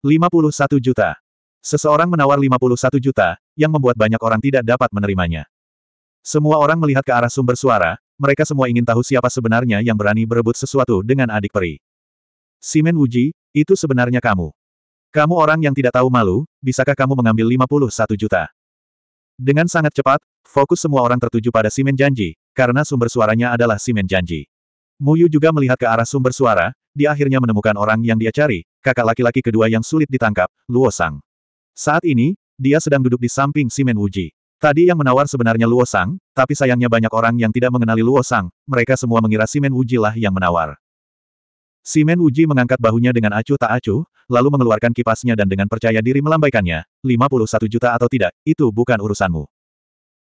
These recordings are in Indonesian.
51 juta. Seseorang menawar 51 juta, yang membuat banyak orang tidak dapat menerimanya. Semua orang melihat ke arah sumber suara, mereka semua ingin tahu siapa sebenarnya yang berani berebut sesuatu dengan adik peri. Simen Wuji, itu sebenarnya kamu. Kamu orang yang tidak tahu malu, bisakah kamu mengambil 51 juta? Dengan sangat cepat, fokus semua orang tertuju pada Simen Janji, karena sumber suaranya adalah Simen Janji. Muyu juga melihat ke arah sumber suara, dia akhirnya menemukan orang yang dia cari, kakak laki-laki kedua yang sulit ditangkap, Luo Sang. Saat ini, dia sedang duduk di samping Simen Wuji. Tadi yang menawar sebenarnya Luo Sang, tapi sayangnya banyak orang yang tidak mengenali Luo Sang, mereka semua mengira Simen Wuji lah yang menawar. Simen Wuji mengangkat bahunya dengan acuh tak acuh, lalu mengeluarkan kipasnya dan dengan percaya diri melambaikannya, 51 juta atau tidak, itu bukan urusanmu.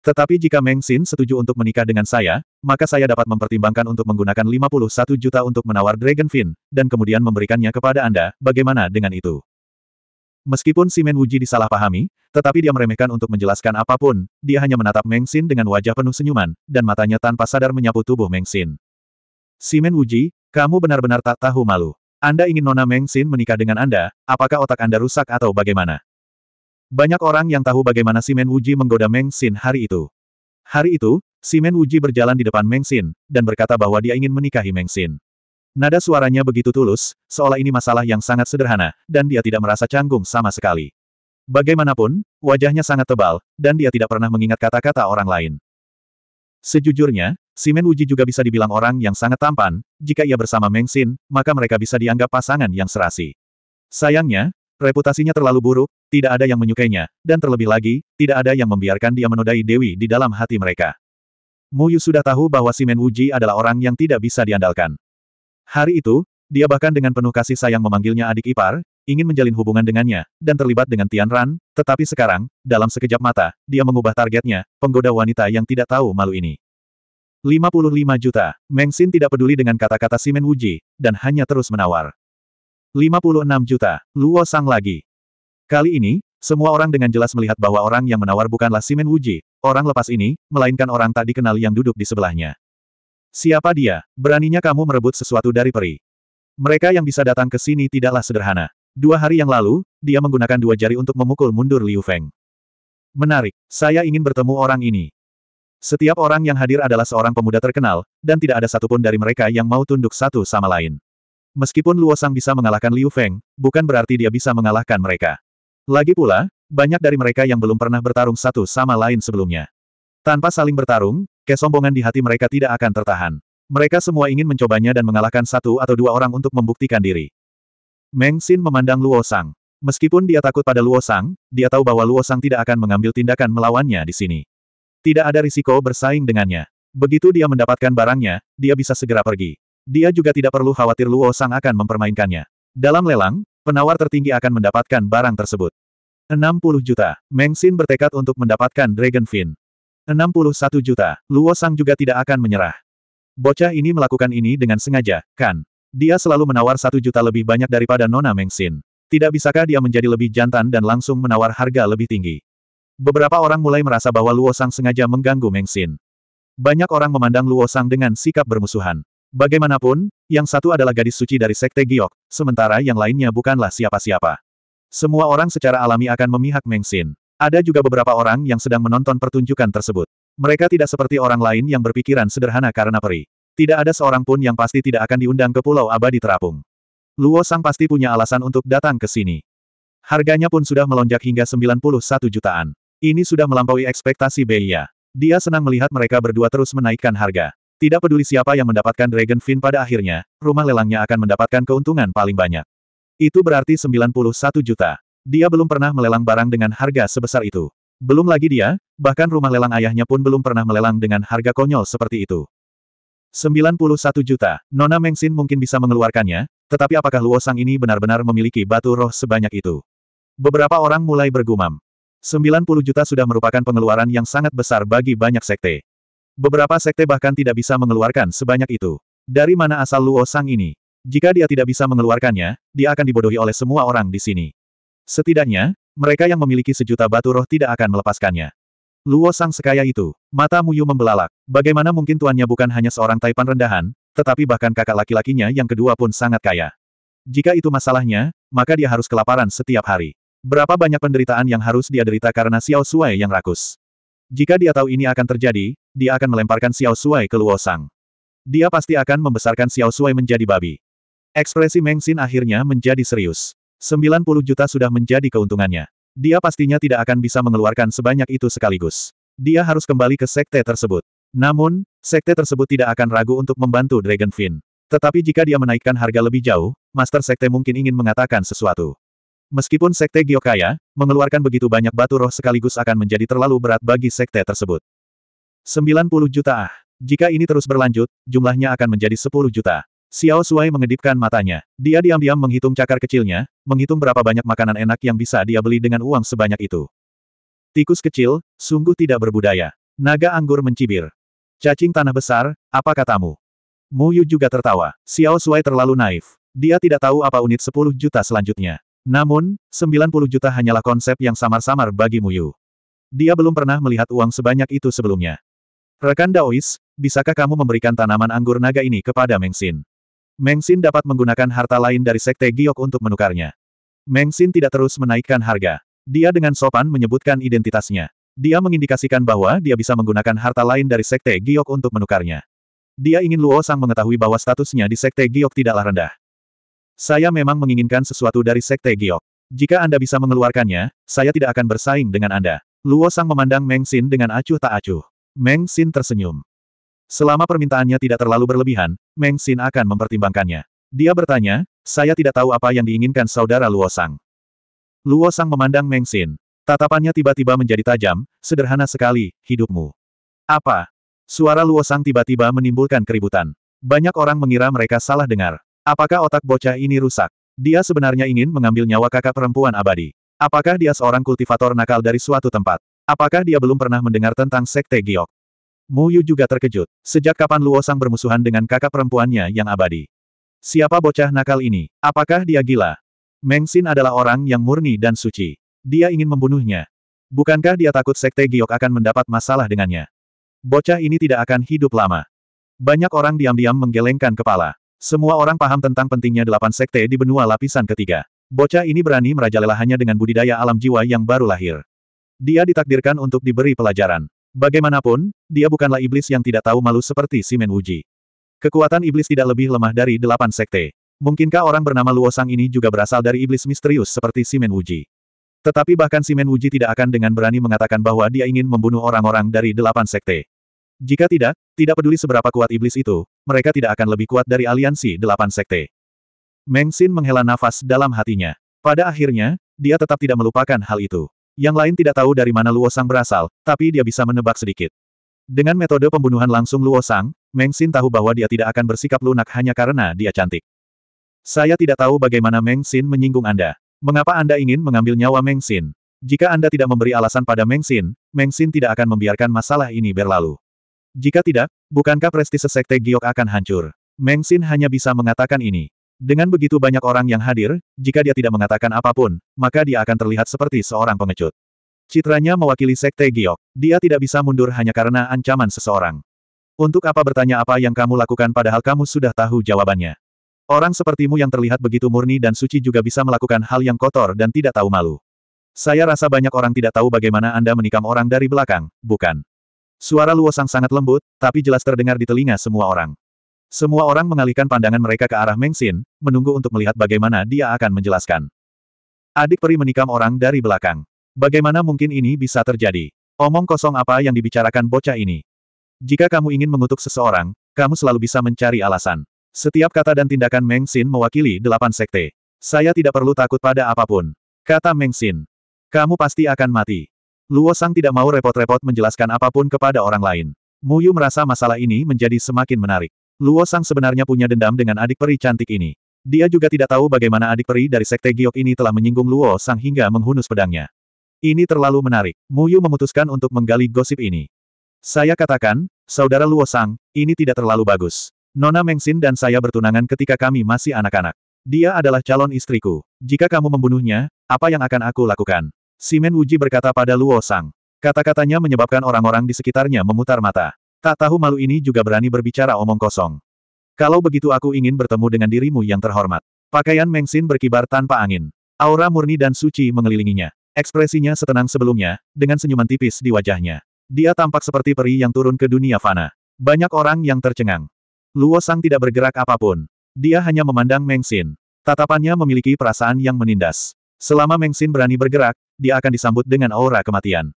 Tetapi jika Meng Xin setuju untuk menikah dengan saya, maka saya dapat mempertimbangkan untuk menggunakan 51 juta untuk menawar Dragon Fin, dan kemudian memberikannya kepada Anda, bagaimana dengan itu? Meskipun Simen Wuji disalahpahami, tetapi dia meremehkan untuk menjelaskan apapun, dia hanya menatap Meng Xin dengan wajah penuh senyuman, dan matanya tanpa sadar menyapu tubuh Meng Xin. Simen Wuji, kamu benar-benar tak tahu malu. Anda ingin Nona Meng Xin menikah dengan Anda, apakah otak Anda rusak atau bagaimana? Banyak orang yang tahu bagaimana Simen Wuji menggoda Meng Xin hari itu. Hari itu, Simen Wuji berjalan di depan Meng Xin, dan berkata bahwa dia ingin menikahi Meng Xin. Nada suaranya begitu tulus, seolah ini masalah yang sangat sederhana, dan dia tidak merasa canggung sama sekali. Bagaimanapun, wajahnya sangat tebal, dan dia tidak pernah mengingat kata-kata orang lain. Sejujurnya, Simen Wuji juga bisa dibilang orang yang sangat tampan, jika ia bersama Meng Xin, maka mereka bisa dianggap pasangan yang serasi. Sayangnya, Reputasinya terlalu buruk, tidak ada yang menyukainya, dan terlebih lagi, tidak ada yang membiarkan dia menodai Dewi di dalam hati mereka. Muyu sudah tahu bahwa Simen Wuji adalah orang yang tidak bisa diandalkan. Hari itu, dia bahkan dengan penuh kasih sayang memanggilnya adik ipar, ingin menjalin hubungan dengannya, dan terlibat dengan Tian Ran, tetapi sekarang, dalam sekejap mata, dia mengubah targetnya, penggoda wanita yang tidak tahu malu ini. 55 juta, Meng Xin tidak peduli dengan kata-kata Simen Wuji, dan hanya terus menawar. 56 juta, Luo Sang lagi. Kali ini, semua orang dengan jelas melihat bahwa orang yang menawar bukanlah Simen Wuji, orang lepas ini, melainkan orang tak dikenal yang duduk di sebelahnya. Siapa dia? Beraninya kamu merebut sesuatu dari peri. Mereka yang bisa datang ke sini tidaklah sederhana. Dua hari yang lalu, dia menggunakan dua jari untuk memukul mundur Liu Feng. Menarik, saya ingin bertemu orang ini. Setiap orang yang hadir adalah seorang pemuda terkenal, dan tidak ada satupun dari mereka yang mau tunduk satu sama lain. Meskipun Luosang bisa mengalahkan Liu Feng, bukan berarti dia bisa mengalahkan mereka. Lagi pula, banyak dari mereka yang belum pernah bertarung satu sama lain sebelumnya. Tanpa saling bertarung, kesombongan di hati mereka tidak akan tertahan. Mereka semua ingin mencobanya dan mengalahkan satu atau dua orang untuk membuktikan diri. Meng Xin memandang Luosang. Meskipun dia takut pada Luosang, dia tahu bahwa Luosang tidak akan mengambil tindakan melawannya di sini. Tidak ada risiko bersaing dengannya. Begitu dia mendapatkan barangnya, dia bisa segera pergi. Dia juga tidak perlu khawatir Luo Sang akan mempermainkannya. Dalam lelang, penawar tertinggi akan mendapatkan barang tersebut. 60 juta. Meng Xin bertekad untuk mendapatkan Dragon Fin. 61 juta. Luo Sang juga tidak akan menyerah. Bocah ini melakukan ini dengan sengaja, kan? Dia selalu menawar satu juta lebih banyak daripada Nona Meng Xin. Tidak bisakah dia menjadi lebih jantan dan langsung menawar harga lebih tinggi? Beberapa orang mulai merasa bahwa Luo Sang sengaja mengganggu Meng Xin. Banyak orang memandang Luo Sang dengan sikap bermusuhan. Bagaimanapun, yang satu adalah gadis suci dari Sekte Giok, sementara yang lainnya bukanlah siapa-siapa. Semua orang secara alami akan memihak Meng Xin. Ada juga beberapa orang yang sedang menonton pertunjukan tersebut. Mereka tidak seperti orang lain yang berpikiran sederhana karena peri. Tidak ada seorang pun yang pasti tidak akan diundang ke Pulau Abadi Terapung. Luo Sang pasti punya alasan untuk datang ke sini. Harganya pun sudah melonjak hingga 91 jutaan. Ini sudah melampaui ekspektasi Beiya. Dia senang melihat mereka berdua terus menaikkan harga. Tidak peduli siapa yang mendapatkan Dragon Fin pada akhirnya, rumah lelangnya akan mendapatkan keuntungan paling banyak. Itu berarti 91 juta. Dia belum pernah melelang barang dengan harga sebesar itu. Belum lagi dia, bahkan rumah lelang ayahnya pun belum pernah melelang dengan harga konyol seperti itu. 91 juta, Nona Mengsin mungkin bisa mengeluarkannya, tetapi apakah Luo Sang ini benar-benar memiliki batu roh sebanyak itu? Beberapa orang mulai bergumam. 90 juta sudah merupakan pengeluaran yang sangat besar bagi banyak sekte. Beberapa sekte bahkan tidak bisa mengeluarkan sebanyak itu. Dari mana asal Luo Sang ini? Jika dia tidak bisa mengeluarkannya, dia akan dibodohi oleh semua orang di sini. Setidaknya, mereka yang memiliki sejuta batu roh tidak akan melepaskannya. Luo Sang sekaya itu, mata Muyu membelalak. Bagaimana mungkin tuannya bukan hanya seorang taipan rendahan, tetapi bahkan kakak laki-lakinya yang kedua pun sangat kaya. Jika itu masalahnya, maka dia harus kelaparan setiap hari. Berapa banyak penderitaan yang harus dia derita karena Xiao Suai yang rakus. Jika dia tahu ini akan terjadi, dia akan melemparkan Xiao Suai ke Luosang. Dia pasti akan membesarkan Xiao Suai menjadi babi. Ekspresi Meng Xin akhirnya menjadi serius. 90 juta sudah menjadi keuntungannya. Dia pastinya tidak akan bisa mengeluarkan sebanyak itu sekaligus. Dia harus kembali ke sekte tersebut. Namun, sekte tersebut tidak akan ragu untuk membantu Dragon Fin. Tetapi jika dia menaikkan harga lebih jauh, Master Sekte mungkin ingin mengatakan sesuatu. Meskipun Sekte Giokaya mengeluarkan begitu banyak batu roh sekaligus akan menjadi terlalu berat bagi Sekte tersebut. 90 juta ah. Jika ini terus berlanjut, jumlahnya akan menjadi 10 juta. Xiao Shuai mengedipkan matanya. Dia diam-diam menghitung cakar kecilnya, menghitung berapa banyak makanan enak yang bisa dia beli dengan uang sebanyak itu. Tikus kecil, sungguh tidak berbudaya. Naga anggur mencibir. Cacing tanah besar, apa katamu? Mu Yu juga tertawa. Xiao Shuai terlalu naif. Dia tidak tahu apa unit 10 juta selanjutnya. Namun, 90 juta hanyalah konsep yang samar-samar bagi Muyu. Dia belum pernah melihat uang sebanyak itu sebelumnya. Rekan Daois, bisakah kamu memberikan tanaman anggur naga ini kepada Mengsin? Mengsin dapat menggunakan harta lain dari Sekte Giok untuk menukarnya. Mengsin tidak terus menaikkan harga. Dia dengan sopan menyebutkan identitasnya. Dia mengindikasikan bahwa dia bisa menggunakan harta lain dari Sekte Giok untuk menukarnya. Dia ingin Luo Sang mengetahui bahwa statusnya di Sekte Giok tidaklah rendah. Saya memang menginginkan sesuatu dari Sekte Giok. Jika Anda bisa mengeluarkannya, saya tidak akan bersaing dengan Anda. Luo Sang memandang Meng Xin dengan acuh tak acuh. Meng Xin tersenyum. Selama permintaannya tidak terlalu berlebihan, Meng Xin akan mempertimbangkannya. Dia bertanya, saya tidak tahu apa yang diinginkan saudara Luo Sang. Luo Sang memandang Meng Xin. Tatapannya tiba-tiba menjadi tajam, sederhana sekali, hidupmu. Apa? Suara Luo Sang tiba-tiba menimbulkan keributan. Banyak orang mengira mereka salah dengar. Apakah otak bocah ini rusak? Dia sebenarnya ingin mengambil nyawa kakak perempuan abadi. Apakah dia seorang kultivator nakal dari suatu tempat? Apakah dia belum pernah mendengar tentang sekte giok? Mu Yu juga terkejut. Sejak kapan Luo Sang bermusuhan dengan kakak perempuannya yang abadi? Siapa bocah nakal ini? Apakah dia gila? Meng Xin adalah orang yang murni dan suci. Dia ingin membunuhnya. Bukankah dia takut sekte giok akan mendapat masalah dengannya? Bocah ini tidak akan hidup lama. Banyak orang diam-diam menggelengkan kepala. Semua orang paham tentang pentingnya delapan sekte di benua lapisan ketiga. Bocah ini berani hanya dengan budidaya alam jiwa yang baru lahir. Dia ditakdirkan untuk diberi pelajaran. Bagaimanapun, dia bukanlah iblis yang tidak tahu malu seperti Simen Wuji. Kekuatan iblis tidak lebih lemah dari delapan sekte. Mungkinkah orang bernama Luosang ini juga berasal dari iblis misterius seperti Simen Wuji? Tetapi bahkan Simen Wuji tidak akan dengan berani mengatakan bahwa dia ingin membunuh orang-orang dari delapan sekte. Jika tidak, tidak peduli seberapa kuat iblis itu, mereka tidak akan lebih kuat dari aliansi delapan sekte. Meng Xin menghela nafas dalam hatinya. Pada akhirnya, dia tetap tidak melupakan hal itu. Yang lain tidak tahu dari mana Luo Sang berasal, tapi dia bisa menebak sedikit. Dengan metode pembunuhan langsung Luo Sang, Meng Xin tahu bahwa dia tidak akan bersikap lunak hanya karena dia cantik. Saya tidak tahu bagaimana Meng Xin menyinggung Anda. Mengapa Anda ingin mengambil nyawa Meng Xin? Jika Anda tidak memberi alasan pada Meng Xin, Meng Xin tidak akan membiarkan masalah ini berlalu. Jika tidak, bukankah prestise sekte Giok akan hancur? Meng Xin hanya bisa mengatakan ini. Dengan begitu banyak orang yang hadir, jika dia tidak mengatakan apapun, maka dia akan terlihat seperti seorang pengecut. Citranya mewakili sekte Giok. Dia tidak bisa mundur hanya karena ancaman seseorang. Untuk apa bertanya apa yang kamu lakukan padahal kamu sudah tahu jawabannya. Orang sepertimu yang terlihat begitu murni dan suci juga bisa melakukan hal yang kotor dan tidak tahu malu. Saya rasa banyak orang tidak tahu bagaimana Anda menikam orang dari belakang, bukan? Suara Luosang sangat lembut, tapi jelas terdengar di telinga semua orang. Semua orang mengalihkan pandangan mereka ke arah Meng menunggu untuk melihat bagaimana dia akan menjelaskan. Adik peri menikam orang dari belakang. Bagaimana mungkin ini bisa terjadi? Omong kosong apa yang dibicarakan bocah ini? Jika kamu ingin mengutuk seseorang, kamu selalu bisa mencari alasan. Setiap kata dan tindakan Meng mewakili delapan sekte. Saya tidak perlu takut pada apapun. Kata Meng Kamu pasti akan mati. Luo Sang tidak mau repot-repot menjelaskan apapun kepada orang lain. Mu Yu merasa masalah ini menjadi semakin menarik. Luo Sang sebenarnya punya dendam dengan adik peri cantik ini. Dia juga tidak tahu bagaimana adik peri dari sekte Giok ini telah menyinggung Luo Sang hingga menghunus pedangnya. Ini terlalu menarik. Mu Yu memutuskan untuk menggali gosip ini. Saya katakan, Saudara Luo Sang, ini tidak terlalu bagus. Nona Mengsin dan saya bertunangan ketika kami masih anak-anak. Dia adalah calon istriku. Jika kamu membunuhnya, apa yang akan aku lakukan? Simen Wuji berkata pada Luo Sang. Kata-katanya menyebabkan orang-orang di sekitarnya memutar mata. Tak tahu malu ini juga berani berbicara omong kosong. Kalau begitu aku ingin bertemu dengan dirimu yang terhormat. Pakaian Mengsin berkibar tanpa angin. Aura murni dan suci mengelilinginya. Ekspresinya setenang sebelumnya, dengan senyuman tipis di wajahnya. Dia tampak seperti peri yang turun ke dunia fana. Banyak orang yang tercengang. Luo Sang tidak bergerak apapun. Dia hanya memandang Mengsin. Tatapannya memiliki perasaan yang menindas. Selama Meng Xin berani bergerak, dia akan disambut dengan aura kematian.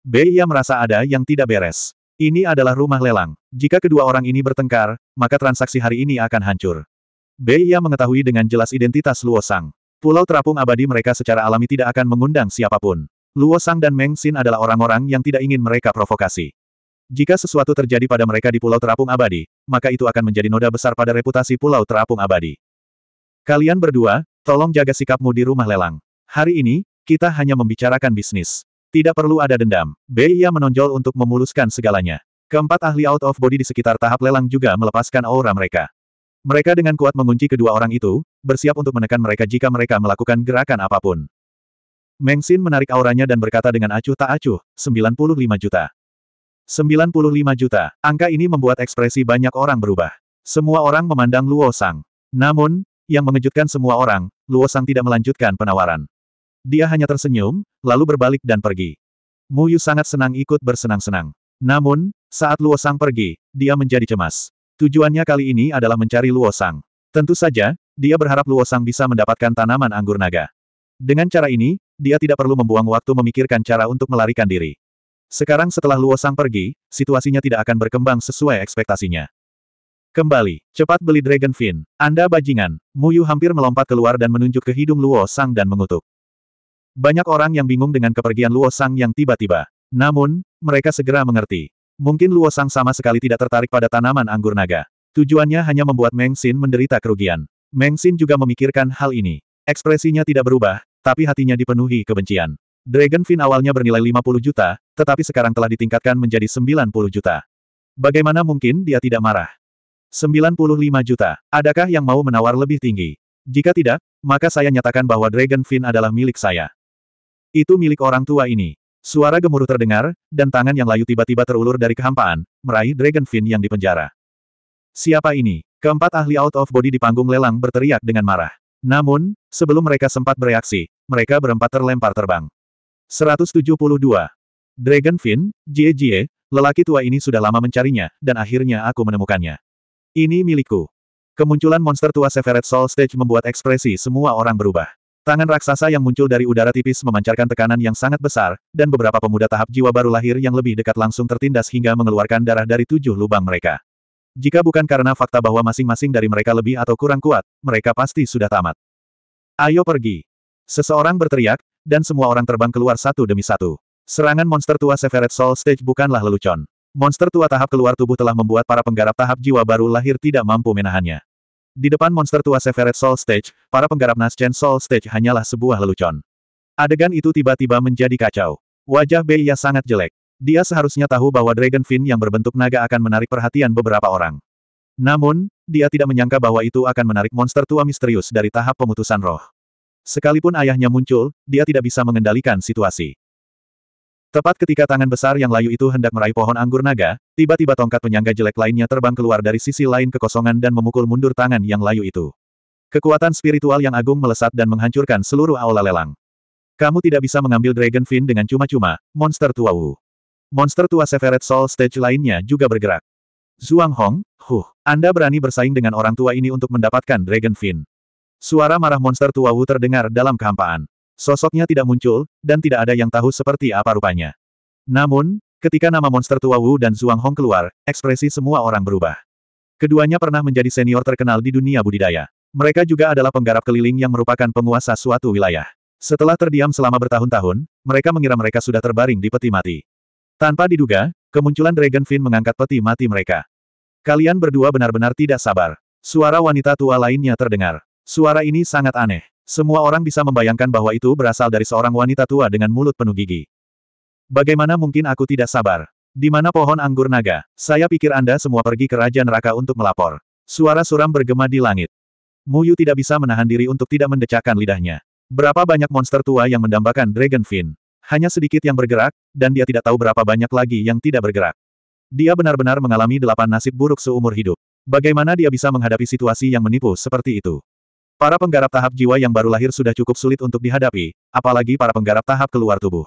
Beiya merasa ada yang tidak beres. Ini adalah rumah lelang. Jika kedua orang ini bertengkar, maka transaksi hari ini akan hancur. Beiya mengetahui dengan jelas identitas Luo Sang. Pulau terapung abadi mereka secara alami tidak akan mengundang siapapun. Luo Sang dan Meng Xin adalah orang-orang yang tidak ingin mereka provokasi. Jika sesuatu terjadi pada mereka di Pulau Terapung Abadi, maka itu akan menjadi noda besar pada reputasi Pulau Terapung Abadi. Kalian berdua, Tolong jaga sikapmu di rumah lelang. Hari ini, kita hanya membicarakan bisnis. Tidak perlu ada dendam. Beiya menonjol untuk memuluskan segalanya. Keempat ahli out of body di sekitar tahap lelang juga melepaskan aura mereka. Mereka dengan kuat mengunci kedua orang itu, bersiap untuk menekan mereka jika mereka melakukan gerakan apapun. Meng Xin menarik auranya dan berkata dengan acuh tak acuh, 95 juta. 95 juta, angka ini membuat ekspresi banyak orang berubah. Semua orang memandang Luo Sang. Namun, yang mengejutkan semua orang, Luo Sang tidak melanjutkan penawaran. Dia hanya tersenyum, lalu berbalik dan pergi. Mu Yu sangat senang ikut bersenang-senang. Namun, saat Luo Sang pergi, dia menjadi cemas. Tujuannya kali ini adalah mencari Luo Sang. Tentu saja, dia berharap Luo Sang bisa mendapatkan tanaman anggur naga. Dengan cara ini, dia tidak perlu membuang waktu memikirkan cara untuk melarikan diri. Sekarang setelah Luo Sang pergi, situasinya tidak akan berkembang sesuai ekspektasinya. Kembali, cepat beli Dragon Fin, Anda bajingan, Muyu hampir melompat keluar dan menunjuk ke hidung Luo Sang dan mengutuk. Banyak orang yang bingung dengan kepergian Luo Sang yang tiba-tiba. Namun, mereka segera mengerti. Mungkin Luo Sang sama sekali tidak tertarik pada tanaman anggur naga. Tujuannya hanya membuat Meng Xin menderita kerugian. Meng Xin juga memikirkan hal ini. Ekspresinya tidak berubah, tapi hatinya dipenuhi kebencian. Dragon Fin awalnya bernilai 50 juta, tetapi sekarang telah ditingkatkan menjadi 90 juta. Bagaimana mungkin dia tidak marah? 95 juta. Adakah yang mau menawar lebih tinggi? Jika tidak, maka saya nyatakan bahwa Dragon Fin adalah milik saya. Itu milik orang tua ini. Suara gemuruh terdengar, dan tangan yang layu tiba-tiba terulur dari kehampaan, meraih Dragon Fin yang dipenjara. Siapa ini? Keempat ahli out of body di panggung lelang berteriak dengan marah. Namun, sebelum mereka sempat bereaksi, mereka berempat terlempar terbang. 172. Dragon Fin, Jie Jie, lelaki tua ini sudah lama mencarinya, dan akhirnya aku menemukannya. Ini milikku. Kemunculan monster tua Severed Soul Stage membuat ekspresi semua orang berubah. Tangan raksasa yang muncul dari udara tipis memancarkan tekanan yang sangat besar, dan beberapa pemuda tahap jiwa baru lahir yang lebih dekat langsung tertindas hingga mengeluarkan darah dari tujuh lubang mereka. Jika bukan karena fakta bahwa masing-masing dari mereka lebih atau kurang kuat, mereka pasti sudah tamat. Ayo pergi. Seseorang berteriak, dan semua orang terbang keluar satu demi satu. Serangan monster tua Severed Soul Stage bukanlah lelucon. Monster tua tahap keluar tubuh telah membuat para penggarap tahap jiwa baru lahir tidak mampu menahannya. Di depan monster tua Severed Soul Stage, para penggarap Naschen Soul Stage hanyalah sebuah lelucon. Adegan itu tiba-tiba menjadi kacau. Wajah Beiya sangat jelek. Dia seharusnya tahu bahwa Dragon Fin yang berbentuk naga akan menarik perhatian beberapa orang. Namun, dia tidak menyangka bahwa itu akan menarik monster tua misterius dari tahap pemutusan roh. Sekalipun ayahnya muncul, dia tidak bisa mengendalikan situasi. Tepat ketika tangan besar yang layu itu hendak meraih pohon anggur naga, tiba-tiba tongkat penyangga jelek lainnya terbang keluar dari sisi lain kekosongan dan memukul mundur tangan yang layu itu. Kekuatan spiritual yang agung melesat dan menghancurkan seluruh aula lelang. Kamu tidak bisa mengambil Dragon Fin dengan cuma-cuma, monster tua Wu. Monster tua Severed Soul Stage lainnya juga bergerak. Zhuang Hong, huh, Anda berani bersaing dengan orang tua ini untuk mendapatkan Dragon Fin. Suara marah monster tua Wu terdengar dalam kehampaan sosoknya tidak muncul, dan tidak ada yang tahu seperti apa rupanya. Namun, ketika nama monster tua Wu dan Zhuang Hong keluar, ekspresi semua orang berubah. Keduanya pernah menjadi senior terkenal di dunia budidaya. Mereka juga adalah penggarap keliling yang merupakan penguasa suatu wilayah. Setelah terdiam selama bertahun-tahun, mereka mengira mereka sudah terbaring di peti mati. Tanpa diduga, kemunculan Dragon Fin mengangkat peti mati mereka. Kalian berdua benar-benar tidak sabar. Suara wanita tua lainnya terdengar. Suara ini sangat aneh. Semua orang bisa membayangkan bahwa itu berasal dari seorang wanita tua dengan mulut penuh gigi. Bagaimana mungkin aku tidak sabar? Di mana pohon anggur naga? Saya pikir Anda semua pergi ke Raja Neraka untuk melapor. Suara suram bergema di langit. Muyu tidak bisa menahan diri untuk tidak mendecakkan lidahnya. Berapa banyak monster tua yang mendambakan Dragonfin? Hanya sedikit yang bergerak, dan dia tidak tahu berapa banyak lagi yang tidak bergerak. Dia benar-benar mengalami delapan nasib buruk seumur hidup. Bagaimana dia bisa menghadapi situasi yang menipu seperti itu? Para penggarap tahap jiwa yang baru lahir sudah cukup sulit untuk dihadapi, apalagi para penggarap tahap keluar tubuh.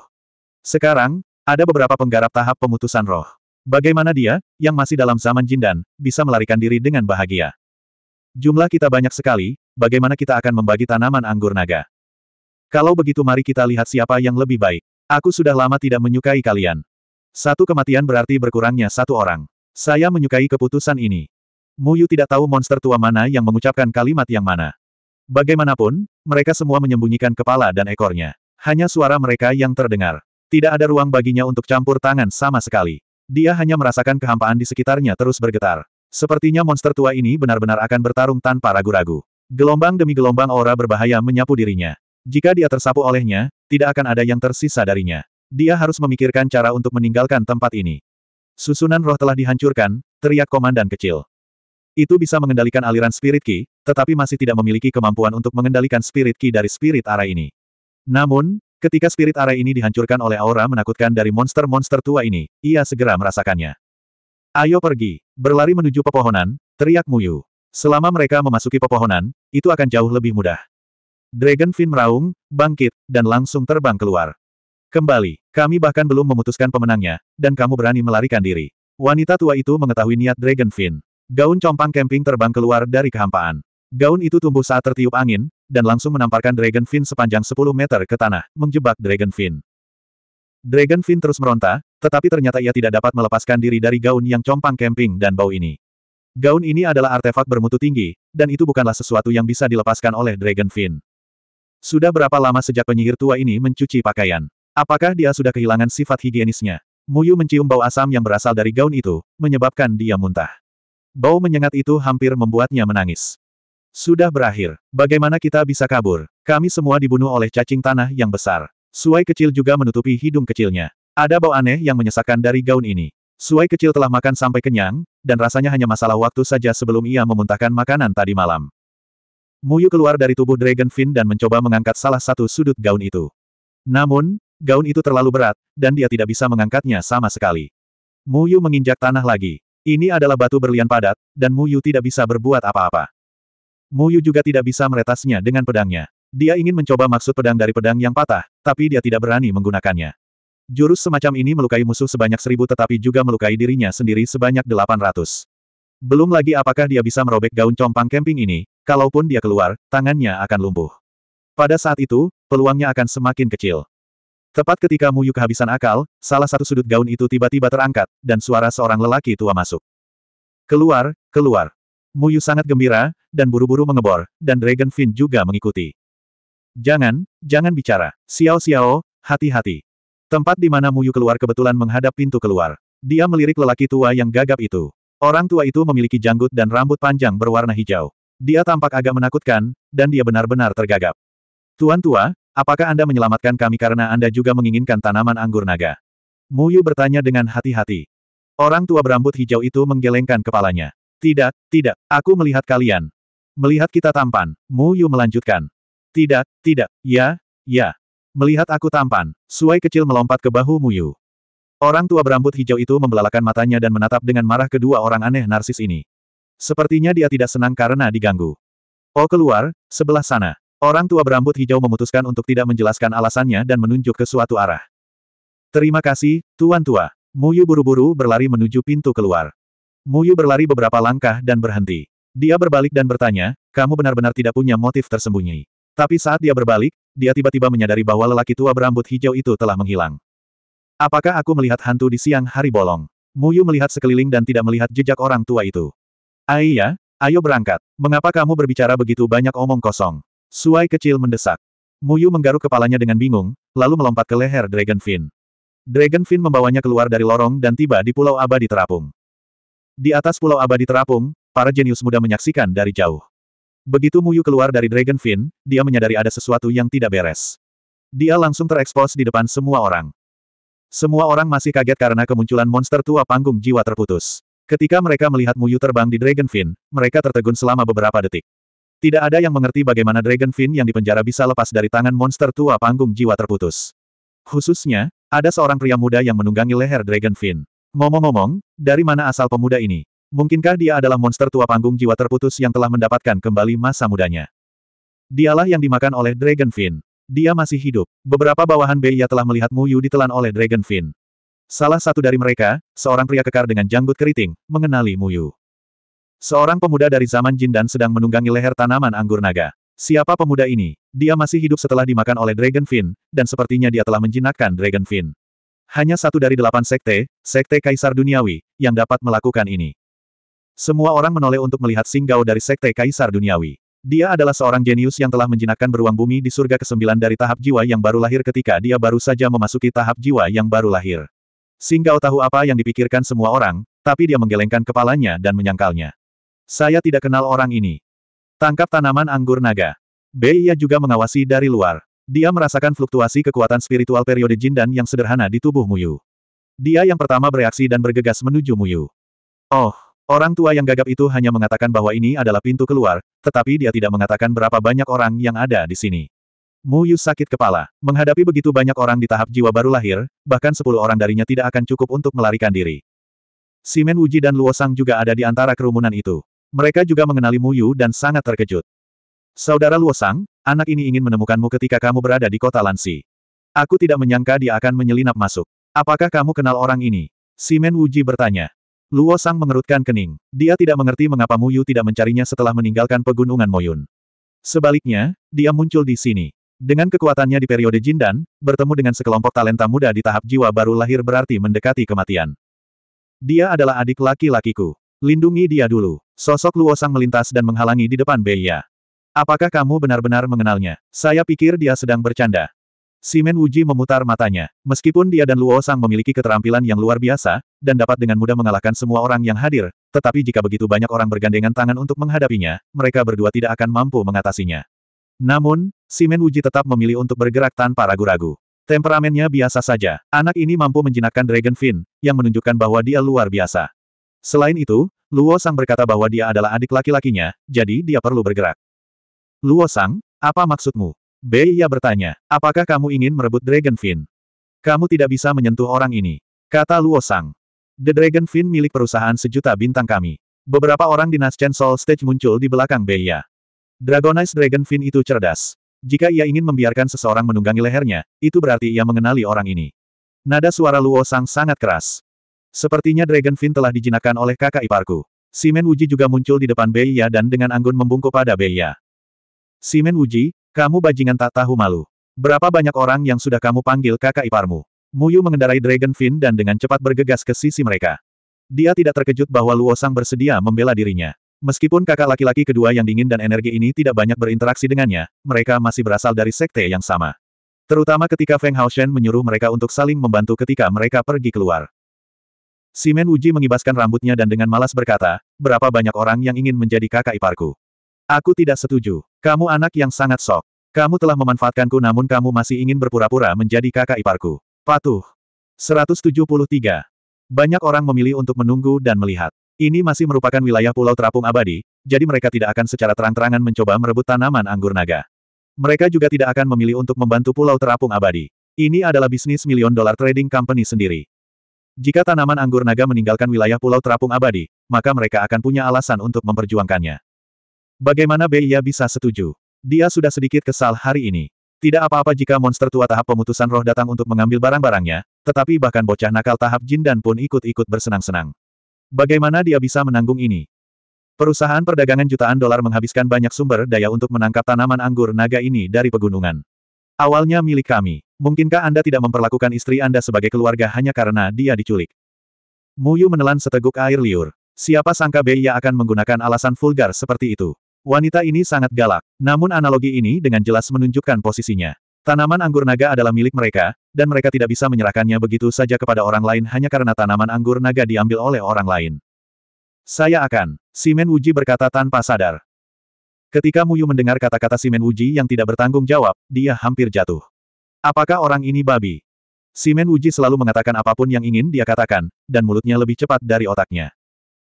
Sekarang, ada beberapa penggarap tahap pemutusan roh. Bagaimana dia, yang masih dalam zaman jindan, bisa melarikan diri dengan bahagia? Jumlah kita banyak sekali, bagaimana kita akan membagi tanaman anggur naga? Kalau begitu mari kita lihat siapa yang lebih baik. Aku sudah lama tidak menyukai kalian. Satu kematian berarti berkurangnya satu orang. Saya menyukai keputusan ini. Muyu tidak tahu monster tua mana yang mengucapkan kalimat yang mana. Bagaimanapun, mereka semua menyembunyikan kepala dan ekornya. Hanya suara mereka yang terdengar. Tidak ada ruang baginya untuk campur tangan sama sekali. Dia hanya merasakan kehampaan di sekitarnya terus bergetar. Sepertinya monster tua ini benar-benar akan bertarung tanpa ragu-ragu. Gelombang demi gelombang aura berbahaya menyapu dirinya. Jika dia tersapu olehnya, tidak akan ada yang tersisa darinya. Dia harus memikirkan cara untuk meninggalkan tempat ini. Susunan roh telah dihancurkan, teriak komandan kecil. Itu bisa mengendalikan aliran spirit ki, tetapi masih tidak memiliki kemampuan untuk mengendalikan spirit ki dari spirit arah ini. Namun, ketika spirit arah ini dihancurkan oleh aura menakutkan dari monster-monster tua ini, ia segera merasakannya. Ayo pergi, berlari menuju pepohonan, teriak Muyu. Selama mereka memasuki pepohonan, itu akan jauh lebih mudah. Dragon Fin meraung, bangkit, dan langsung terbang keluar. Kembali, kami bahkan belum memutuskan pemenangnya, dan kamu berani melarikan diri. Wanita tua itu mengetahui niat Dragon Fin. Gaun compang camping terbang keluar dari kehampaan. Gaun itu tumbuh saat tertiup angin, dan langsung menamparkan Dragon Fin sepanjang 10 meter ke tanah, menjebak Dragon Fin. Dragon Fin terus meronta, tetapi ternyata ia tidak dapat melepaskan diri dari gaun yang compang camping dan bau ini. Gaun ini adalah artefak bermutu tinggi, dan itu bukanlah sesuatu yang bisa dilepaskan oleh Dragon Fin. Sudah berapa lama sejak penyihir tua ini mencuci pakaian? Apakah dia sudah kehilangan sifat higienisnya? Muyu mencium bau asam yang berasal dari gaun itu, menyebabkan dia muntah. Bau menyengat itu hampir membuatnya menangis. Sudah berakhir. Bagaimana kita bisa kabur? Kami semua dibunuh oleh cacing tanah yang besar. Suai kecil juga menutupi hidung kecilnya. Ada bau aneh yang menyesakkan dari gaun ini. Suai kecil telah makan sampai kenyang, dan rasanya hanya masalah waktu saja sebelum ia memuntahkan makanan tadi malam. Muyu keluar dari tubuh Dragonfin dan mencoba mengangkat salah satu sudut gaun itu. Namun, gaun itu terlalu berat, dan dia tidak bisa mengangkatnya sama sekali. Muyu menginjak tanah lagi. Ini adalah batu berlian padat, dan Mu Yu tidak bisa berbuat apa-apa. Mu Yu juga tidak bisa meretasnya dengan pedangnya. Dia ingin mencoba maksud pedang dari pedang yang patah, tapi dia tidak berani menggunakannya. Jurus semacam ini melukai musuh sebanyak seribu tetapi juga melukai dirinya sendiri sebanyak delapan ratus. Belum lagi apakah dia bisa merobek gaun compang kemping ini, kalaupun dia keluar, tangannya akan lumpuh. Pada saat itu, peluangnya akan semakin kecil. Tepat ketika Muyu kehabisan akal, salah satu sudut gaun itu tiba-tiba terangkat, dan suara seorang lelaki tua masuk. Keluar, keluar. Muyu sangat gembira, dan buru-buru mengebor, dan Dragon Fin juga mengikuti. Jangan, jangan bicara. Xiao Xiao, hati-hati. Tempat di mana Muyu keluar kebetulan menghadap pintu keluar. Dia melirik lelaki tua yang gagap itu. Orang tua itu memiliki janggut dan rambut panjang berwarna hijau. Dia tampak agak menakutkan, dan dia benar-benar tergagap. Tuan tua, Apakah Anda menyelamatkan kami karena Anda juga menginginkan tanaman anggur naga? Muyu bertanya dengan hati-hati. Orang tua berambut hijau itu menggelengkan kepalanya. Tidak, tidak, aku melihat kalian. Melihat kita tampan, Muyu melanjutkan. Tidak, tidak, ya, ya. Melihat aku tampan, Suai kecil melompat ke bahu Muyu. Orang tua berambut hijau itu membelalakan matanya dan menatap dengan marah kedua orang aneh narsis ini. Sepertinya dia tidak senang karena diganggu. Oh keluar, sebelah sana. Orang tua berambut hijau memutuskan untuk tidak menjelaskan alasannya dan menunjuk ke suatu arah. Terima kasih, Tuan Tua. Muyu buru-buru berlari menuju pintu keluar. Muyu berlari beberapa langkah dan berhenti. Dia berbalik dan bertanya, kamu benar-benar tidak punya motif tersembunyi. Tapi saat dia berbalik, dia tiba-tiba menyadari bahwa lelaki tua berambut hijau itu telah menghilang. Apakah aku melihat hantu di siang hari bolong? Muyu melihat sekeliling dan tidak melihat jejak orang tua itu. Aiyah, ayo berangkat. Mengapa kamu berbicara begitu banyak omong kosong? Suai kecil mendesak. Muyu menggaruk kepalanya dengan bingung, lalu melompat ke leher Dragonfin. Dragonfin membawanya keluar dari lorong dan tiba di Pulau Abadi Terapung. Di atas Pulau Abadi Terapung, para jenius muda menyaksikan dari jauh. Begitu Muyu keluar dari Dragonfin, dia menyadari ada sesuatu yang tidak beres. Dia langsung terekspos di depan semua orang. Semua orang masih kaget karena kemunculan monster tua panggung jiwa terputus. Ketika mereka melihat Muyu terbang di Dragonfin, mereka tertegun selama beberapa detik. Tidak ada yang mengerti bagaimana Dragon Fin yang dipenjara bisa lepas dari tangan monster tua panggung jiwa terputus. Khususnya, ada seorang pria muda yang menunggangi leher Dragon Fin. Ngomong-ngomong, dari mana asal pemuda ini? Mungkinkah dia adalah monster tua panggung jiwa terputus yang telah mendapatkan kembali masa mudanya? Dialah yang dimakan oleh Dragon Fin. Dia masih hidup. Beberapa bawahan Beiya telah melihat Muyu ditelan oleh Dragon Fin. Salah satu dari mereka, seorang pria kekar dengan janggut keriting, mengenali Muyu. Seorang pemuda dari zaman jin dan sedang menunggangi leher tanaman anggur naga. Siapa pemuda ini? Dia masih hidup setelah dimakan oleh Dragon Fin, dan sepertinya dia telah menjinakkan Dragon Fin. Hanya satu dari delapan sekte, sekte Kaisar Duniawi, yang dapat melakukan ini. Semua orang menoleh untuk melihat Singgau dari sekte Kaisar Duniawi. Dia adalah seorang jenius yang telah menjinakkan beruang bumi di surga ke-9 dari tahap jiwa yang baru lahir ketika dia baru saja memasuki tahap jiwa yang baru lahir. Singgau tahu apa yang dipikirkan semua orang, tapi dia menggelengkan kepalanya dan menyangkalnya. Saya tidak kenal orang ini. Tangkap tanaman anggur naga. Ya juga mengawasi dari luar. Dia merasakan fluktuasi kekuatan spiritual periode jin dan yang sederhana di tubuh Muyu. Dia yang pertama bereaksi dan bergegas menuju Muyu. Oh, orang tua yang gagap itu hanya mengatakan bahwa ini adalah pintu keluar, tetapi dia tidak mengatakan berapa banyak orang yang ada di sini. Muyu sakit kepala. Menghadapi begitu banyak orang di tahap jiwa baru lahir, bahkan sepuluh orang darinya tidak akan cukup untuk melarikan diri. Simen Wuji dan Luo juga ada di antara kerumunan itu. Mereka juga mengenali Mu Yu dan sangat terkejut. Saudara Sang, anak ini ingin menemukanmu ketika kamu berada di kota Lansi. Aku tidak menyangka dia akan menyelinap masuk. Apakah kamu kenal orang ini? Simen Wuji bertanya. Sang mengerutkan kening. Dia tidak mengerti mengapa Mu Yu tidak mencarinya setelah meninggalkan pegunungan Moyun. Sebaliknya, dia muncul di sini. Dengan kekuatannya di periode Jindan, bertemu dengan sekelompok talenta muda di tahap jiwa baru lahir berarti mendekati kematian. Dia adalah adik laki-lakiku. Lindungi dia dulu. Sosok Luosang melintas dan menghalangi di depan Beiya. Apakah kamu benar-benar mengenalnya? Saya pikir dia sedang bercanda. Simen Wuji memutar matanya. Meskipun dia dan Luosang memiliki keterampilan yang luar biasa, dan dapat dengan mudah mengalahkan semua orang yang hadir, tetapi jika begitu banyak orang bergandengan tangan untuk menghadapinya, mereka berdua tidak akan mampu mengatasinya. Namun, Simen Wuji tetap memilih untuk bergerak tanpa ragu-ragu. Temperamennya biasa saja. Anak ini mampu menjinakkan Dragon Fin, yang menunjukkan bahwa dia luar biasa. Selain itu, Luo Sang berkata bahwa dia adalah adik laki-lakinya, jadi dia perlu bergerak. Luo Sang, apa maksudmu? Ya bertanya, apakah kamu ingin merebut Dragon Fin? Kamu tidak bisa menyentuh orang ini. Kata Luo Sang. The Dragon Fin milik perusahaan sejuta bintang kami. Beberapa orang di Chen Soul Stage muncul di belakang Ya. Dragonize Dragon Fin itu cerdas. Jika ia ingin membiarkan seseorang menunggangi lehernya, itu berarti ia mengenali orang ini. Nada suara Luo Sang sangat keras. Sepertinya Dragon Fin telah dijinakan oleh kakak iparku. Simen Wuji juga muncul di depan Beiya dan dengan anggun membungkuk pada Beiya. Simen Wuji, kamu bajingan tak tahu malu. Berapa banyak orang yang sudah kamu panggil kakak iparmu? Muyu mengendarai Dragon Fin dan dengan cepat bergegas ke sisi mereka. Dia tidak terkejut bahwa Luo Sang bersedia membela dirinya. Meskipun kakak laki-laki kedua yang dingin dan energi ini tidak banyak berinteraksi dengannya, mereka masih berasal dari sekte yang sama. Terutama ketika Feng Haoshen menyuruh mereka untuk saling membantu ketika mereka pergi keluar. Simen Uji mengibaskan rambutnya dan dengan malas berkata, berapa banyak orang yang ingin menjadi kakak iparku. Aku tidak setuju. Kamu anak yang sangat sok. Kamu telah memanfaatkanku namun kamu masih ingin berpura-pura menjadi kakak iparku. Patuh. 173. Banyak orang memilih untuk menunggu dan melihat. Ini masih merupakan wilayah Pulau Terapung Abadi, jadi mereka tidak akan secara terang-terangan mencoba merebut tanaman anggur naga. Mereka juga tidak akan memilih untuk membantu Pulau Terapung Abadi. Ini adalah bisnis million dollar trading company sendiri. Jika tanaman anggur naga meninggalkan wilayah Pulau Terapung Abadi, maka mereka akan punya alasan untuk memperjuangkannya. Bagaimana Beiya bisa setuju? Dia sudah sedikit kesal hari ini. Tidak apa-apa jika monster tua tahap pemutusan roh datang untuk mengambil barang-barangnya, tetapi bahkan bocah nakal tahap jin dan pun ikut-ikut bersenang-senang. Bagaimana dia bisa menanggung ini? Perusahaan perdagangan jutaan dolar menghabiskan banyak sumber daya untuk menangkap tanaman anggur naga ini dari pegunungan. Awalnya milik kami. Mungkinkah Anda tidak memperlakukan istri Anda sebagai keluarga hanya karena dia diculik? Muyu menelan seteguk air liur. Siapa sangka Bei Ya akan menggunakan alasan vulgar seperti itu. Wanita ini sangat galak, namun analogi ini dengan jelas menunjukkan posisinya. Tanaman anggur naga adalah milik mereka, dan mereka tidak bisa menyerahkannya begitu saja kepada orang lain hanya karena tanaman anggur naga diambil oleh orang lain. Saya akan, Simen Wuji berkata tanpa sadar. Ketika Muyu mendengar kata-kata Simen Wuji yang tidak bertanggung jawab, dia hampir jatuh. Apakah orang ini babi? Simen Wuji selalu mengatakan apapun yang ingin dia katakan, dan mulutnya lebih cepat dari otaknya.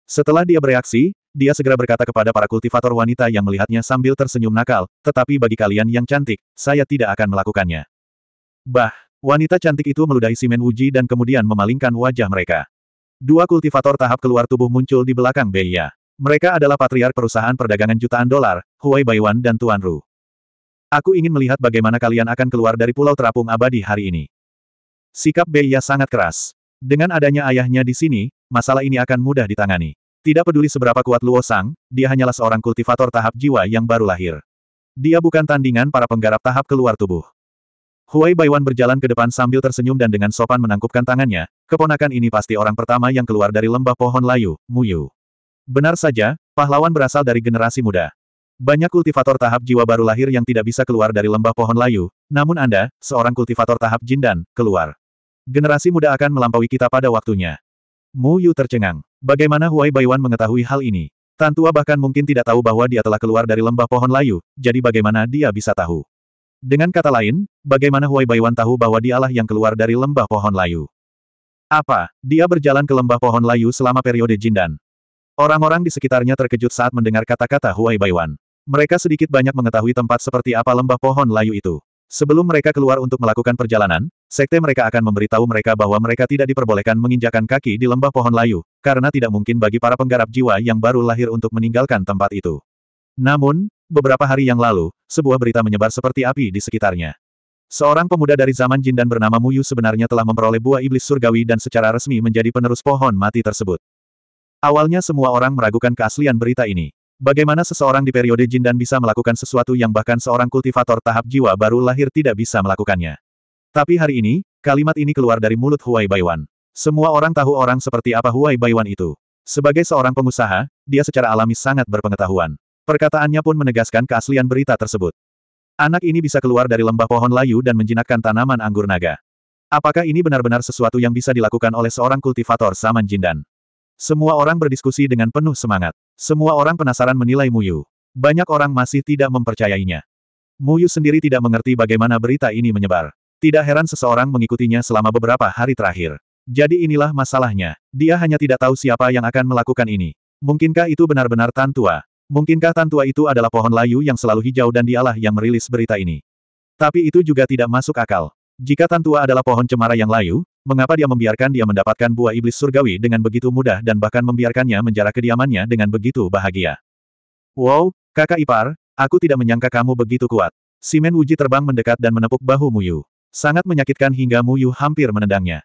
Setelah dia bereaksi, dia segera berkata kepada para kultivator wanita yang melihatnya sambil tersenyum nakal, tetapi bagi kalian yang cantik, saya tidak akan melakukannya. Bah, wanita cantik itu meludahi Simen Wuji dan kemudian memalingkan wajah mereka. Dua kultivator tahap keluar tubuh muncul di belakang Beiya. Mereka adalah patriark perusahaan perdagangan jutaan dolar, Huai Baiwan dan Tuan Ru. Aku ingin melihat bagaimana kalian akan keluar dari Pulau Terapung Abadi hari ini. Sikap Beiya sangat keras. Dengan adanya ayahnya di sini, masalah ini akan mudah ditangani. Tidak peduli seberapa kuat Luo Sang, dia hanyalah seorang kultivator tahap jiwa yang baru lahir. Dia bukan tandingan para penggarap tahap keluar tubuh. Huai Baiwan berjalan ke depan sambil tersenyum dan dengan sopan menangkupkan tangannya, keponakan ini pasti orang pertama yang keluar dari lembah pohon layu, Muyu. Benar saja, pahlawan berasal dari generasi muda. Banyak kultivator tahap jiwa baru lahir yang tidak bisa keluar dari lembah pohon layu, namun Anda, seorang kultivator tahap jindan, keluar. Generasi muda akan melampaui kita pada waktunya. Mu Yu tercengang. Bagaimana Huai Baiwan mengetahui hal ini? Tan Tua bahkan mungkin tidak tahu bahwa dia telah keluar dari lembah pohon layu, jadi bagaimana dia bisa tahu? Dengan kata lain, bagaimana Huai Baiwan tahu bahwa dialah yang keluar dari lembah pohon layu? Apa, dia berjalan ke lembah pohon layu selama periode Jindan? Orang-orang di sekitarnya terkejut saat mendengar kata-kata Huai Baiwan. Mereka sedikit banyak mengetahui tempat seperti apa lembah pohon layu itu. Sebelum mereka keluar untuk melakukan perjalanan, sekte mereka akan memberitahu mereka bahwa mereka tidak diperbolehkan menginjakan kaki di lembah pohon layu, karena tidak mungkin bagi para penggarap jiwa yang baru lahir untuk meninggalkan tempat itu. Namun, beberapa hari yang lalu, sebuah berita menyebar seperti api di sekitarnya. Seorang pemuda dari zaman jin dan bernama Muyu sebenarnya telah memperoleh buah iblis surgawi dan secara resmi menjadi penerus pohon mati tersebut. Awalnya semua orang meragukan keaslian berita ini. Bagaimana seseorang di periode Jindan bisa melakukan sesuatu yang bahkan seorang kultivator tahap jiwa baru lahir tidak bisa melakukannya? Tapi hari ini, kalimat ini keluar dari mulut Huai Baiwan. Semua orang tahu orang seperti apa Huai Baiwan itu. Sebagai seorang pengusaha, dia secara alami sangat berpengetahuan. Perkataannya pun menegaskan keaslian berita tersebut. Anak ini bisa keluar dari lembah pohon layu dan menjinakkan tanaman anggur naga. Apakah ini benar-benar sesuatu yang bisa dilakukan oleh seorang kultivator Saman Jindan? Semua orang berdiskusi dengan penuh semangat. Semua orang penasaran menilai Muyu. Banyak orang masih tidak mempercayainya. Muyu sendiri tidak mengerti bagaimana berita ini menyebar. Tidak heran seseorang mengikutinya selama beberapa hari terakhir. Jadi inilah masalahnya. Dia hanya tidak tahu siapa yang akan melakukan ini. Mungkinkah itu benar-benar Tan Mungkinkah Tan itu adalah pohon layu yang selalu hijau dan dialah yang merilis berita ini? Tapi itu juga tidak masuk akal. Jika Tan Tua adalah pohon cemara yang layu, Mengapa dia membiarkan dia mendapatkan buah iblis surgawi dengan begitu mudah dan bahkan membiarkannya menjara kediamannya dengan begitu bahagia? Wow, kakak ipar, aku tidak menyangka kamu begitu kuat. Simen Wuji terbang mendekat dan menepuk bahu Muyu. Sangat menyakitkan hingga Muyu hampir menendangnya.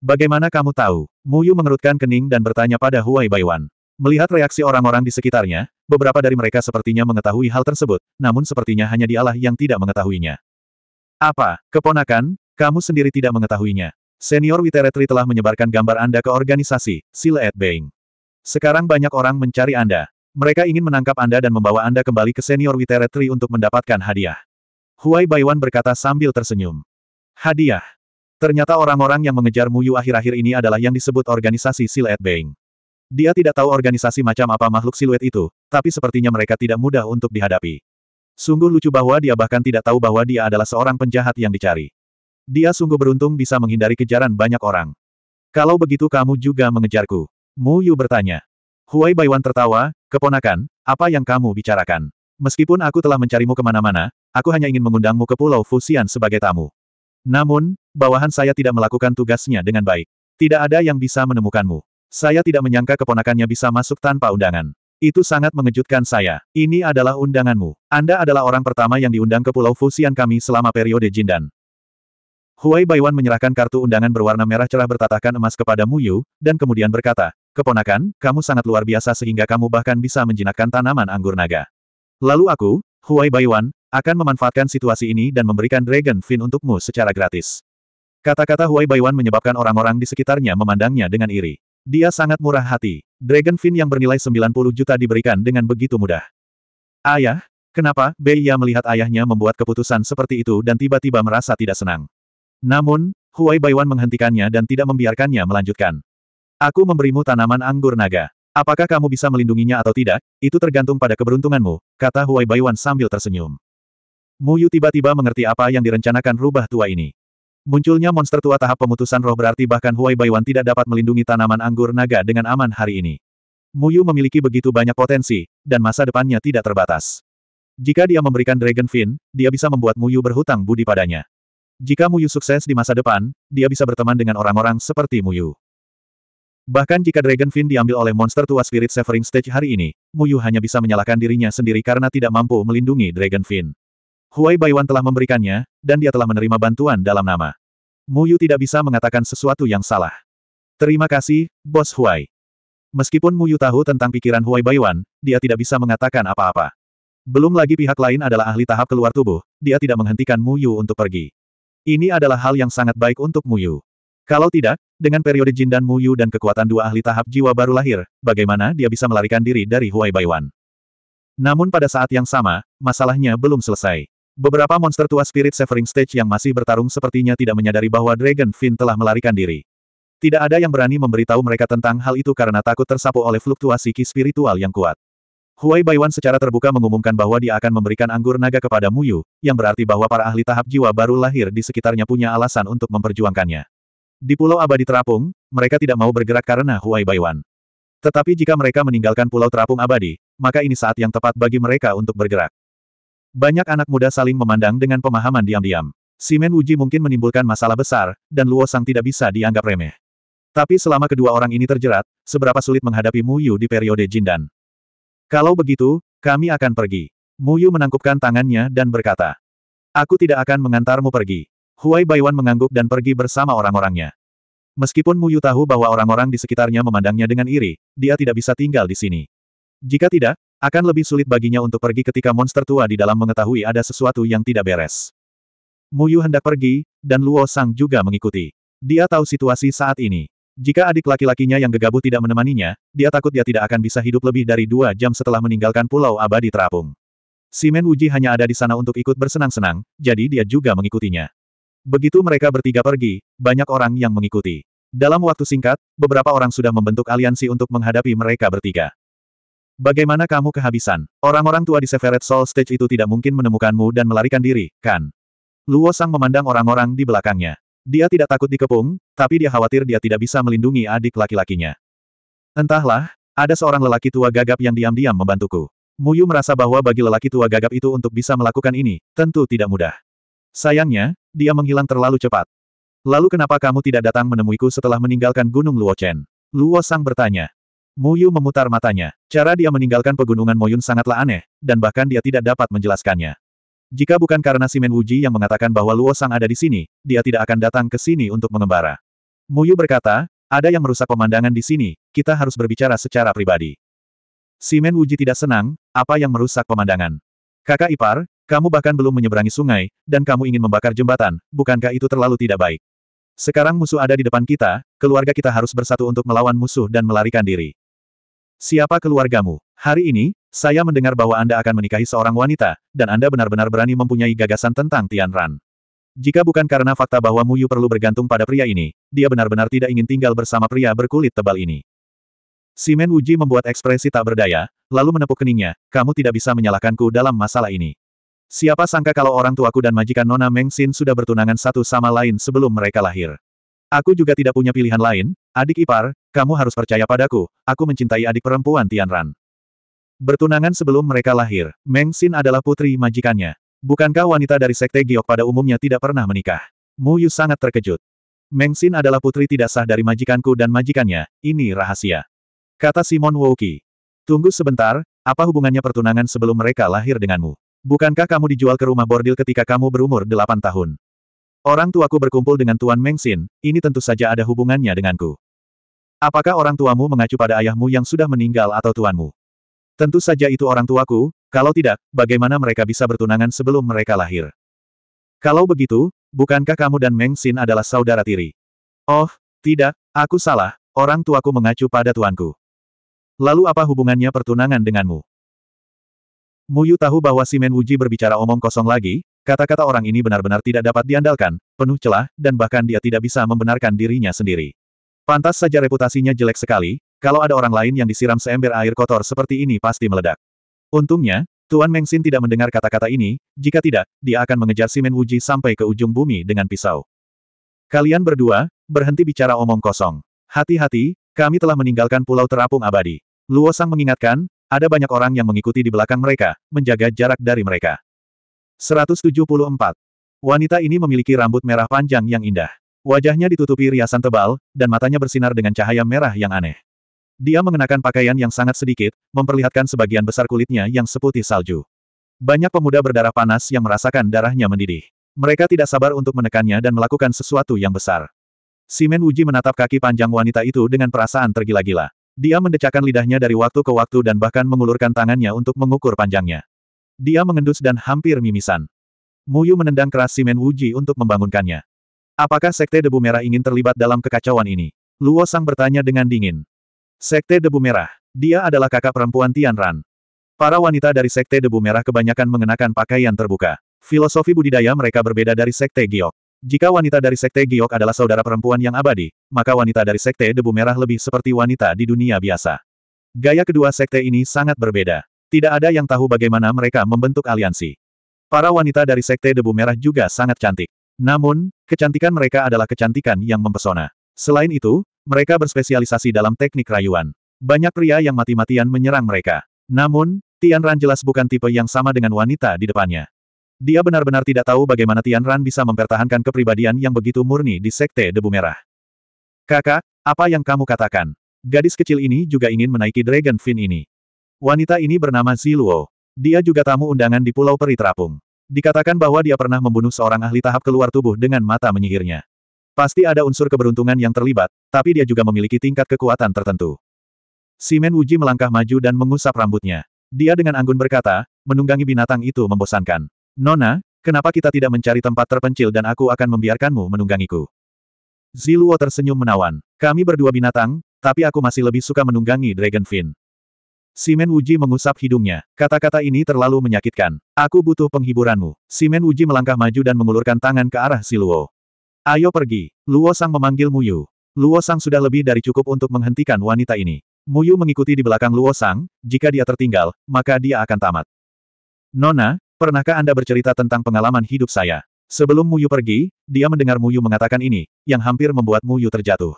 Bagaimana kamu tahu? Muyu mengerutkan kening dan bertanya pada Huai Baiwan. Melihat reaksi orang-orang di sekitarnya, beberapa dari mereka sepertinya mengetahui hal tersebut, namun sepertinya hanya dialah yang tidak mengetahuinya. Apa, keponakan, kamu sendiri tidak mengetahuinya? Senior Witeretri telah menyebarkan gambar Anda ke organisasi, Sile at Sekarang banyak orang mencari Anda. Mereka ingin menangkap Anda dan membawa Anda kembali ke Senior Witeretri untuk mendapatkan hadiah. Huai Baiwan berkata sambil tersenyum. Hadiah. Ternyata orang-orang yang mengejar Muyu akhir-akhir ini adalah yang disebut organisasi at Bang. Dia tidak tahu organisasi macam apa makhluk siluet itu, tapi sepertinya mereka tidak mudah untuk dihadapi. Sungguh lucu bahwa dia bahkan tidak tahu bahwa dia adalah seorang penjahat yang dicari. Dia sungguh beruntung bisa menghindari kejaran banyak orang. Kalau begitu kamu juga mengejarku. Mu Yu bertanya. Huai Baiwan tertawa, keponakan, apa yang kamu bicarakan? Meskipun aku telah mencarimu kemana-mana, aku hanya ingin mengundangmu ke Pulau Fusian sebagai tamu. Namun, bawahan saya tidak melakukan tugasnya dengan baik. Tidak ada yang bisa menemukanmu. Saya tidak menyangka keponakannya bisa masuk tanpa undangan. Itu sangat mengejutkan saya. Ini adalah undanganmu. Anda adalah orang pertama yang diundang ke Pulau Fusian kami selama periode Jindan. Huai Baiwan menyerahkan kartu undangan berwarna merah cerah bertatakan emas kepada Mu Yu, dan kemudian berkata, Keponakan, kamu sangat luar biasa sehingga kamu bahkan bisa menjinakkan tanaman anggur naga. Lalu aku, Huai Baiwan, akan memanfaatkan situasi ini dan memberikan Dragon Fin untukmu secara gratis. Kata-kata Huai Baiwan menyebabkan orang-orang di sekitarnya memandangnya dengan iri. Dia sangat murah hati. Dragon Fin yang bernilai 90 juta diberikan dengan begitu mudah. Ayah, kenapa? Beiya melihat ayahnya membuat keputusan seperti itu dan tiba-tiba merasa tidak senang. Namun, Huai Baiwan menghentikannya dan tidak membiarkannya melanjutkan. Aku memberimu tanaman anggur naga. Apakah kamu bisa melindunginya atau tidak, itu tergantung pada keberuntunganmu, kata Huai Baiwan sambil tersenyum. Muyu tiba-tiba mengerti apa yang direncanakan rubah tua ini. Munculnya monster tua tahap pemutusan roh berarti bahkan Huai Baiwan tidak dapat melindungi tanaman anggur naga dengan aman hari ini. Muyu memiliki begitu banyak potensi, dan masa depannya tidak terbatas. Jika dia memberikan Dragon Fin, dia bisa membuat Muyu berhutang budi padanya. Jika Muyu sukses di masa depan, dia bisa berteman dengan orang-orang seperti Muyu. Bahkan jika Dragon Fin diambil oleh monster tua Spirit Severing Stage hari ini, Muyu hanya bisa menyalahkan dirinya sendiri karena tidak mampu melindungi Dragon Fin. Huai Baiwan telah memberikannya, dan dia telah menerima bantuan dalam nama. Muyu tidak bisa mengatakan sesuatu yang salah. Terima kasih, Bos Huai. Meskipun Muyu tahu tentang pikiran Huai Baiwan, dia tidak bisa mengatakan apa-apa. Belum lagi pihak lain adalah ahli tahap keluar tubuh, dia tidak menghentikan Muyu untuk pergi. Ini adalah hal yang sangat baik untuk Muyu. Kalau tidak, dengan periode jin dan Muyu dan kekuatan dua ahli tahap jiwa baru lahir, bagaimana dia bisa melarikan diri dari Huai Baiwan? Namun pada saat yang sama, masalahnya belum selesai. Beberapa monster tua Spirit Severing Stage yang masih bertarung sepertinya tidak menyadari bahwa Dragon Fin telah melarikan diri. Tidak ada yang berani memberitahu mereka tentang hal itu karena takut tersapu oleh fluktuasi ki spiritual yang kuat. Huai Baiwan secara terbuka mengumumkan bahwa dia akan memberikan anggur naga kepada Muyu, yang berarti bahwa para ahli tahap jiwa baru lahir di sekitarnya punya alasan untuk memperjuangkannya. Di Pulau Abadi Terapung, mereka tidak mau bergerak karena Huai Baiwan. Tetapi jika mereka meninggalkan Pulau Terapung Abadi, maka ini saat yang tepat bagi mereka untuk bergerak. Banyak anak muda saling memandang dengan pemahaman diam-diam. Simen Wuji mungkin menimbulkan masalah besar, dan Luo Sang tidak bisa dianggap remeh. Tapi selama kedua orang ini terjerat, seberapa sulit menghadapi Mu Yu di periode Jindan. Kalau begitu, kami akan pergi. Mu Yu menangkupkan tangannya dan berkata, Aku tidak akan mengantarmu pergi. Huai Baiwan mengangguk dan pergi bersama orang-orangnya. Meskipun Mu Yu tahu bahwa orang-orang di sekitarnya memandangnya dengan iri, dia tidak bisa tinggal di sini. Jika tidak, akan lebih sulit baginya untuk pergi ketika monster tua di dalam mengetahui ada sesuatu yang tidak beres. Mu Yu hendak pergi, dan Luo Sang juga mengikuti. Dia tahu situasi saat ini. Jika adik laki-lakinya yang gegabah tidak menemaninya, dia takut dia tidak akan bisa hidup lebih dari dua jam setelah meninggalkan pulau abadi terapung. Simen Wuji hanya ada di sana untuk ikut bersenang-senang, jadi dia juga mengikutinya. Begitu mereka bertiga pergi, banyak orang yang mengikuti. Dalam waktu singkat, beberapa orang sudah membentuk aliansi untuk menghadapi mereka bertiga. Bagaimana kamu kehabisan? Orang-orang tua di Severed Soul Stage itu tidak mungkin menemukanmu dan melarikan diri, kan? Luo Sang memandang orang-orang di belakangnya. Dia tidak takut dikepung, tapi dia khawatir dia tidak bisa melindungi adik laki-lakinya. Entahlah, ada seorang lelaki tua gagap yang diam-diam membantuku. Muyu merasa bahwa bagi lelaki tua gagap itu untuk bisa melakukan ini, tentu tidak mudah. Sayangnya, dia menghilang terlalu cepat. Lalu kenapa kamu tidak datang menemuiku setelah meninggalkan Gunung Luochen? Luo Sang bertanya. Muyu memutar matanya. Cara dia meninggalkan pegunungan Moyun sangatlah aneh, dan bahkan dia tidak dapat menjelaskannya. Jika bukan karena Simen Wuji yang mengatakan bahwa Luo Sang ada di sini, dia tidak akan datang ke sini untuk mengembara. Muyu berkata, ada yang merusak pemandangan di sini, kita harus berbicara secara pribadi. Simen Wuji tidak senang, apa yang merusak pemandangan? Kakak ipar, kamu bahkan belum menyeberangi sungai, dan kamu ingin membakar jembatan, bukankah itu terlalu tidak baik? Sekarang musuh ada di depan kita, keluarga kita harus bersatu untuk melawan musuh dan melarikan diri. Siapa keluargamu? Hari ini, saya mendengar bahwa Anda akan menikahi seorang wanita, dan Anda benar-benar berani mempunyai gagasan tentang Tian Ran. Jika bukan karena fakta bahwa Mu Yu perlu bergantung pada pria ini, dia benar-benar tidak ingin tinggal bersama pria berkulit tebal ini. Simen Wuji membuat ekspresi tak berdaya, lalu menepuk keningnya, kamu tidak bisa menyalahkanku dalam masalah ini. Siapa sangka kalau orang tuaku dan majikan Nona Meng Xin sudah bertunangan satu sama lain sebelum mereka lahir. Aku juga tidak punya pilihan lain, adik ipar, kamu harus percaya padaku, aku mencintai adik perempuan Tianran. Bertunangan sebelum mereka lahir, Meng Xin adalah putri majikannya. Bukankah wanita dari sekte Giok pada umumnya tidak pernah menikah? Mu Yu sangat terkejut. Meng Xin adalah putri tidak sah dari majikanku dan majikannya, ini rahasia. Kata Simon Wouki. Tunggu sebentar, apa hubungannya pertunangan sebelum mereka lahir denganmu? Bukankah kamu dijual ke rumah bordil ketika kamu berumur 8 tahun? Orang tuaku berkumpul dengan Tuan Meng Xin, ini tentu saja ada hubungannya denganku. Apakah orang tuamu mengacu pada ayahmu yang sudah meninggal atau tuanmu? Tentu saja itu orang tuaku, kalau tidak, bagaimana mereka bisa bertunangan sebelum mereka lahir? Kalau begitu, bukankah kamu dan Meng Xin adalah saudara tiri? Oh, tidak, aku salah, orang tuaku mengacu pada tuanku. Lalu apa hubungannya pertunangan denganmu? Muyu tahu bahwa Simen Wuji berbicara omong kosong lagi, kata-kata orang ini benar-benar tidak dapat diandalkan, penuh celah, dan bahkan dia tidak bisa membenarkan dirinya sendiri. Pantas saja reputasinya jelek sekali, kalau ada orang lain yang disiram seember air kotor seperti ini pasti meledak. Untungnya, Tuan Mengxin tidak mendengar kata-kata ini, jika tidak, dia akan mengejar Simen Wuji sampai ke ujung bumi dengan pisau. Kalian berdua, berhenti bicara omong kosong. Hati-hati, kami telah meninggalkan pulau terapung abadi. Luo Sang mengingatkan, ada banyak orang yang mengikuti di belakang mereka, menjaga jarak dari mereka. 174. Wanita ini memiliki rambut merah panjang yang indah. Wajahnya ditutupi riasan tebal, dan matanya bersinar dengan cahaya merah yang aneh. Dia mengenakan pakaian yang sangat sedikit, memperlihatkan sebagian besar kulitnya yang seputih salju. Banyak pemuda berdarah panas yang merasakan darahnya mendidih. Mereka tidak sabar untuk menekannya dan melakukan sesuatu yang besar. Simen Wuji menatap kaki panjang wanita itu dengan perasaan tergila-gila. Dia mendecakkan lidahnya dari waktu ke waktu dan bahkan mengulurkan tangannya untuk mengukur panjangnya. Dia mengendus dan hampir mimisan. Muyu menendang keras Simen Wuji untuk membangunkannya. Apakah Sekte Debu Merah ingin terlibat dalam kekacauan ini? Luo Sang bertanya dengan dingin. Sekte Debu Merah. Dia adalah kakak perempuan Tian Ran. Para wanita dari Sekte Debu Merah kebanyakan mengenakan pakaian terbuka. Filosofi budidaya mereka berbeda dari Sekte Giok. Jika wanita dari Sekte Giok adalah saudara perempuan yang abadi, maka wanita dari Sekte Debu Merah lebih seperti wanita di dunia biasa. Gaya kedua sekte ini sangat berbeda. Tidak ada yang tahu bagaimana mereka membentuk aliansi. Para wanita dari Sekte Debu Merah juga sangat cantik. Namun, kecantikan mereka adalah kecantikan yang mempesona. Selain itu, mereka berspesialisasi dalam teknik rayuan. Banyak pria yang mati-matian menyerang mereka. Namun, Tian Ran jelas bukan tipe yang sama dengan wanita di depannya. Dia benar-benar tidak tahu bagaimana Tian Ran bisa mempertahankan kepribadian yang begitu murni di Sekte Debu Merah. Kakak, apa yang kamu katakan? Gadis kecil ini juga ingin menaiki Dragon Fin ini. Wanita ini bernama Ziluo. Dia juga tamu undangan di Pulau Peri Terapung. Dikatakan bahwa dia pernah membunuh seorang ahli tahap keluar tubuh dengan mata menyihirnya. Pasti ada unsur keberuntungan yang terlibat, tapi dia juga memiliki tingkat kekuatan tertentu. Simen Wuji melangkah maju dan mengusap rambutnya. Dia dengan anggun berkata, menunggangi binatang itu membosankan. Nona, kenapa kita tidak mencari tempat terpencil dan aku akan membiarkanmu menunggangiku? Ziluo tersenyum menawan. Kami berdua binatang, tapi aku masih lebih suka menunggangi Dragonfin. Simen Uji mengusap hidungnya. Kata-kata ini terlalu menyakitkan. Aku butuh penghiburanmu. Simen Uji melangkah maju dan mengulurkan tangan ke arah si Luo. Ayo pergi. Luo Sang memanggil Muyu. Luo Sang sudah lebih dari cukup untuk menghentikan wanita ini. Muyu mengikuti di belakang Luo Sang, jika dia tertinggal, maka dia akan tamat. Nona, pernahkah Anda bercerita tentang pengalaman hidup saya? Sebelum Muyu pergi, dia mendengar Muyu mengatakan ini, yang hampir membuat Muyu terjatuh.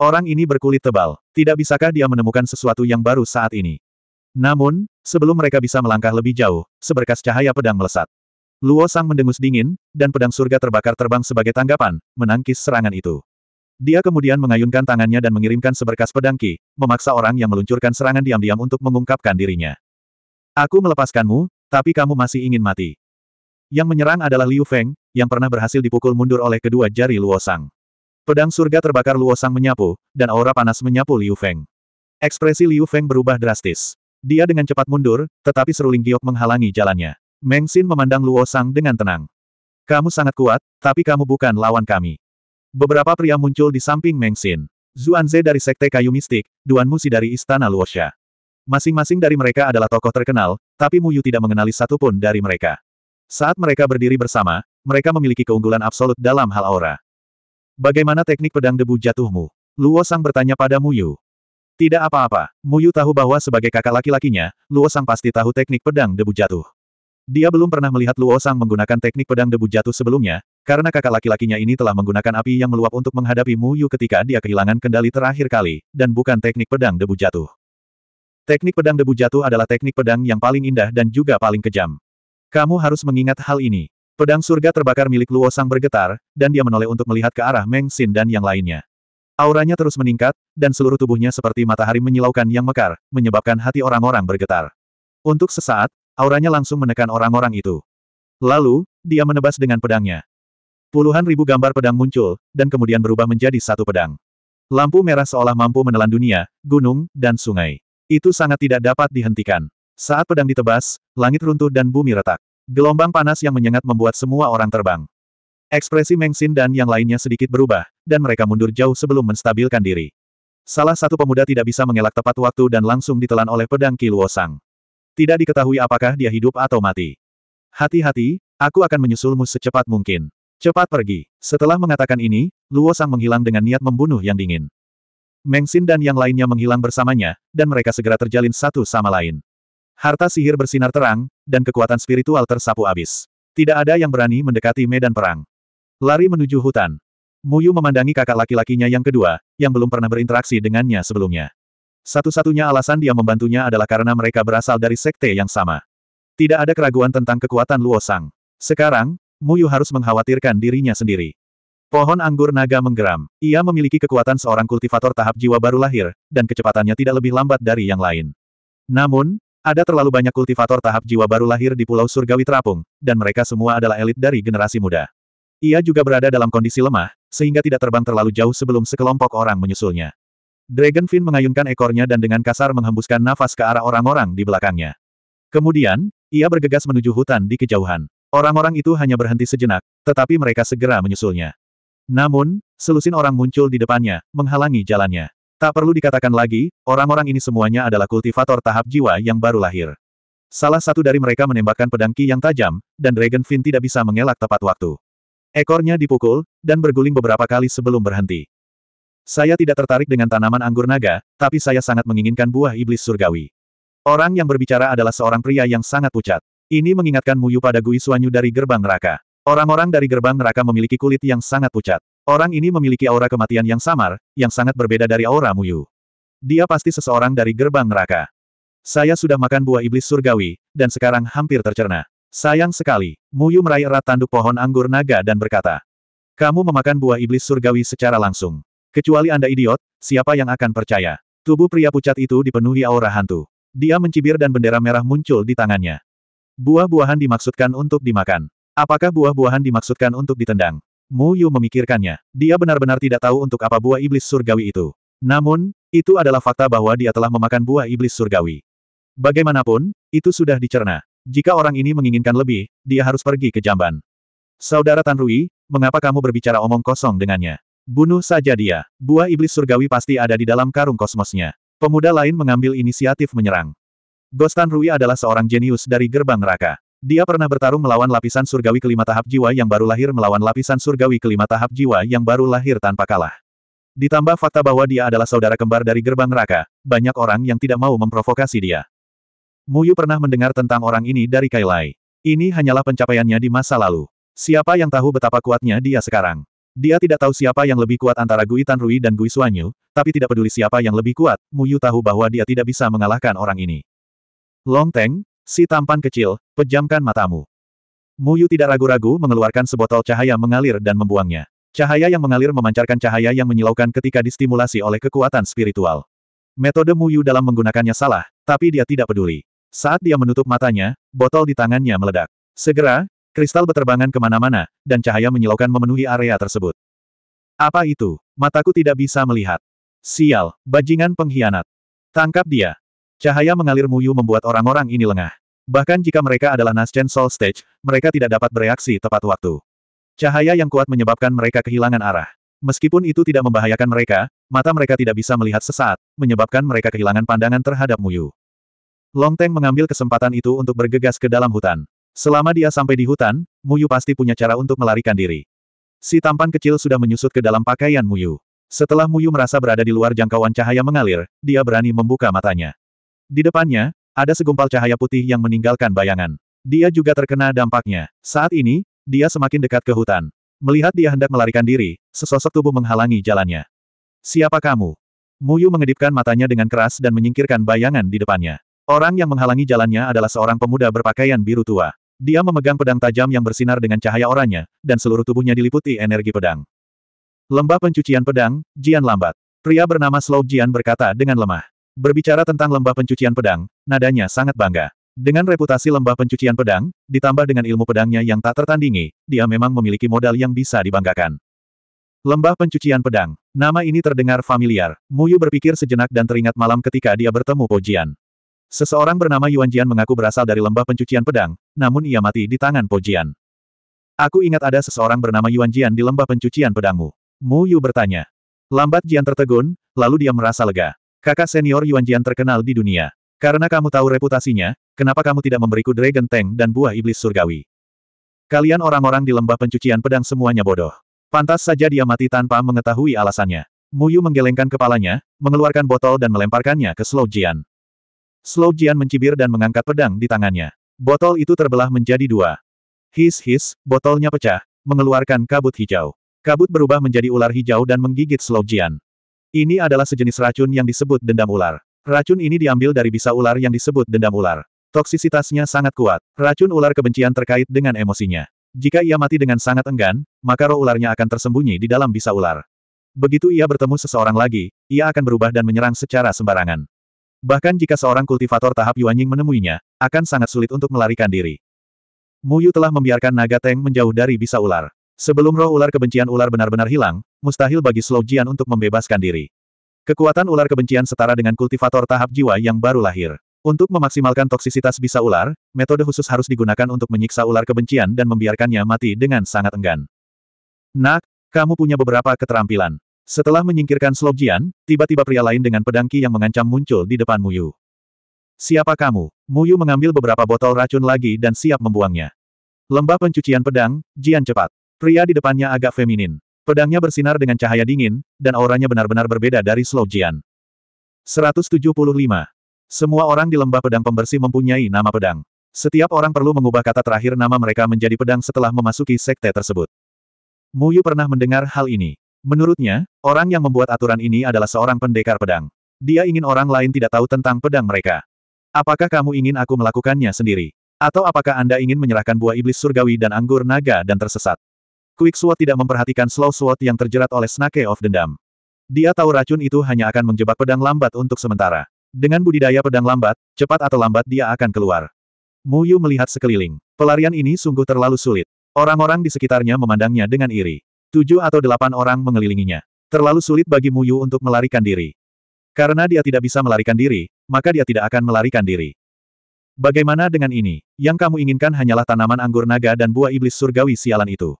Orang ini berkulit tebal. Tidak bisakah dia menemukan sesuatu yang baru saat ini? Namun, sebelum mereka bisa melangkah lebih jauh, seberkas cahaya pedang melesat. Luo Sang mendengus dingin, dan pedang surga terbakar terbang sebagai tanggapan, menangkis serangan itu. Dia kemudian mengayunkan tangannya dan mengirimkan seberkas pedang Ki, memaksa orang yang meluncurkan serangan diam-diam untuk mengungkapkan dirinya. Aku melepaskanmu, tapi kamu masih ingin mati. Yang menyerang adalah Liu Feng, yang pernah berhasil dipukul mundur oleh kedua jari Luo Sang. Pedang surga terbakar Luo Sang menyapu, dan aura panas menyapu Liu Feng. Ekspresi Liu Feng berubah drastis. Dia dengan cepat mundur, tetapi seruling giok menghalangi jalannya. Meng Xin memandang Luo Sang dengan tenang. Kamu sangat kuat, tapi kamu bukan lawan kami. Beberapa pria muncul di samping Meng Xin. Zuanze dari Sekte Kayu Mistik, Duan Musi dari Istana Luosha. Masing-masing dari mereka adalah tokoh terkenal, tapi Mu Yu tidak mengenali satupun dari mereka. Saat mereka berdiri bersama, mereka memiliki keunggulan absolut dalam hal aura. Bagaimana teknik pedang debu jatuhmu? Luo Sang bertanya pada Mu Yu. Tidak apa-apa, Muyu tahu bahwa sebagai kakak laki-lakinya, Luo Sang pasti tahu teknik pedang debu jatuh. Dia belum pernah melihat Luo Sang menggunakan teknik pedang debu jatuh sebelumnya, karena kakak laki-lakinya ini telah menggunakan api yang meluap untuk menghadapi Muyu ketika dia kehilangan kendali terakhir kali, dan bukan teknik pedang debu jatuh. Teknik pedang debu jatuh adalah teknik pedang yang paling indah dan juga paling kejam. Kamu harus mengingat hal ini. Pedang surga terbakar milik Luo Sang bergetar, dan dia menoleh untuk melihat ke arah Meng Xin dan yang lainnya. Auranya terus meningkat, dan seluruh tubuhnya seperti matahari menyilaukan yang mekar, menyebabkan hati orang-orang bergetar. Untuk sesaat, auranya langsung menekan orang-orang itu. Lalu, dia menebas dengan pedangnya. Puluhan ribu gambar pedang muncul, dan kemudian berubah menjadi satu pedang. Lampu merah seolah mampu menelan dunia, gunung, dan sungai. Itu sangat tidak dapat dihentikan. Saat pedang ditebas, langit runtuh dan bumi retak. Gelombang panas yang menyengat membuat semua orang terbang. Ekspresi Mengsin dan yang lainnya sedikit berubah, dan mereka mundur jauh sebelum menstabilkan diri. Salah satu pemuda tidak bisa mengelak tepat waktu dan langsung ditelan oleh pedang Kiluosang. Tidak diketahui apakah dia hidup atau mati. Hati-hati, aku akan menyusulmu secepat mungkin. Cepat pergi. Setelah mengatakan ini, Luo Sang menghilang dengan niat membunuh yang dingin. Meng dan yang lainnya menghilang bersamanya, dan mereka segera terjalin satu sama lain. Harta sihir bersinar terang, dan kekuatan spiritual tersapu abis. Tidak ada yang berani mendekati medan perang. Lari menuju hutan. Muyu memandangi kakak laki-lakinya yang kedua, yang belum pernah berinteraksi dengannya sebelumnya. Satu-satunya alasan dia membantunya adalah karena mereka berasal dari sekte yang sama. Tidak ada keraguan tentang kekuatan Luo Sang. Sekarang, Muyu harus mengkhawatirkan dirinya sendiri. Pohon anggur naga menggeram. Ia memiliki kekuatan seorang kultivator tahap jiwa baru lahir, dan kecepatannya tidak lebih lambat dari yang lain. Namun, ada terlalu banyak kultivator tahap jiwa baru lahir di Pulau Surgawi Terapung, dan mereka semua adalah elit dari generasi muda. Ia juga berada dalam kondisi lemah, sehingga tidak terbang terlalu jauh sebelum sekelompok orang menyusulnya. Dragonfin mengayunkan ekornya dan dengan kasar menghembuskan nafas ke arah orang-orang di belakangnya. Kemudian, ia bergegas menuju hutan di kejauhan. Orang-orang itu hanya berhenti sejenak, tetapi mereka segera menyusulnya. Namun, selusin orang muncul di depannya, menghalangi jalannya. Tak perlu dikatakan lagi, orang-orang ini semuanya adalah kultivator tahap jiwa yang baru lahir. Salah satu dari mereka menembakkan pedang Ki yang tajam, dan Dragonfin tidak bisa mengelak tepat waktu. Ekornya dipukul, dan berguling beberapa kali sebelum berhenti. Saya tidak tertarik dengan tanaman anggur naga, tapi saya sangat menginginkan buah iblis surgawi. Orang yang berbicara adalah seorang pria yang sangat pucat. Ini mengingatkan Muyu pada Gui Suanyu dari gerbang neraka. Orang-orang dari gerbang neraka memiliki kulit yang sangat pucat. Orang ini memiliki aura kematian yang samar, yang sangat berbeda dari aura Muyu. Dia pasti seseorang dari gerbang neraka. Saya sudah makan buah iblis surgawi, dan sekarang hampir tercerna. Sayang sekali, Muyu meraih erat tanduk pohon anggur naga dan berkata. Kamu memakan buah iblis surgawi secara langsung. Kecuali Anda idiot, siapa yang akan percaya? Tubuh pria pucat itu dipenuhi aura hantu. Dia mencibir dan bendera merah muncul di tangannya. Buah-buahan dimaksudkan untuk dimakan. Apakah buah-buahan dimaksudkan untuk ditendang? Mu Yu memikirkannya. Dia benar-benar tidak tahu untuk apa buah iblis surgawi itu. Namun, itu adalah fakta bahwa dia telah memakan buah iblis surgawi. Bagaimanapun, itu sudah dicerna. Jika orang ini menginginkan lebih, dia harus pergi ke jamban. Saudara Tan Rui, mengapa kamu berbicara omong kosong dengannya? Bunuh saja dia. Buah iblis surgawi pasti ada di dalam karung kosmosnya. Pemuda lain mengambil inisiatif menyerang. Tan Rui adalah seorang jenius dari gerbang neraka. Dia pernah bertarung melawan lapisan surgawi kelima tahap jiwa yang baru lahir melawan lapisan surgawi kelima tahap jiwa yang baru lahir tanpa kalah. Ditambah fakta bahwa dia adalah saudara kembar dari gerbang neraka, banyak orang yang tidak mau memprovokasi dia. Muyu pernah mendengar tentang orang ini dari Kailai. Ini hanyalah pencapaiannya di masa lalu. Siapa yang tahu betapa kuatnya dia sekarang? Dia tidak tahu siapa yang lebih kuat antara Gui Tan Rui dan Gui Suanyu, tapi tidak peduli siapa yang lebih kuat, Muyu tahu bahwa dia tidak bisa mengalahkan orang ini. Long Teng, si tampan kecil, pejamkan matamu. Muyu tidak ragu-ragu mengeluarkan sebotol cahaya mengalir dan membuangnya. Cahaya yang mengalir memancarkan cahaya yang menyilaukan ketika distimulasi oleh kekuatan spiritual. Metode Muyu dalam menggunakannya salah, tapi dia tidak peduli. Saat dia menutup matanya, botol di tangannya meledak. Segera, kristal beterbangan kemana-mana, dan cahaya menyilaukan memenuhi area tersebut. Apa itu? Mataku tidak bisa melihat. Sial, bajingan pengkhianat. Tangkap dia. Cahaya mengalir muyu membuat orang-orang ini lengah. Bahkan jika mereka adalah Naschen Soul Stage, mereka tidak dapat bereaksi tepat waktu. Cahaya yang kuat menyebabkan mereka kehilangan arah. Meskipun itu tidak membahayakan mereka, mata mereka tidak bisa melihat sesaat, menyebabkan mereka kehilangan pandangan terhadap Muyu. Longteng mengambil kesempatan itu untuk bergegas ke dalam hutan. Selama dia sampai di hutan, Muyu pasti punya cara untuk melarikan diri. Si tampan kecil sudah menyusut ke dalam pakaian Muyu. Setelah Muyu merasa berada di luar jangkauan cahaya mengalir, dia berani membuka matanya. Di depannya, ada segumpal cahaya putih yang meninggalkan bayangan. Dia juga terkena dampaknya. Saat ini, dia semakin dekat ke hutan. Melihat dia hendak melarikan diri, sesosok tubuh menghalangi jalannya. Siapa kamu? Muyu mengedipkan matanya dengan keras dan menyingkirkan bayangan di depannya. Orang yang menghalangi jalannya adalah seorang pemuda berpakaian biru tua. Dia memegang pedang tajam yang bersinar dengan cahaya oranye, dan seluruh tubuhnya diliputi energi pedang. Lembah pencucian pedang, Jian Lambat. Pria bernama Slow Jian berkata dengan lemah. Berbicara tentang lembah pencucian pedang, nadanya sangat bangga. Dengan reputasi lembah pencucian pedang, ditambah dengan ilmu pedangnya yang tak tertandingi, dia memang memiliki modal yang bisa dibanggakan. Lembah pencucian pedang. Nama ini terdengar familiar. Muyu berpikir sejenak dan teringat malam ketika dia bertemu Po Jian. Seseorang bernama Yuan Jian mengaku berasal dari lembah pencucian pedang, namun ia mati di tangan Po Jian. Aku ingat ada seseorang bernama Yuan Jian di lembah pencucian pedangmu. Mu Yu bertanya. Lambat Jian tertegun, lalu dia merasa lega. Kakak senior Yuan Jian terkenal di dunia. Karena kamu tahu reputasinya, kenapa kamu tidak memberiku Dragon Tank dan buah iblis surgawi? Kalian orang-orang di lembah pencucian pedang semuanya bodoh. Pantas saja dia mati tanpa mengetahui alasannya. Mu Yu menggelengkan kepalanya, mengeluarkan botol dan melemparkannya ke Slow Jian. Slow Jian mencibir dan mengangkat pedang di tangannya. Botol itu terbelah menjadi dua. His-his, botolnya pecah, mengeluarkan kabut hijau. Kabut berubah menjadi ular hijau dan menggigit Slow Jian. Ini adalah sejenis racun yang disebut dendam ular. Racun ini diambil dari bisa ular yang disebut dendam ular. Toksisitasnya sangat kuat. Racun ular kebencian terkait dengan emosinya. Jika ia mati dengan sangat enggan, maka roh ularnya akan tersembunyi di dalam bisa ular. Begitu ia bertemu seseorang lagi, ia akan berubah dan menyerang secara sembarangan. Bahkan jika seorang kultivator tahap Yuanying menemuinya, akan sangat sulit untuk melarikan diri. Mu Yu telah membiarkan naga Teng menjauh dari bisa ular. Sebelum roh ular kebencian ular benar-benar hilang, mustahil bagi Slow Jian untuk membebaskan diri. Kekuatan ular kebencian setara dengan kultivator tahap jiwa yang baru lahir. Untuk memaksimalkan toksisitas bisa ular, metode khusus harus digunakan untuk menyiksa ular kebencian dan membiarkannya mati dengan sangat enggan. Nak, kamu punya beberapa keterampilan. Setelah menyingkirkan Slobjian, tiba-tiba pria lain dengan pedangki yang mengancam muncul di depan Muyu. Siapa kamu? Muyu mengambil beberapa botol racun lagi dan siap membuangnya. Lembah pencucian pedang, Jian cepat. Pria di depannya agak feminin. Pedangnya bersinar dengan cahaya dingin, dan auranya benar-benar berbeda dari Slobjian. 175. Semua orang di lembah pedang pembersih mempunyai nama pedang. Setiap orang perlu mengubah kata terakhir nama mereka menjadi pedang setelah memasuki sekte tersebut. Muyu pernah mendengar hal ini. Menurutnya, orang yang membuat aturan ini adalah seorang pendekar pedang. Dia ingin orang lain tidak tahu tentang pedang mereka. Apakah kamu ingin aku melakukannya sendiri? Atau apakah Anda ingin menyerahkan buah iblis surgawi dan anggur naga dan tersesat? Quick Sword tidak memperhatikan Slow Sword yang terjerat oleh Snake of Dendam. Dia tahu racun itu hanya akan menjebak pedang lambat untuk sementara. Dengan budidaya pedang lambat, cepat atau lambat dia akan keluar. Mu Yu melihat sekeliling. Pelarian ini sungguh terlalu sulit. Orang-orang di sekitarnya memandangnya dengan iri. Tujuh atau delapan orang mengelilinginya. Terlalu sulit bagi Muyu untuk melarikan diri. Karena dia tidak bisa melarikan diri, maka dia tidak akan melarikan diri. Bagaimana dengan ini? Yang kamu inginkan hanyalah tanaman anggur naga dan buah iblis surgawi sialan itu.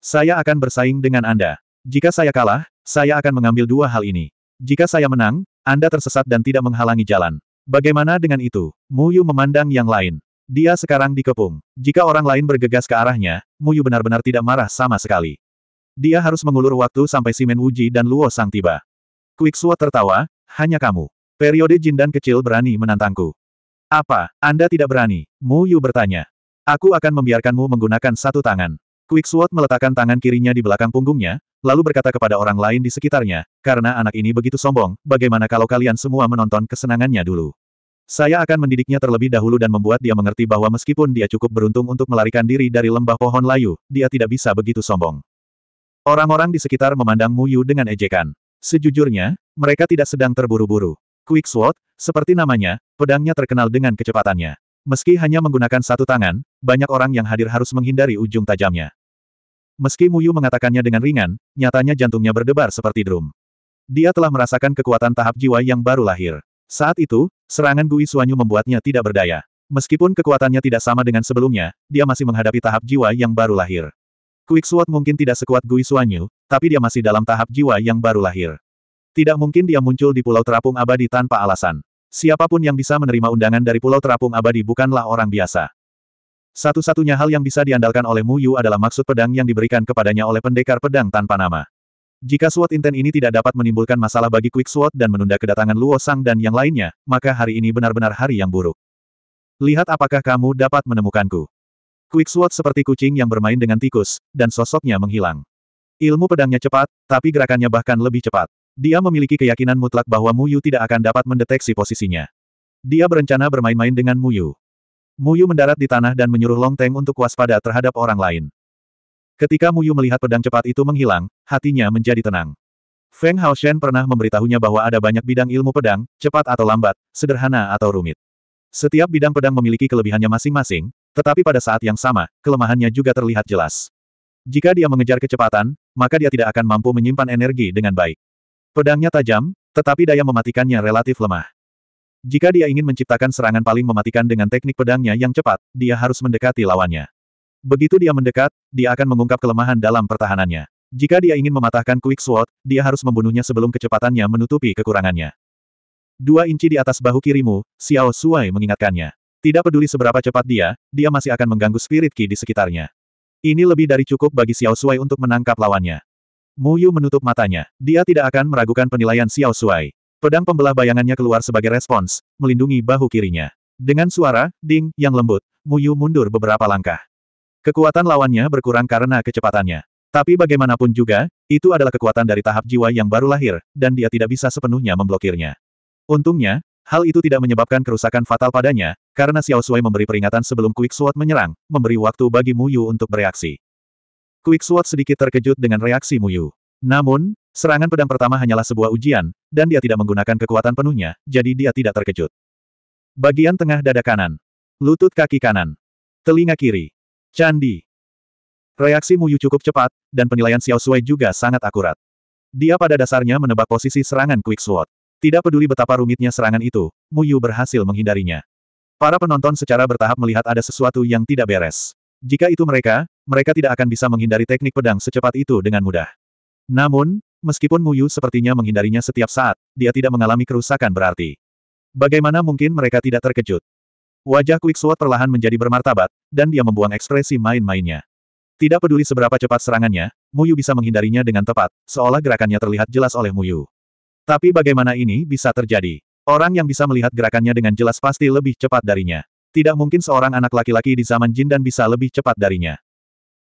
Saya akan bersaing dengan Anda. Jika saya kalah, saya akan mengambil dua hal ini. Jika saya menang, Anda tersesat dan tidak menghalangi jalan. Bagaimana dengan itu? Muyu memandang yang lain. Dia sekarang dikepung. Jika orang lain bergegas ke arahnya, Muyu benar-benar tidak marah sama sekali. Dia harus mengulur waktu sampai Simen Wuji dan Luo Sang tiba. Quick Quixuo tertawa, hanya kamu. Periode jin dan kecil berani menantangku. Apa, Anda tidak berani? Mu Yu bertanya. Aku akan membiarkanmu menggunakan satu tangan. Quick Quicksword meletakkan tangan kirinya di belakang punggungnya, lalu berkata kepada orang lain di sekitarnya, karena anak ini begitu sombong, bagaimana kalau kalian semua menonton kesenangannya dulu? Saya akan mendidiknya terlebih dahulu dan membuat dia mengerti bahwa meskipun dia cukup beruntung untuk melarikan diri dari lembah pohon layu, dia tidak bisa begitu sombong. Orang-orang di sekitar memandang Mu Yu dengan ejekan. Sejujurnya, mereka tidak sedang terburu-buru. Quick Sword, seperti namanya, pedangnya terkenal dengan kecepatannya. Meski hanya menggunakan satu tangan, banyak orang yang hadir harus menghindari ujung tajamnya. Meski Mu Yu mengatakannya dengan ringan, nyatanya jantungnya berdebar seperti drum. Dia telah merasakan kekuatan tahap jiwa yang baru lahir. Saat itu, serangan Gui Suanyu membuatnya tidak berdaya. Meskipun kekuatannya tidak sama dengan sebelumnya, dia masih menghadapi tahap jiwa yang baru lahir. Suat mungkin tidak sekuat Gui Suanyu, tapi dia masih dalam tahap jiwa yang baru lahir. Tidak mungkin dia muncul di Pulau Terapung Abadi tanpa alasan. Siapapun yang bisa menerima undangan dari Pulau Terapung Abadi bukanlah orang biasa. Satu-satunya hal yang bisa diandalkan oleh Mu Yu adalah maksud pedang yang diberikan kepadanya oleh pendekar pedang tanpa nama. Jika Suat Inten ini tidak dapat menimbulkan masalah bagi Quick Suat dan menunda kedatangan Luo Sang dan yang lainnya, maka hari ini benar-benar hari yang buruk. Lihat apakah kamu dapat menemukanku. Quicksword seperti kucing yang bermain dengan tikus, dan sosoknya menghilang. Ilmu pedangnya cepat, tapi gerakannya bahkan lebih cepat. Dia memiliki keyakinan mutlak bahwa Mu Yu tidak akan dapat mendeteksi posisinya. Dia berencana bermain-main dengan Mu Yu. Mu Yu mendarat di tanah dan menyuruh Long Teng untuk waspada terhadap orang lain. Ketika Mu Yu melihat pedang cepat itu menghilang, hatinya menjadi tenang. Feng Haoshen pernah memberitahunya bahwa ada banyak bidang ilmu pedang, cepat atau lambat, sederhana atau rumit. Setiap bidang pedang memiliki kelebihannya masing-masing, tetapi pada saat yang sama, kelemahannya juga terlihat jelas. Jika dia mengejar kecepatan, maka dia tidak akan mampu menyimpan energi dengan baik. Pedangnya tajam, tetapi daya mematikannya relatif lemah. Jika dia ingin menciptakan serangan paling mematikan dengan teknik pedangnya yang cepat, dia harus mendekati lawannya. Begitu dia mendekat, dia akan mengungkap kelemahan dalam pertahanannya. Jika dia ingin mematahkan Quick Sword, dia harus membunuhnya sebelum kecepatannya menutupi kekurangannya. Dua inci di atas bahu kirimu, Xiao Suai mengingatkannya. Tidak peduli seberapa cepat dia, dia masih akan mengganggu spirit ki di sekitarnya. Ini lebih dari cukup bagi Xiao Suai untuk menangkap lawannya. Mu Yu menutup matanya. Dia tidak akan meragukan penilaian Xiao Suai. Pedang pembelah bayangannya keluar sebagai respons, melindungi bahu kirinya. Dengan suara, ding, yang lembut, Mu Yu mundur beberapa langkah. Kekuatan lawannya berkurang karena kecepatannya. Tapi bagaimanapun juga, itu adalah kekuatan dari tahap jiwa yang baru lahir, dan dia tidak bisa sepenuhnya memblokirnya. Untungnya, Hal itu tidak menyebabkan kerusakan fatal padanya, karena Xiao Sui memberi peringatan sebelum Quick Sword menyerang, memberi waktu bagi Mu Yu untuk bereaksi. Quick Sword sedikit terkejut dengan reaksi Mu Yu, Namun, serangan pedang pertama hanyalah sebuah ujian, dan dia tidak menggunakan kekuatan penuhnya, jadi dia tidak terkejut. Bagian tengah dada kanan. Lutut kaki kanan. Telinga kiri. Candi. Reaksi Mu Yu cukup cepat, dan penilaian Xiao Sui juga sangat akurat. Dia pada dasarnya menebak posisi serangan Quick Sword. Tidak peduli betapa rumitnya serangan itu, Mu Yu berhasil menghindarinya. Para penonton secara bertahap melihat ada sesuatu yang tidak beres. Jika itu mereka, mereka tidak akan bisa menghindari teknik pedang secepat itu dengan mudah. Namun, meskipun Mu Yu sepertinya menghindarinya setiap saat, dia tidak mengalami kerusakan berarti. Bagaimana mungkin mereka tidak terkejut? Wajah Quick Sword perlahan menjadi bermartabat, dan dia membuang ekspresi main-mainnya. Tidak peduli seberapa cepat serangannya, Muyu bisa menghindarinya dengan tepat, seolah gerakannya terlihat jelas oleh Muyu. Tapi bagaimana ini bisa terjadi? Orang yang bisa melihat gerakannya dengan jelas pasti lebih cepat darinya. Tidak mungkin seorang anak laki-laki di zaman jin dan bisa lebih cepat darinya.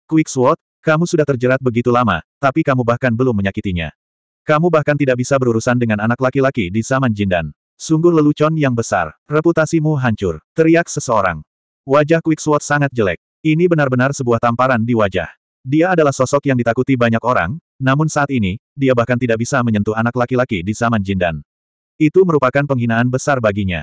Quick Sword, kamu sudah terjerat begitu lama, tapi kamu bahkan belum menyakitinya. Kamu bahkan tidak bisa berurusan dengan anak laki-laki di zaman jin dan Sungguh lelucon yang besar. Reputasimu hancur. Teriak seseorang. Wajah Quick Sword sangat jelek. Ini benar-benar sebuah tamparan di wajah. Dia adalah sosok yang ditakuti banyak orang, namun saat ini, dia bahkan tidak bisa menyentuh anak laki-laki di zaman Jindan. Itu merupakan penghinaan besar baginya.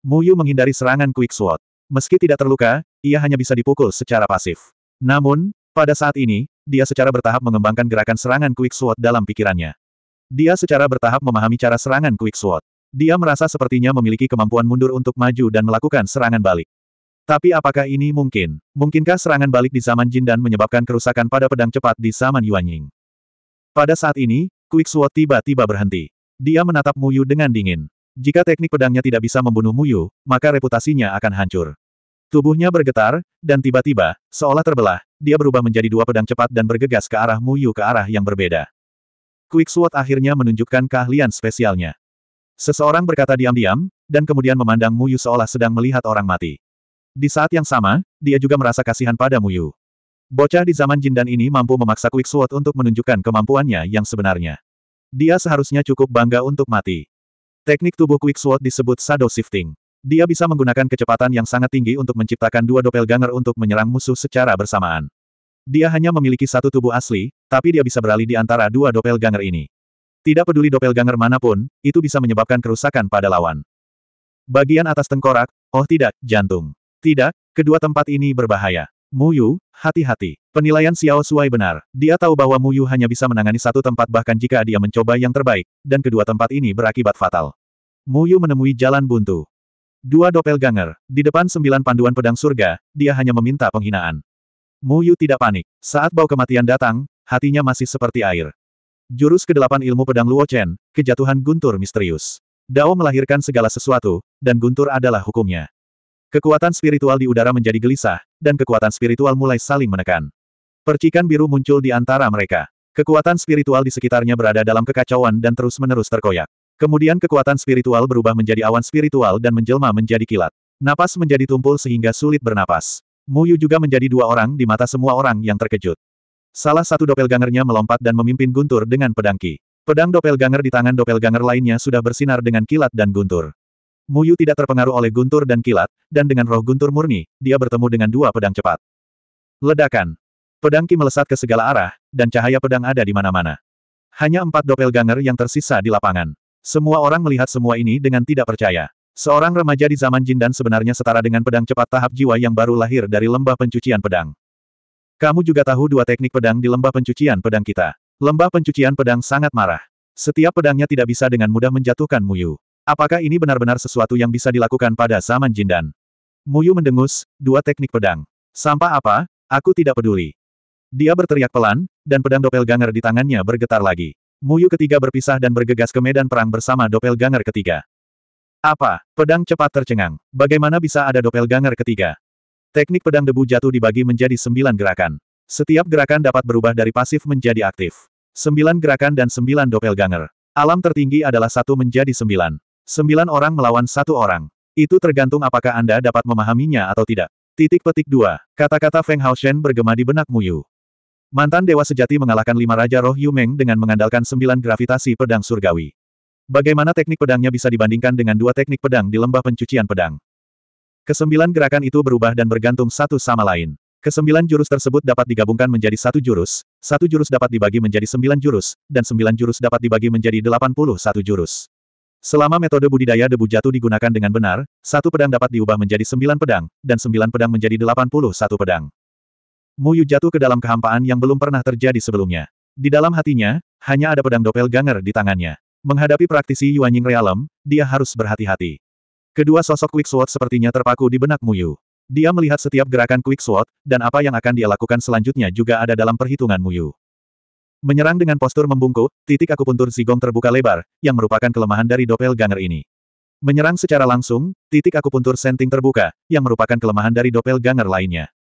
Mu Yu menghindari serangan Quick Sword. Meski tidak terluka, ia hanya bisa dipukul secara pasif. Namun, pada saat ini, dia secara bertahap mengembangkan gerakan serangan Quick Sword dalam pikirannya. Dia secara bertahap memahami cara serangan Quick Sword. Dia merasa sepertinya memiliki kemampuan mundur untuk maju dan melakukan serangan balik. Tapi apakah ini mungkin? Mungkinkah serangan balik di zaman Jin dan menyebabkan kerusakan pada pedang cepat di zaman Yuan Ying? Pada saat ini, Quick Sword tiba-tiba berhenti. Dia menatap Muyu dengan dingin. Jika teknik pedangnya tidak bisa membunuh Muyu, maka reputasinya akan hancur. Tubuhnya bergetar, dan tiba-tiba, seolah terbelah, dia berubah menjadi dua pedang cepat dan bergegas ke arah Muyu ke arah yang berbeda. Quick Sword akhirnya menunjukkan keahlian spesialnya. Seseorang berkata diam-diam, dan kemudian memandang Muyu seolah sedang melihat orang mati. Di saat yang sama, dia juga merasa kasihan pada Muyu. Bocah di zaman jin dan ini mampu memaksa Quick Sword untuk menunjukkan kemampuannya yang sebenarnya. Dia seharusnya cukup bangga untuk mati. Teknik tubuh Quick Sword disebut Shadow Shifting. Dia bisa menggunakan kecepatan yang sangat tinggi untuk menciptakan dua doppelganger untuk menyerang musuh secara bersamaan. Dia hanya memiliki satu tubuh asli, tapi dia bisa beralih di antara dua doppelganger ini. Tidak peduli doppelganger manapun, itu bisa menyebabkan kerusakan pada lawan. Bagian atas tengkorak, oh tidak, jantung. Tidak, kedua tempat ini berbahaya. Muyu, hati-hati. Penilaian Xiao suai benar. Dia tahu bahwa Muyu hanya bisa menangani satu tempat bahkan jika dia mencoba yang terbaik, dan kedua tempat ini berakibat fatal. Muyu menemui jalan buntu. Dua ganger, di depan sembilan panduan pedang surga, dia hanya meminta penghinaan. Muyu tidak panik. Saat bau kematian datang, hatinya masih seperti air. Jurus kedelapan ilmu pedang Luo Chen, kejatuhan guntur misterius. Dao melahirkan segala sesuatu, dan guntur adalah hukumnya. Kekuatan spiritual di udara menjadi gelisah, dan kekuatan spiritual mulai saling menekan. Percikan biru muncul di antara mereka. Kekuatan spiritual di sekitarnya berada dalam kekacauan dan terus-menerus terkoyak. Kemudian kekuatan spiritual berubah menjadi awan spiritual dan menjelma menjadi kilat. Napas menjadi tumpul sehingga sulit bernapas. Muyu juga menjadi dua orang di mata semua orang yang terkejut. Salah satu doppelgangernya melompat dan memimpin Guntur dengan pedang Ki. Pedang doppelganger di tangan doppelganger lainnya sudah bersinar dengan kilat dan guntur. Muyu tidak terpengaruh oleh guntur dan kilat, dan dengan roh guntur murni, dia bertemu dengan dua pedang cepat. Ledakan. Pedang Ki melesat ke segala arah, dan cahaya pedang ada di mana-mana. Hanya empat doppelganger yang tersisa di lapangan. Semua orang melihat semua ini dengan tidak percaya. Seorang remaja di zaman Jin dan sebenarnya setara dengan pedang cepat tahap jiwa yang baru lahir dari lembah pencucian pedang. Kamu juga tahu dua teknik pedang di lembah pencucian pedang kita. Lembah pencucian pedang sangat marah. Setiap pedangnya tidak bisa dengan mudah menjatuhkan Muyu. Apakah ini benar-benar sesuatu yang bisa dilakukan pada zaman Jindan? Muyu mendengus, dua teknik pedang. Sampah apa, aku tidak peduli. Dia berteriak pelan, dan pedang doppelganger di tangannya bergetar lagi. Muyu ketiga berpisah dan bergegas ke medan perang bersama doppelganger ketiga. Apa? Pedang cepat tercengang. Bagaimana bisa ada doppelganger ketiga? Teknik pedang debu jatuh dibagi menjadi sembilan gerakan. Setiap gerakan dapat berubah dari pasif menjadi aktif. Sembilan gerakan dan sembilan doppelganger. Alam tertinggi adalah satu menjadi sembilan. Sembilan orang melawan satu orang. Itu tergantung apakah Anda dapat memahaminya atau tidak. Titik petik dua. Kata-kata Feng Hao Shen bergema di benak Muyu. Mantan Dewa Sejati mengalahkan lima Raja Roh Yumeng dengan mengandalkan sembilan gravitasi pedang surgawi. Bagaimana teknik pedangnya bisa dibandingkan dengan dua teknik pedang di lembah pencucian pedang? Kesembilan gerakan itu berubah dan bergantung satu sama lain. Kesembilan jurus tersebut dapat digabungkan menjadi satu jurus, satu jurus dapat dibagi menjadi sembilan jurus, dan sembilan jurus dapat dibagi menjadi delapan puluh satu jurus. Selama metode budidaya debu jatuh digunakan dengan benar, satu pedang dapat diubah menjadi sembilan pedang, dan sembilan pedang menjadi delapan puluh satu pedang. Muyu jatuh ke dalam kehampaan yang belum pernah terjadi sebelumnya. Di dalam hatinya, hanya ada pedang ganger di tangannya. Menghadapi praktisi Yuan Ying Realem, dia harus berhati-hati. Kedua sosok Quick Sword sepertinya terpaku di benak Muyu. Dia melihat setiap gerakan Quick Sword, dan apa yang akan dia lakukan selanjutnya juga ada dalam perhitungan Muyu. Menyerang dengan postur membungkuk, titik akupuntur zigong terbuka lebar, yang merupakan kelemahan dari ganger ini. Menyerang secara langsung, titik akupuntur senting terbuka, yang merupakan kelemahan dari ganger lainnya.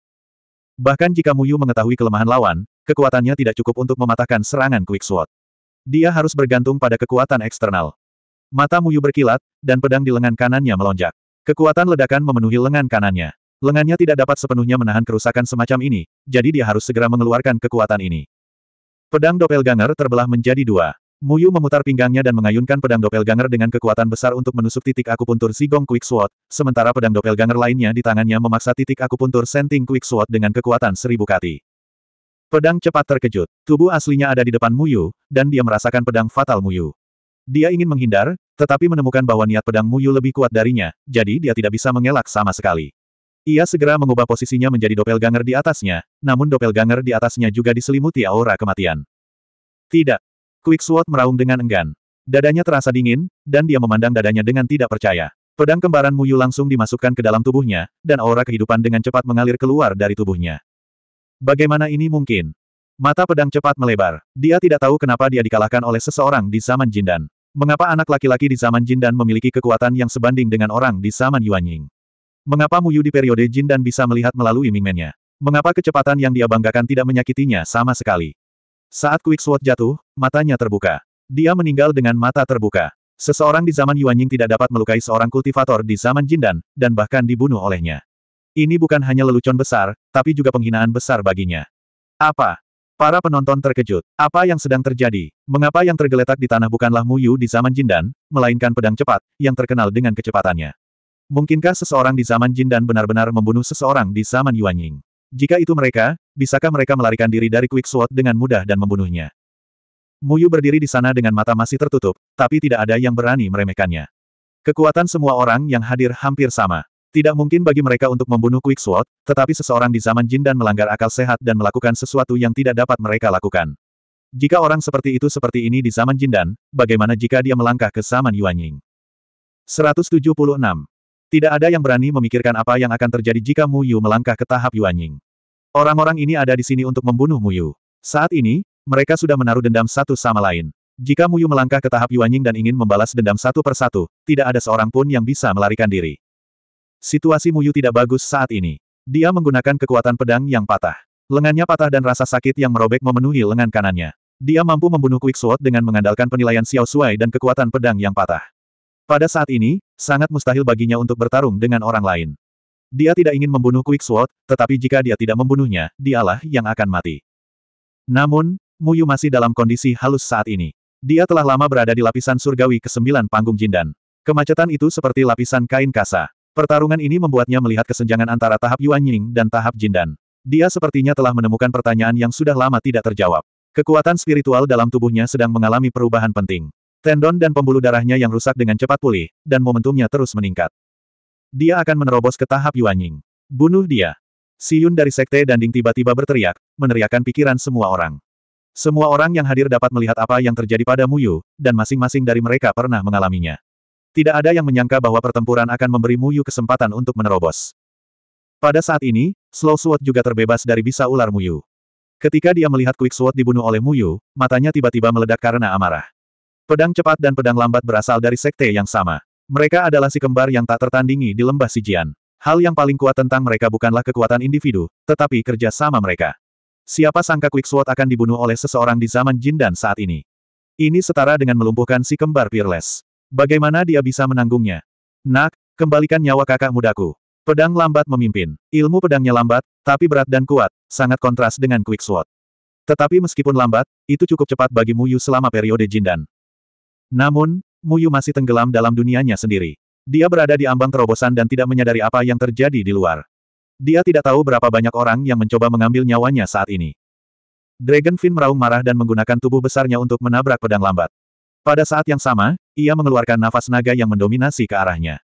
Bahkan jika Muyu mengetahui kelemahan lawan, kekuatannya tidak cukup untuk mematahkan serangan Quick Sword. Dia harus bergantung pada kekuatan eksternal. Mata Muyu berkilat, dan pedang di lengan kanannya melonjak. Kekuatan ledakan memenuhi lengan kanannya. Lengannya tidak dapat sepenuhnya menahan kerusakan semacam ini, jadi dia harus segera mengeluarkan kekuatan ini. Pedang doppelganger terbelah menjadi dua. Muyu memutar pinggangnya dan mengayunkan pedang doppelganger dengan kekuatan besar untuk menusuk titik akupuntur Zigong Quick Sword, sementara pedang doppelganger lainnya di tangannya memaksa titik akupuntur Senting Quick Sword dengan kekuatan seribu kati. Pedang cepat terkejut. Tubuh aslinya ada di depan Muyu, dan dia merasakan pedang fatal Muyu. Dia ingin menghindar, tetapi menemukan bahwa niat pedang Muyu lebih kuat darinya, jadi dia tidak bisa mengelak sama sekali. Ia segera mengubah posisinya menjadi doppelganger di atasnya, namun doppelganger di atasnya juga diselimuti aura kematian. Tidak. Quick Sword meraung dengan enggan. Dadanya terasa dingin, dan dia memandang dadanya dengan tidak percaya. Pedang kembaran Muyu langsung dimasukkan ke dalam tubuhnya, dan aura kehidupan dengan cepat mengalir keluar dari tubuhnya. Bagaimana ini mungkin? Mata pedang cepat melebar. Dia tidak tahu kenapa dia dikalahkan oleh seseorang di zaman Jindan. Mengapa anak laki-laki di zaman Jindan memiliki kekuatan yang sebanding dengan orang di zaman Yuanying? Mengapa Muyu di periode Jin dan bisa melihat melalui Mingmennya? Mengapa kecepatan yang dia banggakan tidak menyakitinya sama sekali? Saat Quick Sword jatuh, matanya terbuka. Dia meninggal dengan mata terbuka. Seseorang di zaman Yuan Ying tidak dapat melukai seorang kultivator di zaman Jindan, dan bahkan dibunuh olehnya. Ini bukan hanya lelucon besar, tapi juga penghinaan besar baginya. Apa? Para penonton terkejut. Apa yang sedang terjadi? Mengapa yang tergeletak di tanah bukanlah Muyu di zaman Jindan, melainkan pedang cepat, yang terkenal dengan kecepatannya. Mungkinkah seseorang di zaman jin dan benar-benar membunuh seseorang di zaman Yuan Ying? Jika itu mereka, bisakah mereka melarikan diri dari Quick Sword dengan mudah dan membunuhnya? Muyu berdiri di sana dengan mata masih tertutup, tapi tidak ada yang berani meremehkannya. Kekuatan semua orang yang hadir hampir sama. Tidak mungkin bagi mereka untuk membunuh Quick Sword, tetapi seseorang di zaman jin dan melanggar akal sehat dan melakukan sesuatu yang tidak dapat mereka lakukan. Jika orang seperti itu seperti ini di zaman Jindan, bagaimana jika dia melangkah ke zaman Yuanying? 176. Tidak ada yang berani memikirkan apa yang akan terjadi jika Mu Yu melangkah ke tahap Yuanying. Orang-orang ini ada di sini untuk membunuh Mu Yu. Saat ini, mereka sudah menaruh dendam satu sama lain. Jika Mu Yu melangkah ke tahap Yuanying dan ingin membalas dendam satu persatu, tidak ada seorang pun yang bisa melarikan diri. Situasi Mu Yu tidak bagus saat ini. Dia menggunakan kekuatan pedang yang patah. Lengannya patah dan rasa sakit yang merobek memenuhi lengan kanannya. Dia mampu membunuh Quick Sword dengan mengandalkan penilaian Xiao Suai dan kekuatan pedang yang patah. Pada saat ini, Sangat mustahil baginya untuk bertarung dengan orang lain. Dia tidak ingin membunuh Quick Sword, tetapi jika dia tidak membunuhnya, dialah yang akan mati. Namun, Muyu masih dalam kondisi halus saat ini. Dia telah lama berada di lapisan surgawi ke-9 panggung Jindan. Kemacetan itu seperti lapisan kain kasa. Pertarungan ini membuatnya melihat kesenjangan antara tahap Yuan Ying dan tahap Jindan. Dia sepertinya telah menemukan pertanyaan yang sudah lama tidak terjawab. Kekuatan spiritual dalam tubuhnya sedang mengalami perubahan penting. Tendon dan pembuluh darahnya yang rusak dengan cepat pulih, dan momentumnya terus meningkat. Dia akan menerobos ke tahap Yuanying. Bunuh dia. Si Yun dari Sekte Danding tiba-tiba berteriak, meneriakkan pikiran semua orang. Semua orang yang hadir dapat melihat apa yang terjadi pada Mu Yu, dan masing-masing dari mereka pernah mengalaminya. Tidak ada yang menyangka bahwa pertempuran akan memberi Mu Yu kesempatan untuk menerobos. Pada saat ini, Slow Sword juga terbebas dari bisa ular Mu Yu. Ketika dia melihat Quick Sword dibunuh oleh Mu Yu, matanya tiba-tiba meledak karena amarah. Pedang cepat dan pedang lambat berasal dari sekte yang sama. Mereka adalah si kembar yang tak tertandingi di lembah Sijian. Hal yang paling kuat tentang mereka bukanlah kekuatan individu, tetapi kerja sama mereka. Siapa sangka Quicksword akan dibunuh oleh seseorang di zaman Jin dan saat ini. Ini setara dengan melumpuhkan si kembar Peerless. Bagaimana dia bisa menanggungnya? Nak, kembalikan nyawa kakak mudaku. Pedang lambat memimpin. Ilmu pedangnya lambat, tapi berat dan kuat, sangat kontras dengan Quicksword. Tetapi meskipun lambat, itu cukup cepat bagi Muyu selama periode Jindan. Namun, Muyu masih tenggelam dalam dunianya sendiri. Dia berada di ambang terobosan dan tidak menyadari apa yang terjadi di luar. Dia tidak tahu berapa banyak orang yang mencoba mengambil nyawanya saat ini. Dragonfin meraung marah dan menggunakan tubuh besarnya untuk menabrak pedang lambat. Pada saat yang sama, ia mengeluarkan nafas naga yang mendominasi ke arahnya.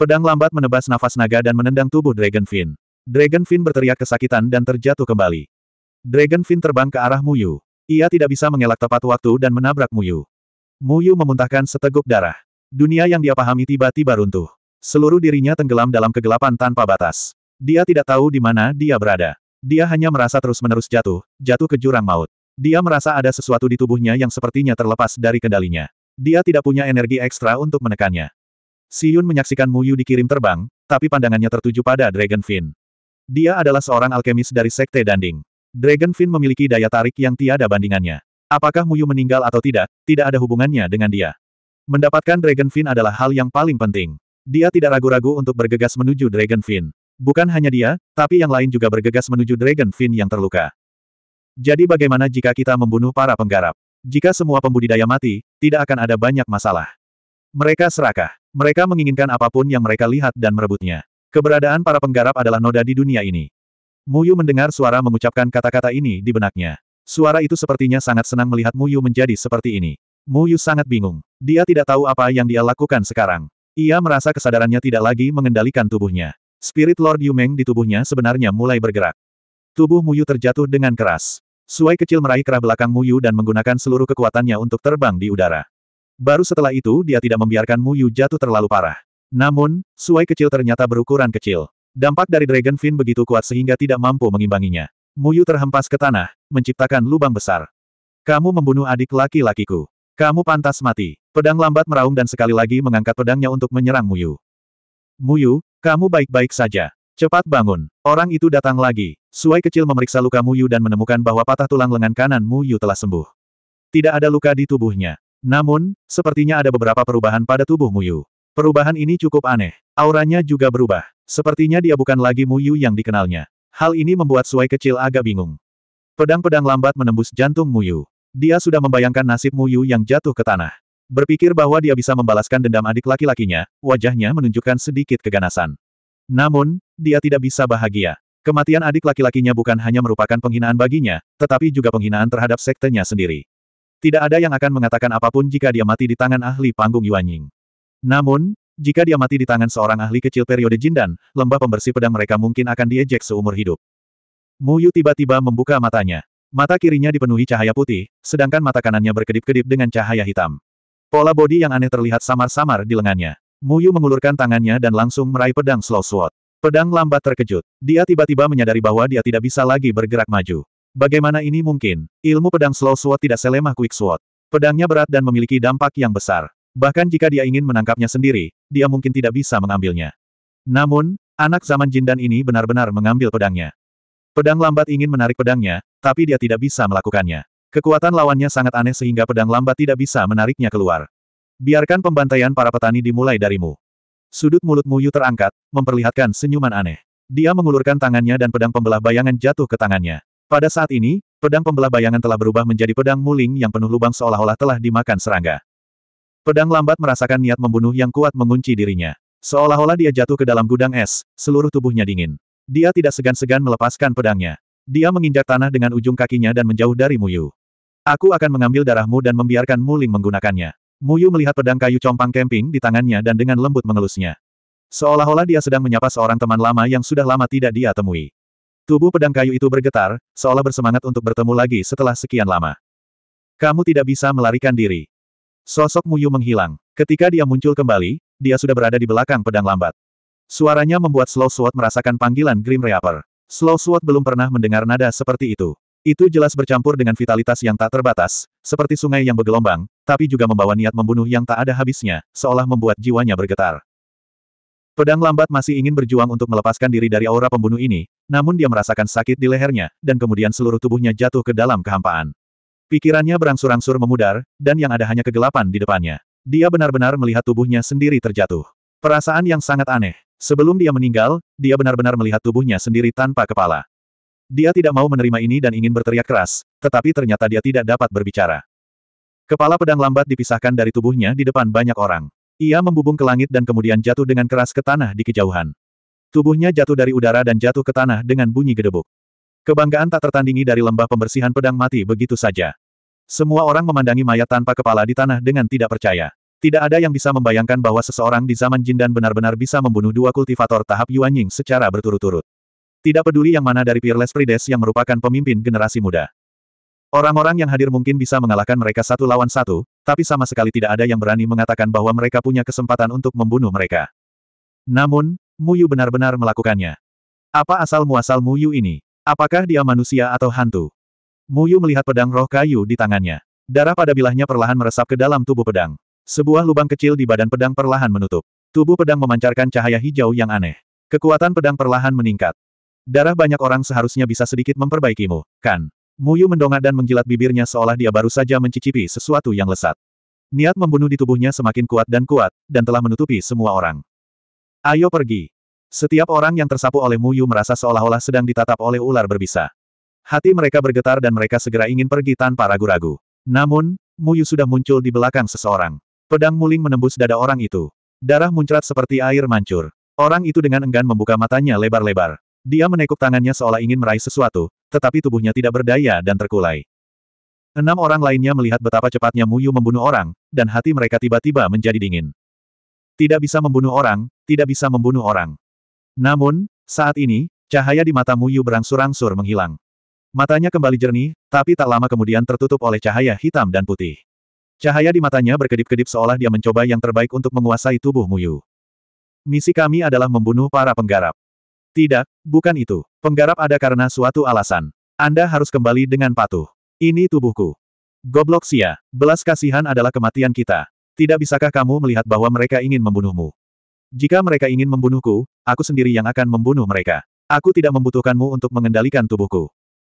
Pedang lambat menebas nafas naga dan menendang tubuh Dragonfin. Dragonfin berteriak kesakitan dan terjatuh kembali. Dragonfin terbang ke arah Muyu. Ia tidak bisa mengelak tepat waktu dan menabrak Muyu. Mu Yu memuntahkan seteguk darah. Dunia yang dia pahami tiba-tiba runtuh. Seluruh dirinya tenggelam dalam kegelapan tanpa batas. Dia tidak tahu di mana dia berada. Dia hanya merasa terus-menerus jatuh, jatuh ke jurang maut. Dia merasa ada sesuatu di tubuhnya yang sepertinya terlepas dari kendalinya. Dia tidak punya energi ekstra untuk menekannya. Si Yun menyaksikan Mu Yu dikirim terbang, tapi pandangannya tertuju pada Dragon Fin. Dia adalah seorang alkemis dari Sekte Danding. Dragon Fin memiliki daya tarik yang tiada bandingannya. Apakah Muyu meninggal atau tidak, tidak ada hubungannya dengan dia. Mendapatkan Dragon Fin adalah hal yang paling penting. Dia tidak ragu-ragu untuk bergegas menuju Dragon Fin. Bukan hanya dia, tapi yang lain juga bergegas menuju Dragon Fin yang terluka. Jadi bagaimana jika kita membunuh para penggarap? Jika semua pembudidaya mati, tidak akan ada banyak masalah. Mereka serakah. Mereka menginginkan apapun yang mereka lihat dan merebutnya. Keberadaan para penggarap adalah noda di dunia ini. Muyu mendengar suara mengucapkan kata-kata ini di benaknya. Suara itu sepertinya sangat senang melihat Mu Yu menjadi seperti ini. Mu Yu sangat bingung. Dia tidak tahu apa yang dia lakukan sekarang. Ia merasa kesadarannya tidak lagi mengendalikan tubuhnya. Spirit Lord Yumeng di tubuhnya sebenarnya mulai bergerak. Tubuh Mu Yu terjatuh dengan keras. Suai kecil meraih kerah belakang Mu Yu dan menggunakan seluruh kekuatannya untuk terbang di udara. Baru setelah itu dia tidak membiarkan Mu Yu jatuh terlalu parah. Namun, Suai kecil ternyata berukuran kecil. Dampak dari Dragon Fin begitu kuat sehingga tidak mampu mengimbanginya. Muyu terhempas ke tanah, menciptakan lubang besar. Kamu membunuh adik laki-lakiku. Kamu pantas mati. Pedang lambat meraung dan sekali lagi mengangkat pedangnya untuk menyerang Muyu. Muyu, kamu baik-baik saja. Cepat bangun. Orang itu datang lagi. Suai kecil memeriksa luka Muyu dan menemukan bahwa patah tulang lengan kanan Muyu telah sembuh. Tidak ada luka di tubuhnya. Namun, sepertinya ada beberapa perubahan pada tubuh Muyu. Perubahan ini cukup aneh. Auranya juga berubah. Sepertinya dia bukan lagi Muyu yang dikenalnya. Hal ini membuat Suai kecil agak bingung. Pedang-pedang lambat menembus jantung Muyu. Dia sudah membayangkan nasib Muyu yang jatuh ke tanah. Berpikir bahwa dia bisa membalaskan dendam adik laki-lakinya, wajahnya menunjukkan sedikit keganasan. Namun, dia tidak bisa bahagia. Kematian adik laki-lakinya bukan hanya merupakan penghinaan baginya, tetapi juga penghinaan terhadap sektenya sendiri. Tidak ada yang akan mengatakan apapun jika dia mati di tangan ahli panggung Yuanying. Namun, jika dia mati di tangan seorang ahli kecil periode Jindan, lembah pembersih pedang mereka mungkin akan diejek seumur hidup. Mu Yu tiba-tiba membuka matanya. Mata kirinya dipenuhi cahaya putih, sedangkan mata kanannya berkedip-kedip dengan cahaya hitam. Pola bodi yang aneh terlihat samar-samar di lengannya. Mu Yu mengulurkan tangannya dan langsung meraih pedang Slow Sword. Pedang lambat terkejut. Dia tiba-tiba menyadari bahwa dia tidak bisa lagi bergerak maju. Bagaimana ini mungkin? Ilmu pedang Slow Sword tidak selemah Quick Sword. Pedangnya berat dan memiliki dampak yang besar. Bahkan jika dia ingin menangkapnya sendiri, dia mungkin tidak bisa mengambilnya. Namun, anak zaman jindan ini benar-benar mengambil pedangnya. Pedang lambat ingin menarik pedangnya, tapi dia tidak bisa melakukannya. Kekuatan lawannya sangat aneh sehingga pedang lambat tidak bisa menariknya keluar. Biarkan pembantaian para petani dimulai darimu. Sudut mulut Muyu terangkat, memperlihatkan senyuman aneh. Dia mengulurkan tangannya dan pedang pembelah bayangan jatuh ke tangannya. Pada saat ini, pedang pembelah bayangan telah berubah menjadi pedang muling yang penuh lubang seolah-olah telah dimakan serangga. Pedang lambat merasakan niat membunuh yang kuat mengunci dirinya. Seolah-olah dia jatuh ke dalam gudang es, seluruh tubuhnya dingin. Dia tidak segan-segan melepaskan pedangnya. Dia menginjak tanah dengan ujung kakinya dan menjauh dari Muyu. Aku akan mengambil darahmu dan membiarkan Muling menggunakannya. Muyu melihat pedang kayu compang kemping di tangannya dan dengan lembut mengelusnya. Seolah-olah dia sedang menyapa seorang teman lama yang sudah lama tidak dia temui. Tubuh pedang kayu itu bergetar, seolah bersemangat untuk bertemu lagi setelah sekian lama. Kamu tidak bisa melarikan diri. Sosok Muyu menghilang. Ketika dia muncul kembali, dia sudah berada di belakang pedang lambat. Suaranya membuat Slow Sword merasakan panggilan Grim Reaper. Slow Sword belum pernah mendengar nada seperti itu. Itu jelas bercampur dengan vitalitas yang tak terbatas, seperti sungai yang bergelombang, tapi juga membawa niat membunuh yang tak ada habisnya, seolah membuat jiwanya bergetar. Pedang lambat masih ingin berjuang untuk melepaskan diri dari aura pembunuh ini, namun dia merasakan sakit di lehernya, dan kemudian seluruh tubuhnya jatuh ke dalam kehampaan. Pikirannya berangsur-angsur memudar, dan yang ada hanya kegelapan di depannya. Dia benar-benar melihat tubuhnya sendiri terjatuh. Perasaan yang sangat aneh. Sebelum dia meninggal, dia benar-benar melihat tubuhnya sendiri tanpa kepala. Dia tidak mau menerima ini dan ingin berteriak keras, tetapi ternyata dia tidak dapat berbicara. Kepala pedang lambat dipisahkan dari tubuhnya di depan banyak orang. Ia membubung ke langit dan kemudian jatuh dengan keras ke tanah di kejauhan. Tubuhnya jatuh dari udara dan jatuh ke tanah dengan bunyi gedebuk. Kebanggaan tak tertandingi dari lembah pembersihan pedang mati begitu saja. Semua orang memandangi mayat tanpa kepala di tanah dengan tidak percaya. Tidak ada yang bisa membayangkan bahwa seseorang di zaman jin dan benar-benar bisa membunuh dua kultivator tahap Yuanying secara berturut-turut. Tidak peduli yang mana dari Peerless Prides yang merupakan pemimpin generasi muda. Orang-orang yang hadir mungkin bisa mengalahkan mereka satu lawan satu, tapi sama sekali tidak ada yang berani mengatakan bahwa mereka punya kesempatan untuk membunuh mereka. Namun, Muyu benar-benar melakukannya. Apa asal muasal Muyu ini? Apakah dia manusia atau hantu? Muyu melihat pedang roh kayu di tangannya. Darah pada bilahnya perlahan meresap ke dalam tubuh pedang. Sebuah lubang kecil di badan pedang perlahan menutup. Tubuh pedang memancarkan cahaya hijau yang aneh. Kekuatan pedang perlahan meningkat. Darah banyak orang seharusnya bisa sedikit memperbaikimu, kan? Muyu mendongak dan menjilat bibirnya seolah dia baru saja mencicipi sesuatu yang lesat. Niat membunuh di tubuhnya semakin kuat dan kuat, dan telah menutupi semua orang. Ayo pergi. Setiap orang yang tersapu oleh Muyu merasa seolah-olah sedang ditatap oleh ular berbisa. Hati mereka bergetar dan mereka segera ingin pergi tanpa ragu-ragu. Namun, Muyu sudah muncul di belakang seseorang. Pedang muling menembus dada orang itu. Darah muncrat seperti air mancur. Orang itu dengan enggan membuka matanya lebar-lebar. Dia menekuk tangannya seolah ingin meraih sesuatu, tetapi tubuhnya tidak berdaya dan terkulai. Enam orang lainnya melihat betapa cepatnya Muyu membunuh orang, dan hati mereka tiba-tiba menjadi dingin. Tidak bisa membunuh orang, tidak bisa membunuh orang. Namun, saat ini, cahaya di mata Mu Yu berangsur-angsur menghilang. Matanya kembali jernih, tapi tak lama kemudian tertutup oleh cahaya hitam dan putih. Cahaya di matanya berkedip-kedip seolah dia mencoba yang terbaik untuk menguasai tubuh Muyu. Misi kami adalah membunuh para penggarap. Tidak, bukan itu. Penggarap ada karena suatu alasan. Anda harus kembali dengan patuh. Ini tubuhku. Goblok sia, belas kasihan adalah kematian kita. Tidak bisakah kamu melihat bahwa mereka ingin membunuhmu? Jika mereka ingin membunuhku, aku sendiri yang akan membunuh mereka. Aku tidak membutuhkanmu untuk mengendalikan tubuhku.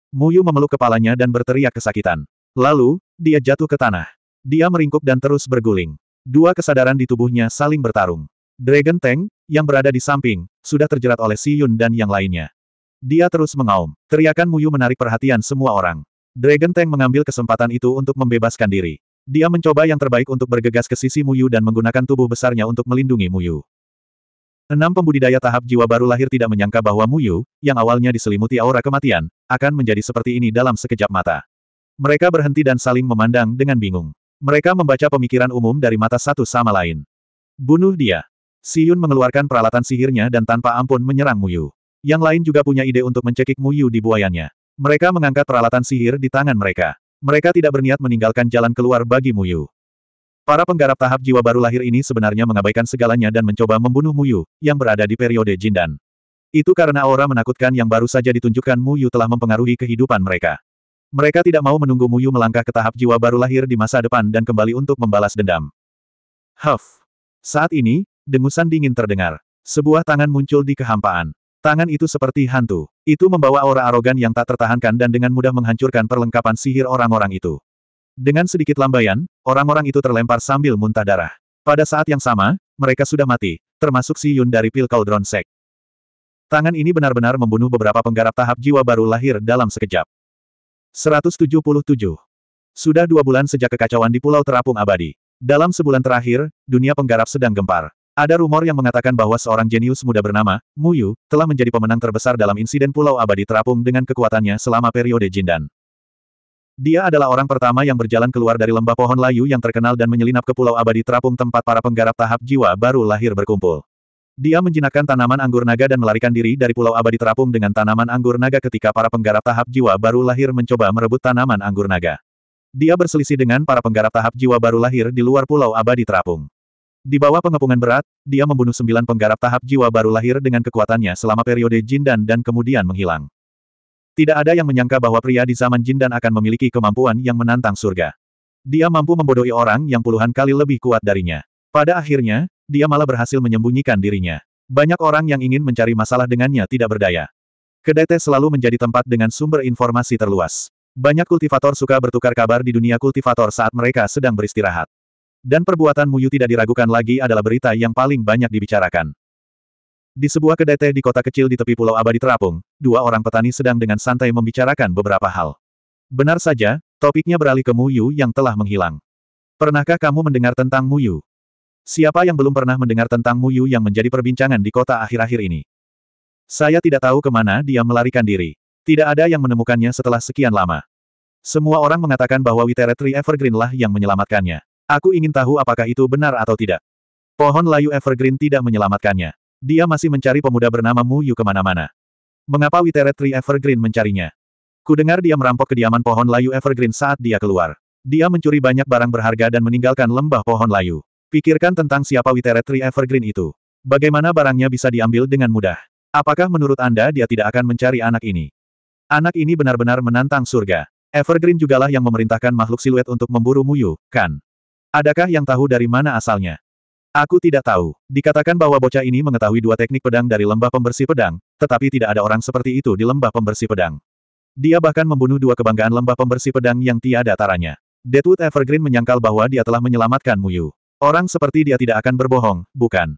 Muyu memeluk kepalanya dan berteriak kesakitan. Lalu, dia jatuh ke tanah. Dia meringkuk dan terus berguling. Dua kesadaran di tubuhnya saling bertarung. Dragon Tank, yang berada di samping, sudah terjerat oleh Si Yun dan yang lainnya. Dia terus mengaum. Teriakan Muyu menarik perhatian semua orang. Dragon Tank mengambil kesempatan itu untuk membebaskan diri. Dia mencoba yang terbaik untuk bergegas ke sisi Muyu dan menggunakan tubuh besarnya untuk melindungi Muyu. Enam pembudidaya tahap jiwa baru lahir tidak menyangka bahwa Muyu, yang awalnya diselimuti aura kematian, akan menjadi seperti ini dalam sekejap mata. Mereka berhenti dan saling memandang dengan bingung. Mereka membaca pemikiran umum dari mata satu sama lain. Bunuh dia. Si Yun mengeluarkan peralatan sihirnya dan tanpa ampun menyerang Muyu. Yang lain juga punya ide untuk mencekik Muyu di buayanya. Mereka mengangkat peralatan sihir di tangan mereka. Mereka tidak berniat meninggalkan jalan keluar bagi Muyu. Para penggarap tahap jiwa baru lahir ini sebenarnya mengabaikan segalanya dan mencoba membunuh Muyu, yang berada di periode Jindan. Itu karena aura menakutkan yang baru saja ditunjukkan Muyu telah mempengaruhi kehidupan mereka. Mereka tidak mau menunggu Muyu melangkah ke tahap jiwa baru lahir di masa depan dan kembali untuk membalas dendam. Huff. Saat ini, dengusan dingin terdengar. Sebuah tangan muncul di kehampaan. Tangan itu seperti hantu. Itu membawa aura arogan yang tak tertahankan dan dengan mudah menghancurkan perlengkapan sihir orang-orang itu. Dengan sedikit lambaian, orang-orang itu terlempar sambil muntah darah. Pada saat yang sama, mereka sudah mati, termasuk Si Yun dari Pil Cauldron Sek. Tangan ini benar-benar membunuh beberapa penggarap tahap jiwa baru lahir dalam sekejap. 177. Sudah dua bulan sejak kekacauan di Pulau Terapung Abadi. Dalam sebulan terakhir, dunia penggarap sedang gempar. Ada rumor yang mengatakan bahwa seorang jenius muda bernama, Muyu, telah menjadi pemenang terbesar dalam insiden Pulau Abadi Terapung dengan kekuatannya selama periode Jindan. Dia adalah orang pertama yang berjalan keluar dari lembah pohon layu yang terkenal dan menyelinap ke Pulau Abadi Terapung tempat para penggarap tahap jiwa baru lahir berkumpul. Dia menjinakkan tanaman anggur naga dan melarikan diri dari Pulau Abadi Terapung dengan tanaman anggur naga ketika para penggarap tahap jiwa baru lahir mencoba merebut tanaman anggur naga. Dia berselisih dengan para penggarap tahap jiwa baru lahir di luar Pulau Abadi Terapung. Di bawah pengepungan berat, dia membunuh sembilan penggarap tahap jiwa baru lahir dengan kekuatannya selama periode Jindan dan kemudian menghilang. Tidak ada yang menyangka bahwa pria di zaman jin dan akan memiliki kemampuan yang menantang surga. Dia mampu membodohi orang yang puluhan kali lebih kuat darinya. Pada akhirnya, dia malah berhasil menyembunyikan dirinya. Banyak orang yang ingin mencari masalah dengannya tidak berdaya. Kedai teh selalu menjadi tempat dengan sumber informasi terluas. Banyak kultivator suka bertukar kabar di dunia kultivator saat mereka sedang beristirahat. Dan perbuatan Muyu tidak diragukan lagi adalah berita yang paling banyak dibicarakan. Di sebuah kedai teh di kota kecil di tepi Pulau Abadi Terapung, dua orang petani sedang dengan santai membicarakan beberapa hal. Benar saja, topiknya beralih ke Muyu yang telah menghilang. Pernahkah kamu mendengar tentang Muyu? Siapa yang belum pernah mendengar tentang Muyu yang menjadi perbincangan di kota akhir-akhir ini? Saya tidak tahu kemana dia melarikan diri. Tidak ada yang menemukannya setelah sekian lama. Semua orang mengatakan bahwa Witeretri Evergreen lah yang menyelamatkannya. Aku ingin tahu apakah itu benar atau tidak. Pohon layu Evergreen tidak menyelamatkannya. Dia masih mencari pemuda bernama Mu Yu kemana-mana. Mengapa Withered Tree Evergreen mencarinya? Kudengar dia merampok kediaman pohon layu Evergreen saat dia keluar. Dia mencuri banyak barang berharga dan meninggalkan lembah pohon layu. Pikirkan tentang siapa Withered Tree Evergreen itu. Bagaimana barangnya bisa diambil dengan mudah? Apakah menurut Anda dia tidak akan mencari anak ini? Anak ini benar-benar menantang surga. Evergreen jugalah yang memerintahkan makhluk siluet untuk memburu Muyu, kan? Adakah yang tahu dari mana asalnya? Aku tidak tahu. Dikatakan bahwa bocah ini mengetahui dua teknik pedang dari lembah pembersih pedang, tetapi tidak ada orang seperti itu di lembah pembersih pedang. Dia bahkan membunuh dua kebanggaan lembah pembersih pedang yang tiada taranya. Deadwood Evergreen menyangkal bahwa dia telah menyelamatkan Muyu. Orang seperti dia tidak akan berbohong, bukan?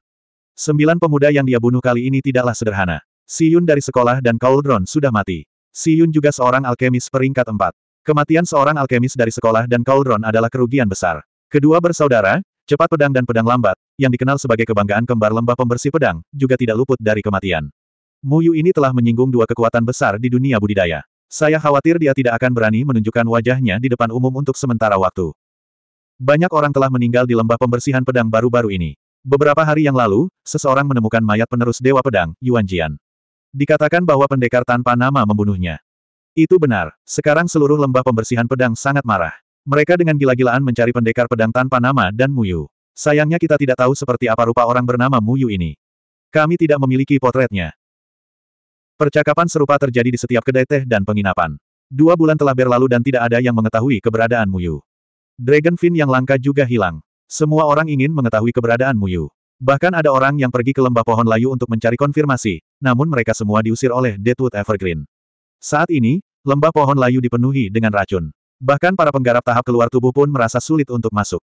Sembilan pemuda yang dia bunuh kali ini tidaklah sederhana. Si Yun dari sekolah dan Cauldron sudah mati. Si Yun juga seorang alkemis peringkat empat. Kematian seorang alkemis dari sekolah dan Cauldron adalah kerugian besar. Kedua bersaudara, Cepat pedang dan pedang lambat, yang dikenal sebagai kebanggaan kembar lembah pembersih pedang, juga tidak luput dari kematian. Muyu ini telah menyinggung dua kekuatan besar di dunia budidaya. Saya khawatir dia tidak akan berani menunjukkan wajahnya di depan umum untuk sementara waktu. Banyak orang telah meninggal di lembah pembersihan pedang baru-baru ini. Beberapa hari yang lalu, seseorang menemukan mayat penerus Dewa Pedang, Yuan Jian. Dikatakan bahwa pendekar tanpa nama membunuhnya. Itu benar, sekarang seluruh lembah pembersihan pedang sangat marah. Mereka dengan gila-gilaan mencari pendekar pedang tanpa nama dan Muyu. Sayangnya kita tidak tahu seperti apa rupa orang bernama Muyu ini. Kami tidak memiliki potretnya. Percakapan serupa terjadi di setiap kedai teh dan penginapan. Dua bulan telah berlalu dan tidak ada yang mengetahui keberadaan Muyu. fin yang langka juga hilang. Semua orang ingin mengetahui keberadaan Muyu. Bahkan ada orang yang pergi ke lembah pohon layu untuk mencari konfirmasi, namun mereka semua diusir oleh Deadwood Evergreen. Saat ini, lembah pohon layu dipenuhi dengan racun. Bahkan para penggarap tahap keluar tubuh pun merasa sulit untuk masuk.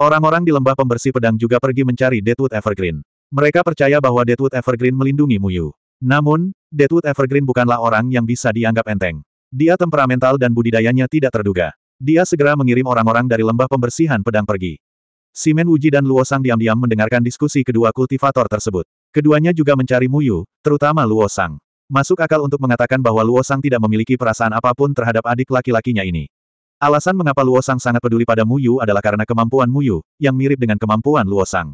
Orang-orang di lembah pembersih pedang juga pergi mencari Deadwood Evergreen. Mereka percaya bahwa Deadwood Evergreen melindungi Muyu. Namun, Deadwood Evergreen bukanlah orang yang bisa dianggap enteng. Dia temperamental dan budidayanya tidak terduga. Dia segera mengirim orang-orang dari lembah pembersihan pedang pergi. Simen Wuji dan Luosang diam-diam mendengarkan diskusi kedua kultivator tersebut. Keduanya juga mencari Muyu, terutama Luosang. Masuk akal untuk mengatakan bahwa Luosang tidak memiliki perasaan apapun terhadap adik laki-lakinya ini. Alasan mengapa Luosang sangat peduli pada Mu Yu adalah karena kemampuan Mu Yu yang mirip dengan kemampuan Luosang.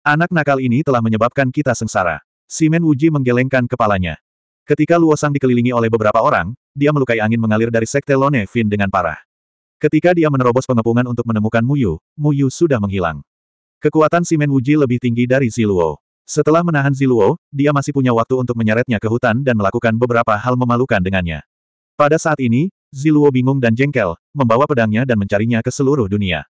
Anak nakal ini telah menyebabkan kita sengsara. Simen Wuji menggelengkan kepalanya. Ketika Luosang dikelilingi oleh beberapa orang, dia melukai angin mengalir dari sekte Lone Fin dengan parah. Ketika dia menerobos pengepungan untuk menemukan Mu Yu, Mu Yu sudah menghilang. Kekuatan Simen Wuji lebih tinggi dari Ziluo. Setelah menahan Ziluo, dia masih punya waktu untuk menyeretnya ke hutan dan melakukan beberapa hal memalukan dengannya. Pada saat ini, Ziluo bingung dan jengkel, membawa pedangnya dan mencarinya ke seluruh dunia.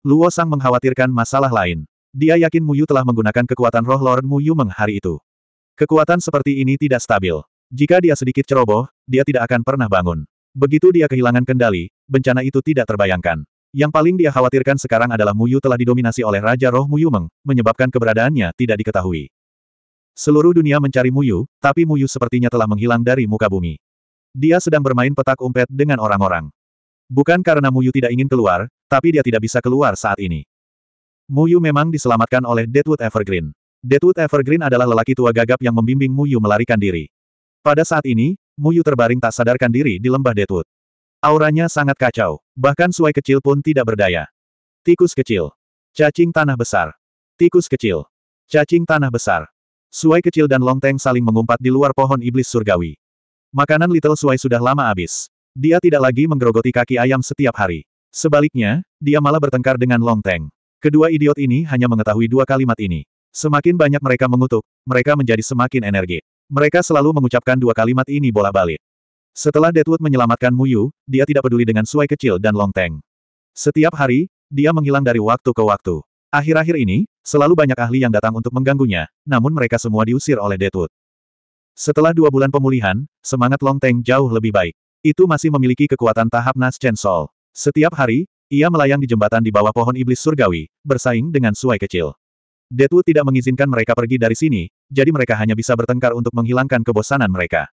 Luo Sang mengkhawatirkan masalah lain. Dia yakin Muyu telah menggunakan kekuatan roh Lord Muyu Meng hari itu. Kekuatan seperti ini tidak stabil. Jika dia sedikit ceroboh, dia tidak akan pernah bangun. Begitu dia kehilangan kendali, bencana itu tidak terbayangkan. Yang paling dia khawatirkan sekarang adalah Muyu telah didominasi oleh Raja Roh Muyu Meng, menyebabkan keberadaannya tidak diketahui. Seluruh dunia mencari Muyu, tapi Muyu sepertinya telah menghilang dari muka bumi. Dia sedang bermain petak umpet dengan orang-orang. Bukan karena Muyu tidak ingin keluar, tapi dia tidak bisa keluar saat ini. Muyu memang diselamatkan oleh Deadwood Evergreen. Deadwood Evergreen adalah lelaki tua gagap yang membimbing Muyu melarikan diri. Pada saat ini, Muyu terbaring tak sadarkan diri di lembah Deadwood. Auranya sangat kacau, bahkan suai kecil pun tidak berdaya. Tikus kecil. Cacing tanah besar. Tikus kecil. Cacing tanah besar. Suai kecil dan Longteng saling mengumpat di luar pohon iblis surgawi. Makanan Little Suai sudah lama habis. Dia tidak lagi menggerogoti kaki ayam setiap hari. Sebaliknya, dia malah bertengkar dengan Long Teng. Kedua idiot ini hanya mengetahui dua kalimat ini. Semakin banyak mereka mengutuk, mereka menjadi semakin energi. Mereka selalu mengucapkan dua kalimat ini bola-balik. Setelah Deadwood menyelamatkan Muyu, dia tidak peduli dengan suai kecil dan Long Teng. Setiap hari, dia menghilang dari waktu ke waktu. Akhir-akhir ini, selalu banyak ahli yang datang untuk mengganggunya, namun mereka semua diusir oleh Deadwood. Setelah dua bulan pemulihan, semangat Long Teng jauh lebih baik. Itu masih memiliki kekuatan tahap Nas Chen Sol. Setiap hari, ia melayang di jembatan di bawah pohon iblis surgawi, bersaing dengan suai kecil. Detu tidak mengizinkan mereka pergi dari sini, jadi mereka hanya bisa bertengkar untuk menghilangkan kebosanan mereka.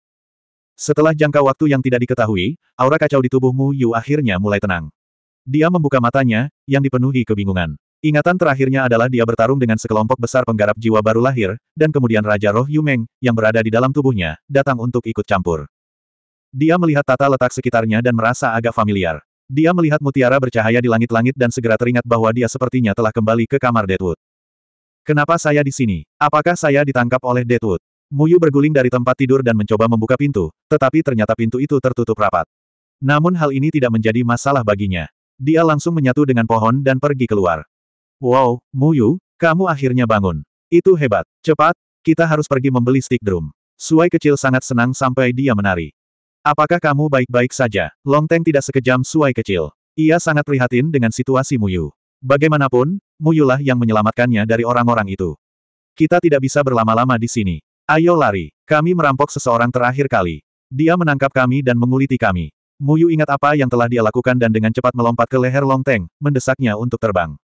Setelah jangka waktu yang tidak diketahui, aura kacau di tubuhmu Mu Yu akhirnya mulai tenang. Dia membuka matanya, yang dipenuhi kebingungan. Ingatan terakhirnya adalah dia bertarung dengan sekelompok besar penggarap jiwa baru lahir, dan kemudian Raja Roh Yumeng, yang berada di dalam tubuhnya, datang untuk ikut campur. Dia melihat tata letak sekitarnya dan merasa agak familiar. Dia melihat mutiara bercahaya di langit-langit dan segera teringat bahwa dia sepertinya telah kembali ke kamar Deadwood. Kenapa saya di sini? Apakah saya ditangkap oleh Deadwood? Muyu berguling dari tempat tidur dan mencoba membuka pintu, tetapi ternyata pintu itu tertutup rapat. Namun hal ini tidak menjadi masalah baginya. Dia langsung menyatu dengan pohon dan pergi keluar. Wow, Muyu, kamu akhirnya bangun. Itu hebat. Cepat, kita harus pergi membeli stick drum. Suai kecil sangat senang sampai dia menari. Apakah kamu baik-baik saja? Long Teng tidak sekejam Suai kecil. Ia sangat prihatin dengan situasi Muyu. Bagaimanapun, Muyulah yang menyelamatkannya dari orang-orang itu. Kita tidak bisa berlama-lama di sini. Ayo lari. Kami merampok seseorang terakhir kali. Dia menangkap kami dan menguliti kami. Muyu ingat apa yang telah dia lakukan dan dengan cepat melompat ke leher Long Teng, mendesaknya untuk terbang.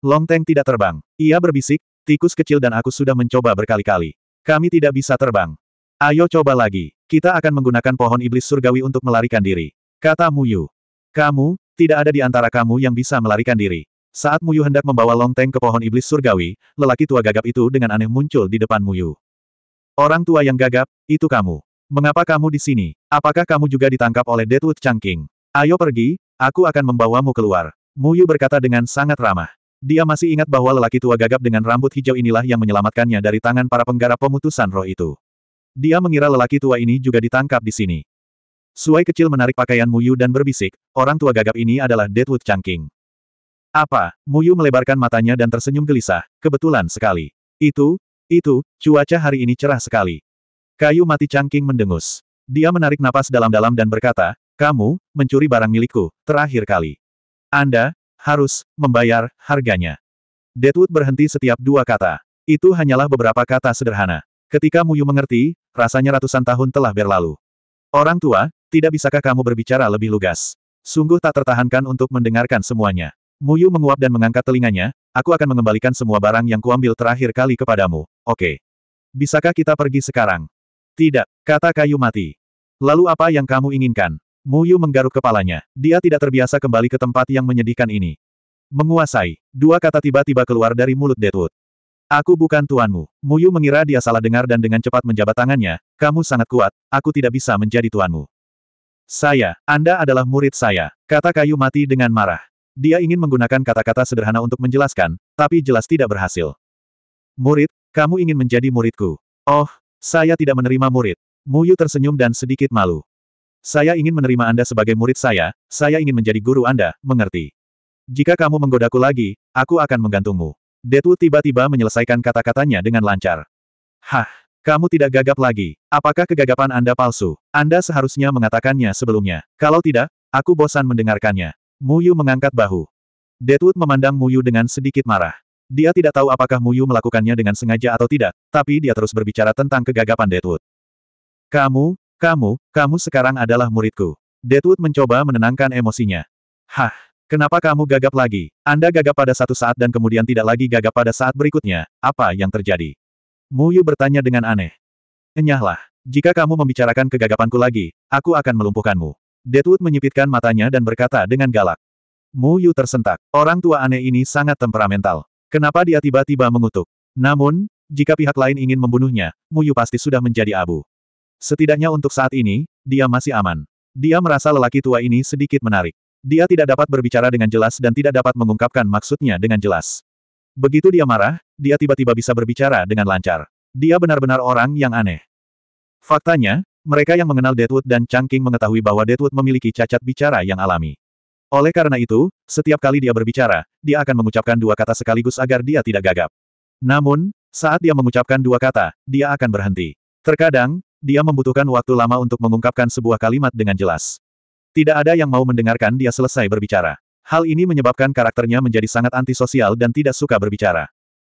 Longteng tidak terbang. Ia berbisik, tikus kecil dan aku sudah mencoba berkali-kali. Kami tidak bisa terbang. Ayo coba lagi. Kita akan menggunakan pohon iblis surgawi untuk melarikan diri. Kata Muyu. Kamu, tidak ada di antara kamu yang bisa melarikan diri. Saat Muyu hendak membawa Longteng ke pohon iblis surgawi, lelaki tua gagap itu dengan aneh muncul di depan Muyu. Orang tua yang gagap, itu kamu. Mengapa kamu di sini? Apakah kamu juga ditangkap oleh Deadwood Changking? Ayo pergi, aku akan membawamu keluar. Muyu berkata dengan sangat ramah. Dia masih ingat bahwa lelaki tua gagap dengan rambut hijau inilah yang menyelamatkannya dari tangan para penggarap pemutusan roh itu. Dia mengira lelaki tua ini juga ditangkap di sini. Suai kecil menarik pakaian Muyu dan berbisik, orang tua gagap ini adalah Deadwood Changking. Apa? Muyu melebarkan matanya dan tersenyum gelisah, kebetulan sekali. Itu, itu, cuaca hari ini cerah sekali. Kayu mati Changking mendengus. Dia menarik napas dalam-dalam dan berkata, kamu, mencuri barang milikku, terakhir kali. Anda, harus membayar harganya. Deadwood berhenti setiap dua kata. Itu hanyalah beberapa kata sederhana. Ketika Muyu mengerti, rasanya ratusan tahun telah berlalu. Orang tua, tidak bisakah kamu berbicara lebih lugas? Sungguh tak tertahankan untuk mendengarkan semuanya. Muyu menguap dan mengangkat telinganya, aku akan mengembalikan semua barang yang kuambil terakhir kali kepadamu, oke. Okay. Bisakah kita pergi sekarang? Tidak, kata kayu mati. Lalu apa yang kamu inginkan? Muyu menggaruk kepalanya. Dia tidak terbiasa kembali ke tempat yang menyedihkan ini. Menguasai. Dua kata tiba-tiba keluar dari mulut Deadwood. Aku bukan tuanmu. Muyu mengira dia salah dengar dan dengan cepat menjabat tangannya, kamu sangat kuat, aku tidak bisa menjadi tuanmu. Saya, Anda adalah murid saya, kata kayu mati dengan marah. Dia ingin menggunakan kata-kata sederhana untuk menjelaskan, tapi jelas tidak berhasil. Murid, kamu ingin menjadi muridku. Oh, saya tidak menerima murid. Muyu tersenyum dan sedikit malu. Saya ingin menerima Anda sebagai murid saya, saya ingin menjadi guru Anda, mengerti. Jika kamu menggodaku lagi, aku akan menggantungmu. Detu tiba-tiba menyelesaikan kata-katanya dengan lancar. Hah, kamu tidak gagap lagi. Apakah kegagapan Anda palsu? Anda seharusnya mengatakannya sebelumnya. Kalau tidak, aku bosan mendengarkannya. Muyu mengangkat bahu. Detwood memandang Muyu dengan sedikit marah. Dia tidak tahu apakah Muyu melakukannya dengan sengaja atau tidak, tapi dia terus berbicara tentang kegagapan Detwood. Kamu, kamu, kamu sekarang adalah muridku. Deadwood mencoba menenangkan emosinya. Hah, kenapa kamu gagap lagi? Anda gagap pada satu saat dan kemudian tidak lagi gagap pada saat berikutnya. Apa yang terjadi? Muyu bertanya dengan aneh. Enyahlah, jika kamu membicarakan kegagapanku lagi, aku akan melumpuhkanmu. Deadwood menyipitkan matanya dan berkata dengan galak. Muyu tersentak. Orang tua aneh ini sangat temperamental. Kenapa dia tiba-tiba mengutuk? Namun, jika pihak lain ingin membunuhnya, Muyu pasti sudah menjadi abu. Setidaknya untuk saat ini, dia masih aman. Dia merasa lelaki tua ini sedikit menarik. Dia tidak dapat berbicara dengan jelas dan tidak dapat mengungkapkan maksudnya dengan jelas. Begitu dia marah, dia tiba-tiba bisa berbicara dengan lancar. Dia benar-benar orang yang aneh. Faktanya, mereka yang mengenal Deadwood dan Changking mengetahui bahwa Deadwood memiliki cacat bicara yang alami. Oleh karena itu, setiap kali dia berbicara, dia akan mengucapkan dua kata sekaligus agar dia tidak gagap. Namun, saat dia mengucapkan dua kata, dia akan berhenti. Terkadang, dia membutuhkan waktu lama untuk mengungkapkan sebuah kalimat dengan jelas. Tidak ada yang mau mendengarkan dia selesai berbicara. Hal ini menyebabkan karakternya menjadi sangat antisosial dan tidak suka berbicara.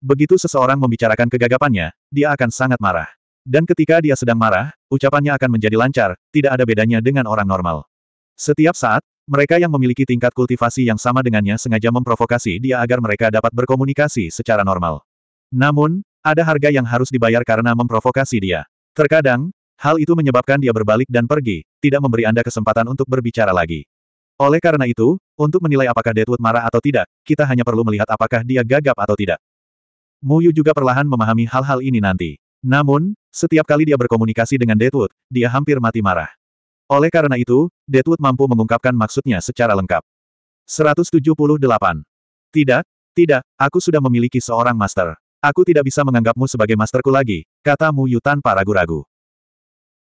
Begitu seseorang membicarakan kegagapannya, dia akan sangat marah. Dan ketika dia sedang marah, ucapannya akan menjadi lancar, tidak ada bedanya dengan orang normal. Setiap saat, mereka yang memiliki tingkat kultivasi yang sama dengannya sengaja memprovokasi dia agar mereka dapat berkomunikasi secara normal. Namun, ada harga yang harus dibayar karena memprovokasi dia. Terkadang, hal itu menyebabkan dia berbalik dan pergi, tidak memberi Anda kesempatan untuk berbicara lagi. Oleh karena itu, untuk menilai apakah Deadwood marah atau tidak, kita hanya perlu melihat apakah dia gagap atau tidak. Mu Yu juga perlahan memahami hal-hal ini nanti. Namun, setiap kali dia berkomunikasi dengan Deadwood, dia hampir mati marah. Oleh karena itu, Deadwood mampu mengungkapkan maksudnya secara lengkap. 178. Tidak, tidak, aku sudah memiliki seorang master. Aku tidak bisa menganggapmu sebagai masterku lagi, kata Mu Yu tanpa ragu-ragu.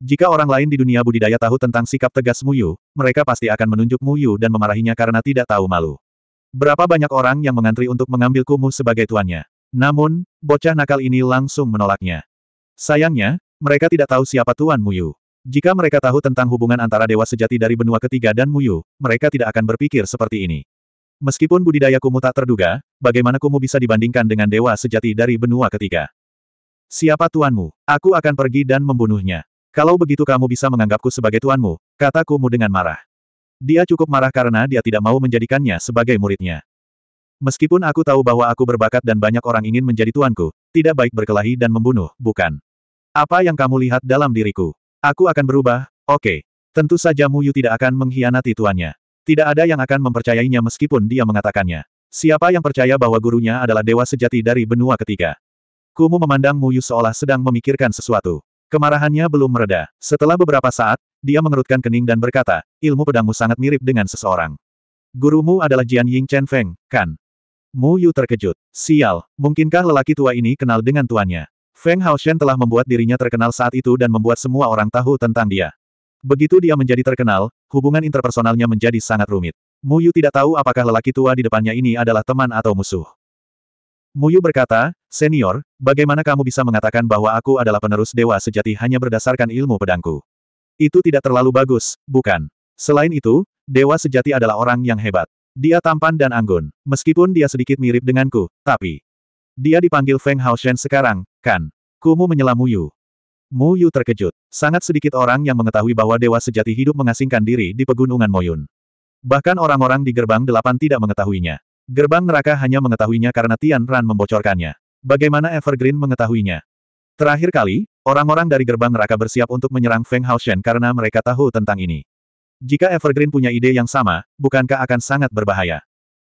Jika orang lain di dunia budidaya tahu tentang sikap tegas Mu Yu, mereka pasti akan menunjuk Mu Yu dan memarahinya karena tidak tahu malu. Berapa banyak orang yang mengantri untuk mengambil Kumu sebagai tuannya. Namun, bocah nakal ini langsung menolaknya. Sayangnya, mereka tidak tahu siapa tuan Mu Yu. Jika mereka tahu tentang hubungan antara dewa sejati dari benua ketiga dan Mu Yu, mereka tidak akan berpikir seperti ini. Meskipun budidaya Kumu tak terduga, bagaimana Kumu bisa dibandingkan dengan dewa sejati dari benua ketiga? Siapa tuanmu? Aku akan pergi dan membunuhnya. Kalau begitu kamu bisa menganggapku sebagai tuanmu, kata Kumu dengan marah. Dia cukup marah karena dia tidak mau menjadikannya sebagai muridnya. Meskipun aku tahu bahwa aku berbakat dan banyak orang ingin menjadi tuanku, tidak baik berkelahi dan membunuh, bukan? Apa yang kamu lihat dalam diriku? Aku akan berubah, oke. Okay. Tentu saja Muyu tidak akan mengkhianati tuannya. Tidak ada yang akan mempercayainya meskipun dia mengatakannya. Siapa yang percaya bahwa gurunya adalah dewa sejati dari benua ketiga? Kumu memandang Muyu seolah sedang memikirkan sesuatu. Kemarahannya belum mereda. Setelah beberapa saat, dia mengerutkan kening dan berkata, ilmu pedangmu sangat mirip dengan seseorang. Gurumu adalah Jian Ying Chen Feng, kan? Mu Yu terkejut. Sial, mungkinkah lelaki tua ini kenal dengan tuannya? Feng Hao Shen telah membuat dirinya terkenal saat itu dan membuat semua orang tahu tentang dia. Begitu dia menjadi terkenal, hubungan interpersonalnya menjadi sangat rumit. Muyu tidak tahu apakah lelaki tua di depannya ini adalah teman atau musuh. Muyu berkata, Senior, bagaimana kamu bisa mengatakan bahwa aku adalah penerus dewa sejati hanya berdasarkan ilmu pedangku? Itu tidak terlalu bagus, bukan? Selain itu, dewa sejati adalah orang yang hebat. Dia tampan dan anggun, meskipun dia sedikit mirip denganku, tapi... Dia dipanggil Feng Haoshen sekarang, kan? Kumu menyela Muyu. Muyu terkejut. Sangat sedikit orang yang mengetahui bahwa dewa sejati hidup mengasingkan diri di pegunungan Moyun. Bahkan orang-orang di gerbang delapan tidak mengetahuinya. Gerbang neraka hanya mengetahuinya karena Tian Ran membocorkannya. Bagaimana Evergreen mengetahuinya? Terakhir kali, orang-orang dari gerbang neraka bersiap untuk menyerang Feng Haoshen karena mereka tahu tentang ini. Jika Evergreen punya ide yang sama, bukankah akan sangat berbahaya?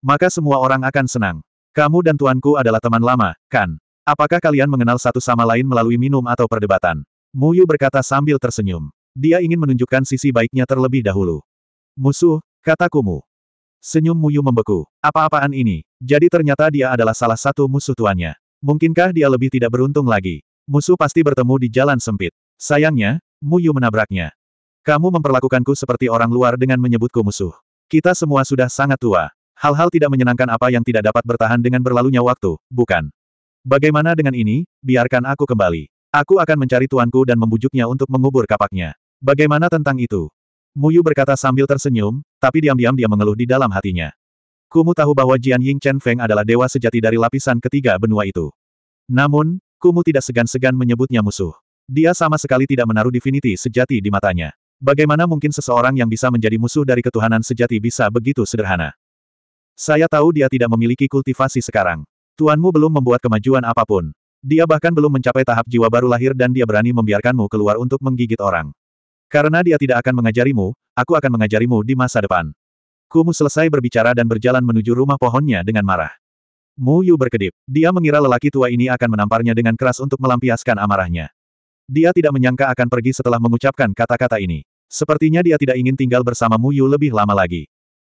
Maka semua orang akan senang. Kamu dan tuanku adalah teman lama, kan? Apakah kalian mengenal satu sama lain melalui minum atau perdebatan? Muyu berkata sambil tersenyum. Dia ingin menunjukkan sisi baiknya terlebih dahulu. Musuh, kata Kumu. Senyum Muyu membeku. Apa-apaan ini? Jadi ternyata dia adalah salah satu musuh tuannya. Mungkinkah dia lebih tidak beruntung lagi? Musuh pasti bertemu di jalan sempit. Sayangnya, Muyu menabraknya. Kamu memperlakukanku seperti orang luar dengan menyebutku musuh. Kita semua sudah sangat tua. Hal-hal tidak menyenangkan apa yang tidak dapat bertahan dengan berlalunya waktu, bukan? Bagaimana dengan ini, biarkan aku kembali. Aku akan mencari tuanku dan membujuknya untuk mengubur kapaknya. Bagaimana tentang itu? Muyu berkata sambil tersenyum, tapi diam-diam dia mengeluh di dalam hatinya. Kumu tahu bahwa Jian Ying Chen Feng adalah dewa sejati dari lapisan ketiga benua itu. Namun, Kumu tidak segan-segan menyebutnya musuh. Dia sama sekali tidak menaruh divinity sejati di matanya. Bagaimana mungkin seseorang yang bisa menjadi musuh dari ketuhanan sejati bisa begitu sederhana? Saya tahu dia tidak memiliki kultivasi sekarang. Tuanmu belum membuat kemajuan apapun. Dia bahkan belum mencapai tahap jiwa baru lahir dan dia berani membiarkanmu keluar untuk menggigit orang. Karena dia tidak akan mengajarimu, aku akan mengajarimu di masa depan. Kumu selesai berbicara dan berjalan menuju rumah pohonnya dengan marah. Mu Yu berkedip. Dia mengira lelaki tua ini akan menamparnya dengan keras untuk melampiaskan amarahnya. Dia tidak menyangka akan pergi setelah mengucapkan kata-kata ini. Sepertinya dia tidak ingin tinggal bersama Mu Yu lebih lama lagi.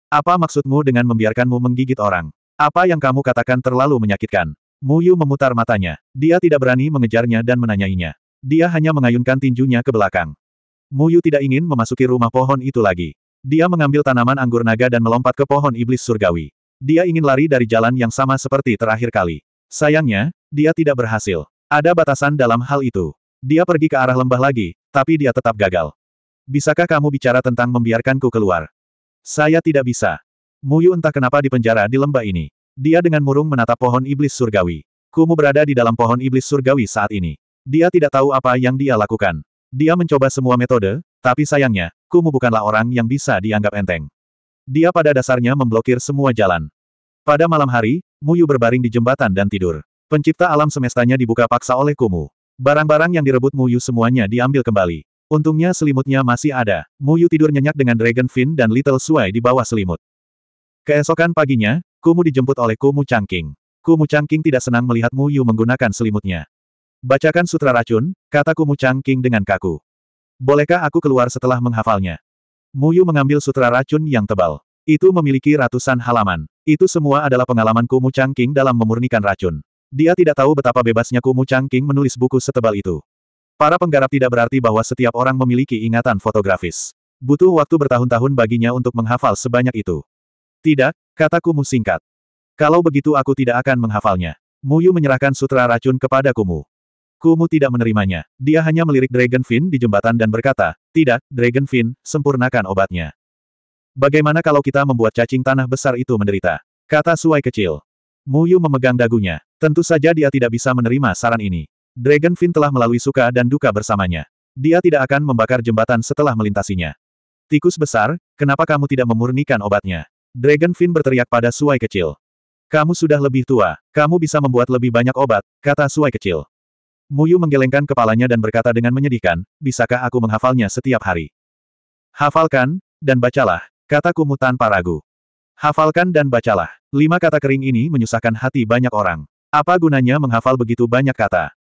Apa maksudmu dengan membiarkanmu menggigit orang? Apa yang kamu katakan terlalu menyakitkan. Muyu memutar matanya. Dia tidak berani mengejarnya dan menanyainya. Dia hanya mengayunkan tinjunya ke belakang. Muyu tidak ingin memasuki rumah pohon itu lagi. Dia mengambil tanaman anggur naga dan melompat ke pohon iblis surgawi. Dia ingin lari dari jalan yang sama seperti terakhir kali. Sayangnya, dia tidak berhasil. Ada batasan dalam hal itu. Dia pergi ke arah lembah lagi, tapi dia tetap gagal. Bisakah kamu bicara tentang membiarkanku keluar? Saya tidak bisa. Muyu entah kenapa dipenjara di lembah ini. Dia dengan murung menatap pohon iblis surgawi. Kumu berada di dalam pohon iblis surgawi saat ini. Dia tidak tahu apa yang dia lakukan. Dia mencoba semua metode, tapi sayangnya, Kumu bukanlah orang yang bisa dianggap enteng. Dia pada dasarnya memblokir semua jalan. Pada malam hari, Muyu berbaring di jembatan dan tidur. Pencipta alam semestanya dibuka paksa oleh Kumu. Barang-barang yang direbut Muyu semuanya diambil kembali. Untungnya selimutnya masih ada. Muyu tidur nyenyak dengan Dragon Fin dan Little Suai di bawah selimut. Keesokan paginya, Kumu dijemput oleh Kumu Changqing. Kumu Changqing tidak senang melihat Mu Yu menggunakan selimutnya. Bacakan sutra racun, kata Kumu Changqing dengan kaku. Bolehkah aku keluar setelah menghafalnya? Mu Yu mengambil sutra racun yang tebal. Itu memiliki ratusan halaman. Itu semua adalah pengalaman Kumu Changqing dalam memurnikan racun. Dia tidak tahu betapa bebasnya Kumu Changqing menulis buku setebal itu. Para penggarap tidak berarti bahwa setiap orang memiliki ingatan fotografis. Butuh waktu bertahun-tahun baginya untuk menghafal sebanyak itu. Tidak, kataku Mu singkat. Kalau begitu aku tidak akan menghafalnya. Muyu menyerahkan sutra racun kepada Kumu. Kumu tidak menerimanya. Dia hanya melirik Dragon Fin di jembatan dan berkata, Tidak, Dragon Fin, sempurnakan obatnya. Bagaimana kalau kita membuat cacing tanah besar itu menderita? Kata Suai kecil. Muyu memegang dagunya. Tentu saja dia tidak bisa menerima saran ini. Dragon Fin telah melalui suka dan duka bersamanya. Dia tidak akan membakar jembatan setelah melintasinya. Tikus besar, kenapa kamu tidak memurnikan obatnya? Dragon Finn berteriak pada Suai kecil. Kamu sudah lebih tua, kamu bisa membuat lebih banyak obat, kata Suai kecil. Muyu menggelengkan kepalanya dan berkata dengan menyedihkan, bisakah aku menghafalnya setiap hari? Hafalkan, dan bacalah, kata Kumu tanpa ragu. Hafalkan dan bacalah. Lima kata kering ini menyusahkan hati banyak orang. Apa gunanya menghafal begitu banyak kata?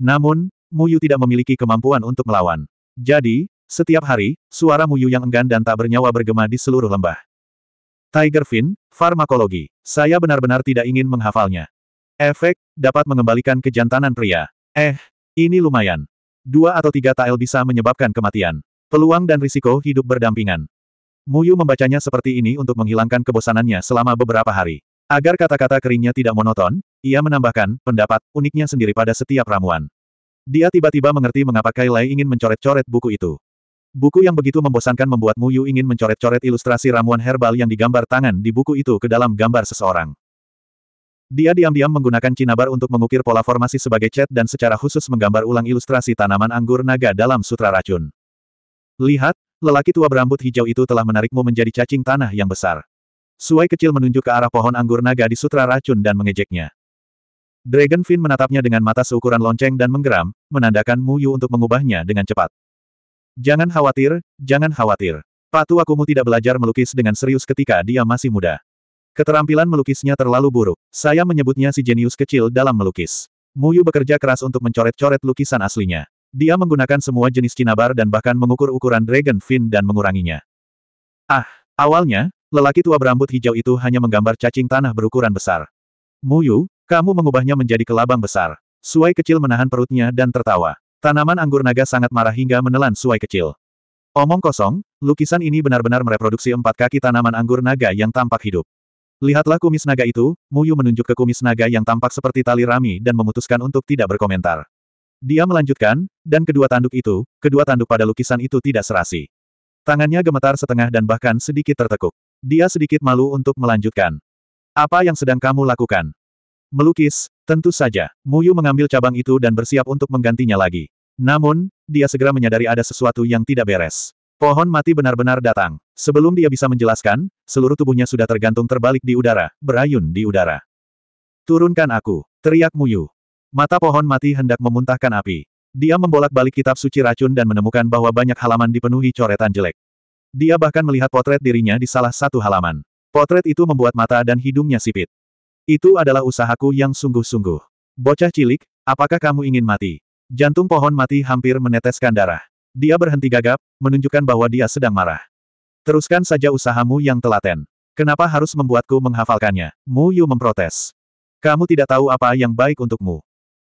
Namun, Muyu tidak memiliki kemampuan untuk melawan. Jadi, setiap hari, suara Muyu yang enggan dan tak bernyawa bergema di seluruh lembah. Tiger Fin, Farmakologi. Saya benar-benar tidak ingin menghafalnya. Efek, dapat mengembalikan kejantanan pria. Eh, ini lumayan. Dua atau tiga tael bisa menyebabkan kematian. Peluang dan risiko hidup berdampingan. Muyu membacanya seperti ini untuk menghilangkan kebosanannya selama beberapa hari. Agar kata-kata keringnya tidak monoton, ia menambahkan pendapat uniknya sendiri pada setiap ramuan. Dia tiba-tiba mengerti mengapa Kailai ingin mencoret-coret buku itu. Buku yang begitu membosankan membuat Mu Yu ingin mencoret-coret ilustrasi ramuan herbal yang digambar tangan di buku itu ke dalam gambar seseorang. Dia diam-diam menggunakan cinabar untuk mengukir pola formasi sebagai cat dan secara khusus menggambar ulang ilustrasi tanaman anggur naga dalam sutra racun. Lihat, lelaki tua berambut hijau itu telah menarikmu menjadi cacing tanah yang besar. Suai kecil menunjuk ke arah pohon anggur naga di sutra racun dan mengejeknya. Dragonfin menatapnya dengan mata seukuran lonceng dan menggeram, menandakan Mu Yu untuk mengubahnya dengan cepat. Jangan khawatir, jangan khawatir. Patu tua tidak belajar melukis dengan serius ketika dia masih muda. Keterampilan melukisnya terlalu buruk. Saya menyebutnya si jenius kecil dalam melukis. Muyu bekerja keras untuk mencoret-coret lukisan aslinya. Dia menggunakan semua jenis cinabar dan bahkan mengukur ukuran dragon fin dan menguranginya. Ah, awalnya, lelaki tua berambut hijau itu hanya menggambar cacing tanah berukuran besar. Muyu, kamu mengubahnya menjadi kelabang besar. Suai kecil menahan perutnya dan tertawa. Tanaman anggur naga sangat marah hingga menelan suai kecil. Omong kosong, lukisan ini benar-benar mereproduksi empat kaki tanaman anggur naga yang tampak hidup. Lihatlah kumis naga itu, Muyu menunjuk ke kumis naga yang tampak seperti tali rami dan memutuskan untuk tidak berkomentar. Dia melanjutkan, dan kedua tanduk itu, kedua tanduk pada lukisan itu tidak serasi. Tangannya gemetar setengah dan bahkan sedikit tertekuk. Dia sedikit malu untuk melanjutkan. Apa yang sedang kamu lakukan? Melukis, tentu saja. Muyu mengambil cabang itu dan bersiap untuk menggantinya lagi. Namun, dia segera menyadari ada sesuatu yang tidak beres. Pohon mati benar-benar datang. Sebelum dia bisa menjelaskan, seluruh tubuhnya sudah tergantung terbalik di udara, berayun di udara. Turunkan aku, teriak Muyu. Mata pohon mati hendak memuntahkan api. Dia membolak-balik kitab suci racun dan menemukan bahwa banyak halaman dipenuhi coretan jelek. Dia bahkan melihat potret dirinya di salah satu halaman. Potret itu membuat mata dan hidungnya sipit. Itu adalah usahaku yang sungguh-sungguh. Bocah cilik, apakah kamu ingin mati? Jantung pohon mati hampir meneteskan darah. Dia berhenti gagap, menunjukkan bahwa dia sedang marah. Teruskan saja usahamu yang telaten. Kenapa harus membuatku menghafalkannya? Mu Yu memprotes. Kamu tidak tahu apa yang baik untukmu.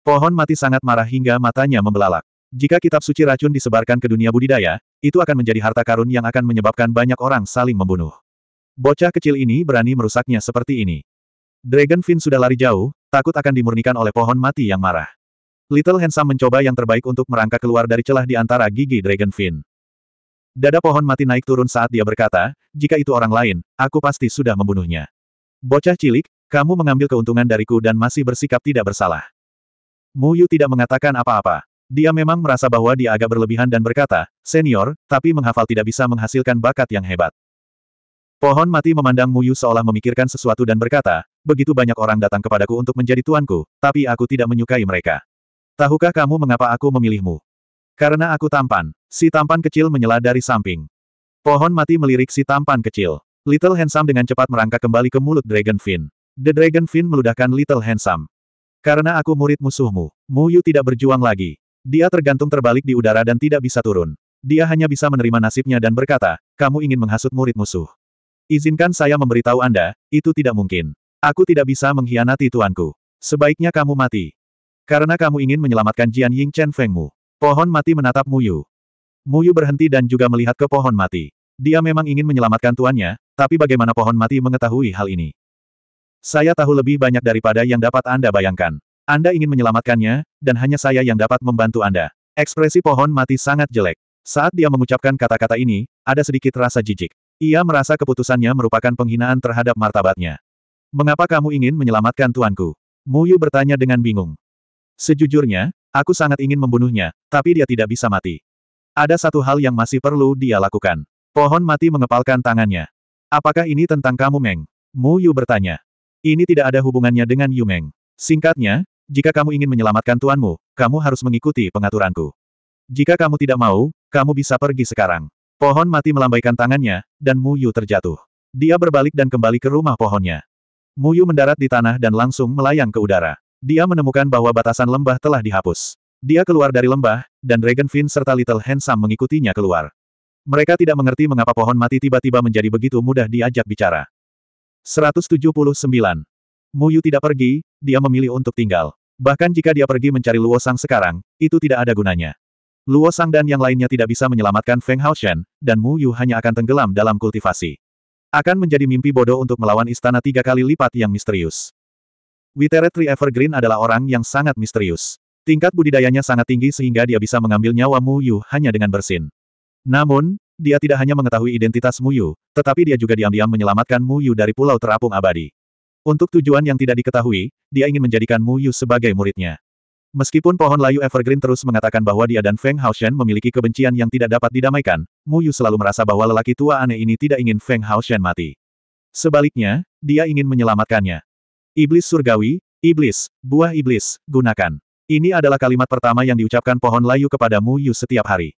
Pohon mati sangat marah hingga matanya membelalak. Jika kitab suci racun disebarkan ke dunia budidaya, itu akan menjadi harta karun yang akan menyebabkan banyak orang saling membunuh. Bocah kecil ini berani merusaknya seperti ini. Dragon Dragonfin sudah lari jauh, takut akan dimurnikan oleh pohon mati yang marah. Little Handsome mencoba yang terbaik untuk merangkak keluar dari celah di antara gigi Dragonfin. Dada pohon mati naik turun saat dia berkata, jika itu orang lain, aku pasti sudah membunuhnya. Bocah cilik, kamu mengambil keuntungan dariku dan masih bersikap tidak bersalah. Mu Yu tidak mengatakan apa-apa. Dia memang merasa bahwa dia agak berlebihan dan berkata, senior, tapi menghafal tidak bisa menghasilkan bakat yang hebat. Pohon mati memandang Muyu seolah memikirkan sesuatu dan berkata, begitu banyak orang datang kepadaku untuk menjadi tuanku, tapi aku tidak menyukai mereka. Tahukah kamu mengapa aku memilihmu? Karena aku tampan. Si tampan kecil menyela dari samping. Pohon mati melirik si tampan kecil. Little Handsome dengan cepat merangkak kembali ke mulut Dragon Fin. The Dragon Fin meludahkan Little Handsome. Karena aku murid musuhmu, Mu Yu tidak berjuang lagi. Dia tergantung terbalik di udara dan tidak bisa turun. Dia hanya bisa menerima nasibnya dan berkata, kamu ingin menghasut murid musuh. Izinkan saya memberitahu Anda, itu tidak mungkin. Aku tidak bisa mengkhianati tuanku. Sebaiknya kamu mati. Karena kamu ingin menyelamatkan Jian Ying Chen Fengmu. Pohon mati menatap Muyu. Muyu berhenti dan juga melihat ke pohon mati. Dia memang ingin menyelamatkan tuannya, tapi bagaimana pohon mati mengetahui hal ini? Saya tahu lebih banyak daripada yang dapat Anda bayangkan. Anda ingin menyelamatkannya, dan hanya saya yang dapat membantu Anda. Ekspresi pohon mati sangat jelek. Saat dia mengucapkan kata-kata ini, ada sedikit rasa jijik. Ia merasa keputusannya merupakan penghinaan terhadap martabatnya. Mengapa kamu ingin menyelamatkan tuanku? Muyu bertanya dengan bingung. Sejujurnya, aku sangat ingin membunuhnya, tapi dia tidak bisa mati. Ada satu hal yang masih perlu dia lakukan. Pohon mati mengepalkan tangannya. Apakah ini tentang kamu, Meng? Mu Yu bertanya. Ini tidak ada hubungannya dengan Yu Meng. Singkatnya, jika kamu ingin menyelamatkan tuanmu, kamu harus mengikuti pengaturanku. Jika kamu tidak mau, kamu bisa pergi sekarang. Pohon mati melambaikan tangannya, dan Mu Yu terjatuh. Dia berbalik dan kembali ke rumah pohonnya. Mu Yu mendarat di tanah dan langsung melayang ke udara. Dia menemukan bahwa batasan lembah telah dihapus. Dia keluar dari lembah, dan Dragonfin serta Little Handsome mengikutinya keluar. Mereka tidak mengerti mengapa pohon mati tiba-tiba menjadi begitu mudah diajak bicara. 179. Muyu tidak pergi, dia memilih untuk tinggal. Bahkan jika dia pergi mencari Luo Sang sekarang, itu tidak ada gunanya. Luo Sang dan yang lainnya tidak bisa menyelamatkan Feng Hao Shen, dan Muyu hanya akan tenggelam dalam kultivasi. Akan menjadi mimpi bodoh untuk melawan istana tiga kali lipat yang misterius. Witere Tree Evergreen adalah orang yang sangat misterius. Tingkat budidayanya sangat tinggi sehingga dia bisa mengambil nyawa Mu Yu hanya dengan bersin. Namun, dia tidak hanya mengetahui identitas Mu Yu, tetapi dia juga diam-diam menyelamatkan Mu Yu dari Pulau Terapung Abadi. Untuk tujuan yang tidak diketahui, dia ingin menjadikan Mu Yu sebagai muridnya. Meskipun pohon layu Evergreen terus mengatakan bahwa dia dan Feng Haoshen memiliki kebencian yang tidak dapat didamaikan, Mu Yu selalu merasa bahwa lelaki tua aneh ini tidak ingin Feng Haoshen mati. Sebaliknya, dia ingin menyelamatkannya. Iblis surgawi, iblis, buah iblis, gunakan. Ini adalah kalimat pertama yang diucapkan pohon layu kepadamu Yu setiap hari.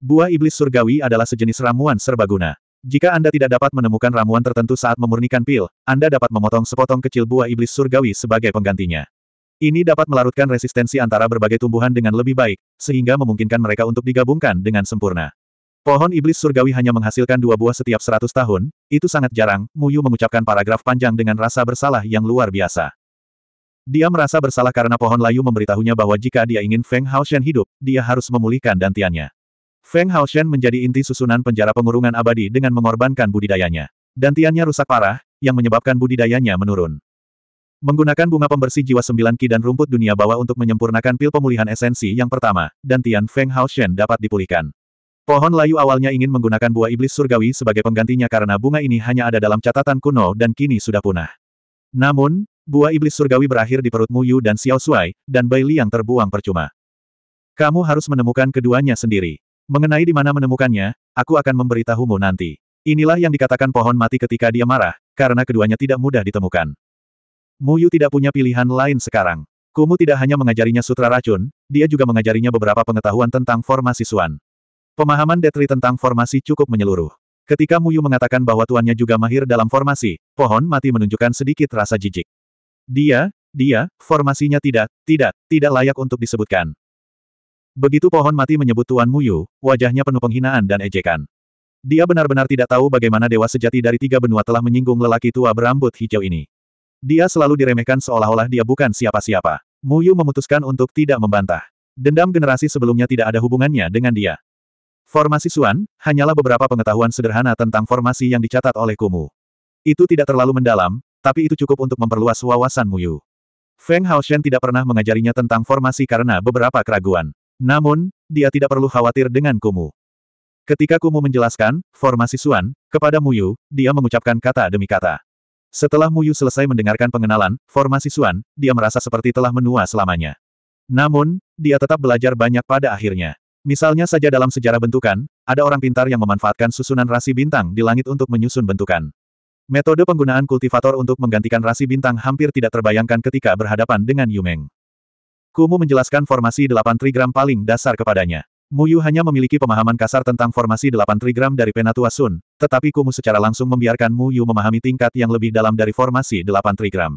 Buah iblis surgawi adalah sejenis ramuan serbaguna. Jika Anda tidak dapat menemukan ramuan tertentu saat memurnikan pil, Anda dapat memotong sepotong kecil buah iblis surgawi sebagai penggantinya. Ini dapat melarutkan resistensi antara berbagai tumbuhan dengan lebih baik, sehingga memungkinkan mereka untuk digabungkan dengan sempurna. Pohon iblis surgawi hanya menghasilkan dua buah setiap seratus tahun, itu sangat jarang, Muyu mengucapkan paragraf panjang dengan rasa bersalah yang luar biasa. Dia merasa bersalah karena pohon layu memberitahunya bahwa jika dia ingin Feng Hao Shen hidup, dia harus memulihkan dantiannya. Feng Hao Shen menjadi inti susunan penjara pengurungan abadi dengan mengorbankan budidayanya. Dantiannya rusak parah, yang menyebabkan budidayanya menurun. Menggunakan bunga pembersih jiwa sembilan ki dan rumput dunia bawah untuk menyempurnakan pil pemulihan esensi yang pertama, dantian Feng Hao Shen dapat dipulihkan. Pohon layu awalnya ingin menggunakan buah iblis surgawi sebagai penggantinya karena bunga ini hanya ada dalam catatan kuno dan kini sudah punah. Namun, buah iblis surgawi berakhir di perut Muyu dan Xiao Suai, dan Bai yang terbuang percuma. Kamu harus menemukan keduanya sendiri. Mengenai di mana menemukannya, aku akan memberitahumu nanti. Inilah yang dikatakan pohon mati ketika dia marah, karena keduanya tidak mudah ditemukan. Muyu tidak punya pilihan lain sekarang. Kumu tidak hanya mengajarinya sutra racun, dia juga mengajarinya beberapa pengetahuan tentang formasi Suan. Pemahaman Detri tentang formasi cukup menyeluruh. Ketika Muyu mengatakan bahwa tuannya juga mahir dalam formasi, pohon mati menunjukkan sedikit rasa jijik. Dia, dia, formasinya tidak, tidak, tidak layak untuk disebutkan. Begitu pohon mati menyebut Tuan Muyu, wajahnya penuh penghinaan dan ejekan. Dia benar-benar tidak tahu bagaimana dewa sejati dari tiga benua telah menyinggung lelaki tua berambut hijau ini. Dia selalu diremehkan seolah-olah dia bukan siapa-siapa. Muyu memutuskan untuk tidak membantah. Dendam generasi sebelumnya tidak ada hubungannya dengan dia. Formasi Suan, hanyalah beberapa pengetahuan sederhana tentang formasi yang dicatat oleh Kumu. Itu tidak terlalu mendalam, tapi itu cukup untuk memperluas wawasan Muyu. Feng Haoshen tidak pernah mengajarinya tentang formasi karena beberapa keraguan. Namun, dia tidak perlu khawatir dengan Kumu. Ketika Kumu menjelaskan, formasi Suan, kepada Muyu, dia mengucapkan kata demi kata. Setelah Muyu selesai mendengarkan pengenalan, formasi Suan, dia merasa seperti telah menua selamanya. Namun, dia tetap belajar banyak pada akhirnya. Misalnya saja dalam sejarah bentukan, ada orang pintar yang memanfaatkan susunan rasi bintang di langit untuk menyusun bentukan. Metode penggunaan kultivator untuk menggantikan rasi bintang hampir tidak terbayangkan ketika berhadapan dengan Yumeng. Kumu menjelaskan formasi 8 trigram paling dasar kepadanya. Muyu hanya memiliki pemahaman kasar tentang formasi 8 trigram dari Penatua Sun, tetapi Kumu secara langsung membiarkan Muyu memahami tingkat yang lebih dalam dari formasi 8 trigram.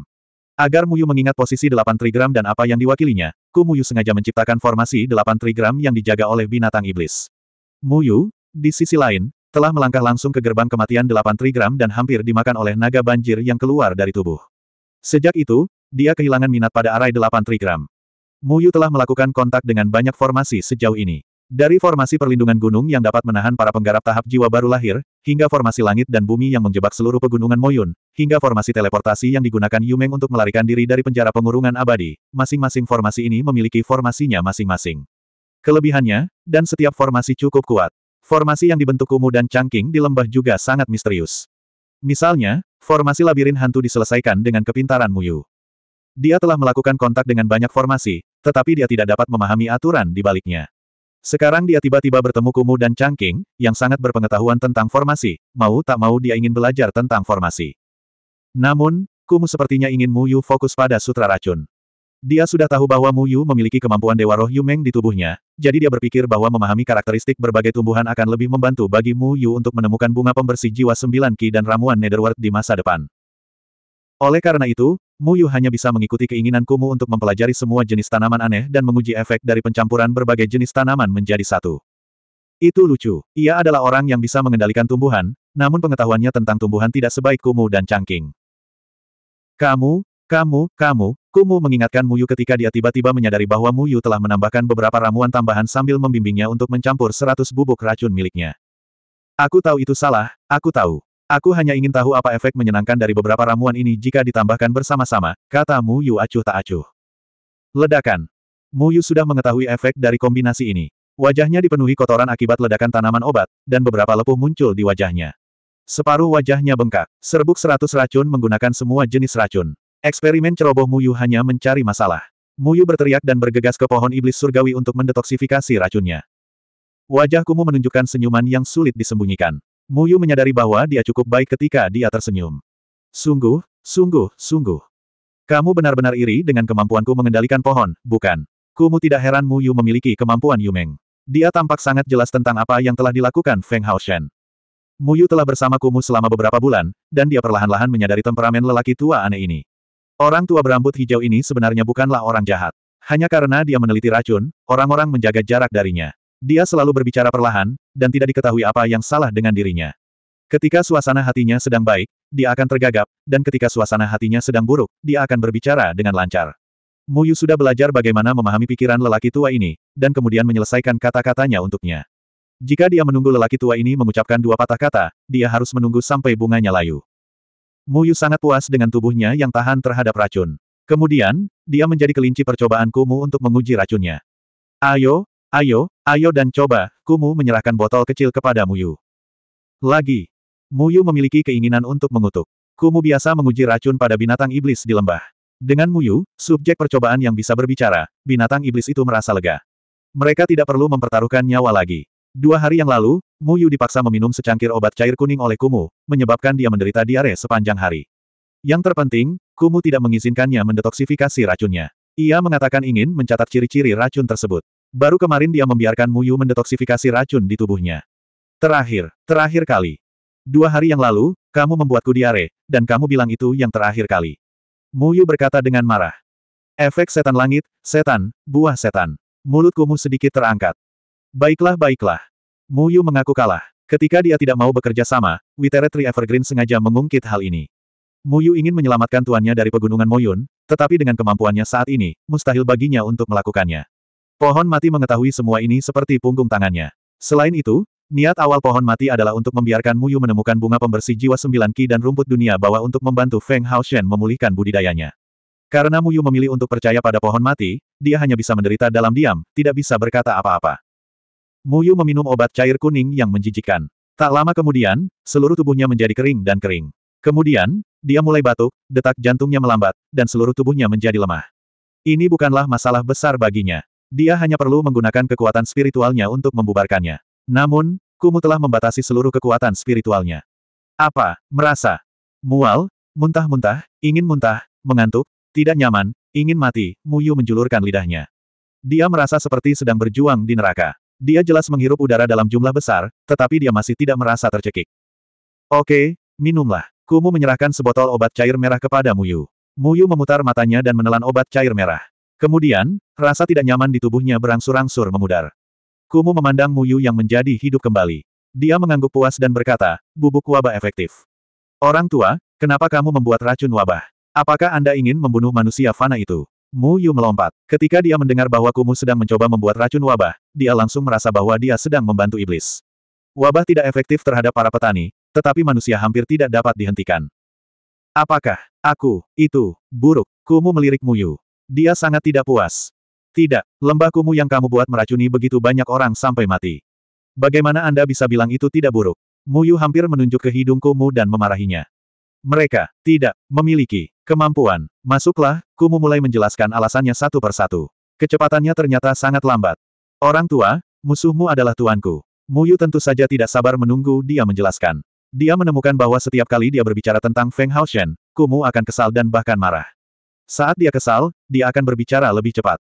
Agar Muyu mengingat posisi 8 trigram dan apa yang diwakilinya, Ku Muyu sengaja menciptakan formasi delapan trigram yang dijaga oleh binatang iblis. Muyu, di sisi lain, telah melangkah langsung ke gerbang kematian delapan trigram dan hampir dimakan oleh naga banjir yang keluar dari tubuh. Sejak itu, dia kehilangan minat pada arai delapan trigram. Muyu telah melakukan kontak dengan banyak formasi sejauh ini. Dari formasi perlindungan gunung yang dapat menahan para penggarap tahap jiwa baru lahir, hingga formasi langit dan bumi yang menjebak seluruh pegunungan Moyun, hingga formasi teleportasi yang digunakan Yumeng untuk melarikan diri dari penjara pengurungan abadi, masing-masing formasi ini memiliki formasinya masing-masing. Kelebihannya, dan setiap formasi cukup kuat. Formasi yang dibentuk kumuh dan cangking di lembah juga sangat misterius. Misalnya, formasi labirin hantu diselesaikan dengan kepintaran Muyu. Dia telah melakukan kontak dengan banyak formasi, tetapi dia tidak dapat memahami aturan di baliknya. Sekarang dia tiba-tiba bertemu Kumu dan Changqing, yang sangat berpengetahuan tentang formasi, mau tak mau dia ingin belajar tentang formasi. Namun, Kumu sepertinya ingin Mu Yu fokus pada sutra racun. Dia sudah tahu bahwa Mu Yu memiliki kemampuan Dewa Roh Yumeng di tubuhnya, jadi dia berpikir bahwa memahami karakteristik berbagai tumbuhan akan lebih membantu bagi Mu Yu untuk menemukan bunga pembersih jiwa sembilan ki dan ramuan Netherworld di masa depan. Oleh karena itu, Mu Yu hanya bisa mengikuti keinginan Kumu untuk mempelajari semua jenis tanaman aneh dan menguji efek dari pencampuran berbagai jenis tanaman menjadi satu. Itu lucu. Ia adalah orang yang bisa mengendalikan tumbuhan, namun pengetahuannya tentang tumbuhan tidak sebaik Kumu dan Changking. Kamu, kamu, kamu, Kumu mengingatkan Muyu ketika dia tiba-tiba menyadari bahwa Mu Yu telah menambahkan beberapa ramuan tambahan sambil membimbingnya untuk mencampur seratus bubuk racun miliknya. Aku tahu itu salah, aku tahu. Aku hanya ingin tahu apa efek menyenangkan dari beberapa ramuan ini jika ditambahkan bersama-sama, kata Mu Yu acuh tak acuh. Ledakan. Mu Yu sudah mengetahui efek dari kombinasi ini. Wajahnya dipenuhi kotoran akibat ledakan tanaman obat, dan beberapa lepuh muncul di wajahnya. Separuh wajahnya bengkak, serbuk seratus racun menggunakan semua jenis racun. Eksperimen ceroboh Mu Yu hanya mencari masalah. Mu Yu berteriak dan bergegas ke pohon iblis surgawi untuk mendetoksifikasi racunnya. Wajahku menunjukkan senyuman yang sulit disembunyikan. Muyu menyadari bahwa dia cukup baik ketika dia tersenyum. Sungguh, sungguh, sungguh. Kamu benar-benar iri dengan kemampuanku mengendalikan pohon, bukan? Kumu tidak heran Muyu memiliki kemampuan Yumeng. Dia tampak sangat jelas tentang apa yang telah dilakukan Feng Haoshen. Muyu telah bersama Kumu selama beberapa bulan, dan dia perlahan-lahan menyadari temperamen lelaki tua aneh ini. Orang tua berambut hijau ini sebenarnya bukanlah orang jahat. Hanya karena dia meneliti racun, orang-orang menjaga jarak darinya. Dia selalu berbicara perlahan, dan tidak diketahui apa yang salah dengan dirinya. Ketika suasana hatinya sedang baik, dia akan tergagap, dan ketika suasana hatinya sedang buruk, dia akan berbicara dengan lancar. Muyu sudah belajar bagaimana memahami pikiran lelaki tua ini, dan kemudian menyelesaikan kata-katanya untuknya. Jika dia menunggu lelaki tua ini mengucapkan dua patah kata, dia harus menunggu sampai bunganya layu. Muyu sangat puas dengan tubuhnya yang tahan terhadap racun. Kemudian, dia menjadi kelinci percobaanku untuk menguji racunnya. Ayo, Ayo, ayo dan coba, Kumu menyerahkan botol kecil kepada Muyu. Lagi. Muyu memiliki keinginan untuk mengutuk. Kumu biasa menguji racun pada binatang iblis di lembah. Dengan Muyu, subjek percobaan yang bisa berbicara, binatang iblis itu merasa lega. Mereka tidak perlu mempertaruhkan nyawa lagi. Dua hari yang lalu, Muyu dipaksa meminum secangkir obat cair kuning oleh Kumu, menyebabkan dia menderita diare sepanjang hari. Yang terpenting, Kumu tidak mengizinkannya mendetoksifikasi racunnya. Ia mengatakan ingin mencatat ciri-ciri racun tersebut. Baru kemarin dia membiarkan Muyu mendetoksifikasi racun di tubuhnya. Terakhir, terakhir kali. Dua hari yang lalu, kamu membuatku diare, dan kamu bilang itu yang terakhir kali. Muyu berkata dengan marah. Efek setan langit, setan, buah setan. Mulut kumuh sedikit terangkat. Baiklah baiklah. Muyu mengaku kalah. Ketika dia tidak mau bekerja sama, Witere Tree Evergreen sengaja mengungkit hal ini. Muyu ingin menyelamatkan tuannya dari pegunungan Moyun, tetapi dengan kemampuannya saat ini, mustahil baginya untuk melakukannya. Pohon mati mengetahui semua ini seperti punggung tangannya. Selain itu, niat awal pohon mati adalah untuk membiarkan Muyu menemukan bunga pembersih jiwa sembilan ki dan rumput dunia bawah untuk membantu Feng Hao Shen memulihkan budidayanya. Karena Muyu memilih untuk percaya pada pohon mati, dia hanya bisa menderita dalam diam, tidak bisa berkata apa-apa. Muyu meminum obat cair kuning yang menjijikkan. Tak lama kemudian, seluruh tubuhnya menjadi kering dan kering. Kemudian, dia mulai batuk, detak jantungnya melambat, dan seluruh tubuhnya menjadi lemah. Ini bukanlah masalah besar baginya. Dia hanya perlu menggunakan kekuatan spiritualnya untuk membubarkannya. Namun, Kumu telah membatasi seluruh kekuatan spiritualnya. Apa? Merasa? Mual? Muntah-muntah? Ingin muntah? Mengantuk? Tidak nyaman? Ingin mati? Muyu menjulurkan lidahnya. Dia merasa seperti sedang berjuang di neraka. Dia jelas menghirup udara dalam jumlah besar, tetapi dia masih tidak merasa tercekik. Oke, minumlah. Kumu menyerahkan sebotol obat cair merah kepada Muyu. Muyu memutar matanya dan menelan obat cair merah. Kemudian, rasa tidak nyaman di tubuhnya berangsur-angsur memudar. Kumu memandang Muyu yang menjadi hidup kembali. Dia mengangguk puas dan berkata, bubuk wabah efektif. Orang tua, kenapa kamu membuat racun wabah? Apakah Anda ingin membunuh manusia fana itu? Mu Yu melompat. Ketika dia mendengar bahwa Kumu sedang mencoba membuat racun wabah, dia langsung merasa bahwa dia sedang membantu iblis. Wabah tidak efektif terhadap para petani, tetapi manusia hampir tidak dapat dihentikan. Apakah, aku, itu, buruk? Kumu melirik Mu Yu. Dia sangat tidak puas. Tidak, lembah kumu yang kamu buat meracuni begitu banyak orang sampai mati. Bagaimana Anda bisa bilang itu tidak buruk? Muyu hampir menunjuk ke hidung Kumu dan memarahinya. Mereka, tidak, memiliki kemampuan. Masuklah, Kumu mulai menjelaskan alasannya satu persatu. Kecepatannya ternyata sangat lambat. Orang tua, musuhmu adalah tuanku. Muyu tentu saja tidak sabar menunggu dia menjelaskan. Dia menemukan bahwa setiap kali dia berbicara tentang Feng Haoshen, Kumu akan kesal dan bahkan marah. Saat dia kesal, dia akan berbicara lebih cepat.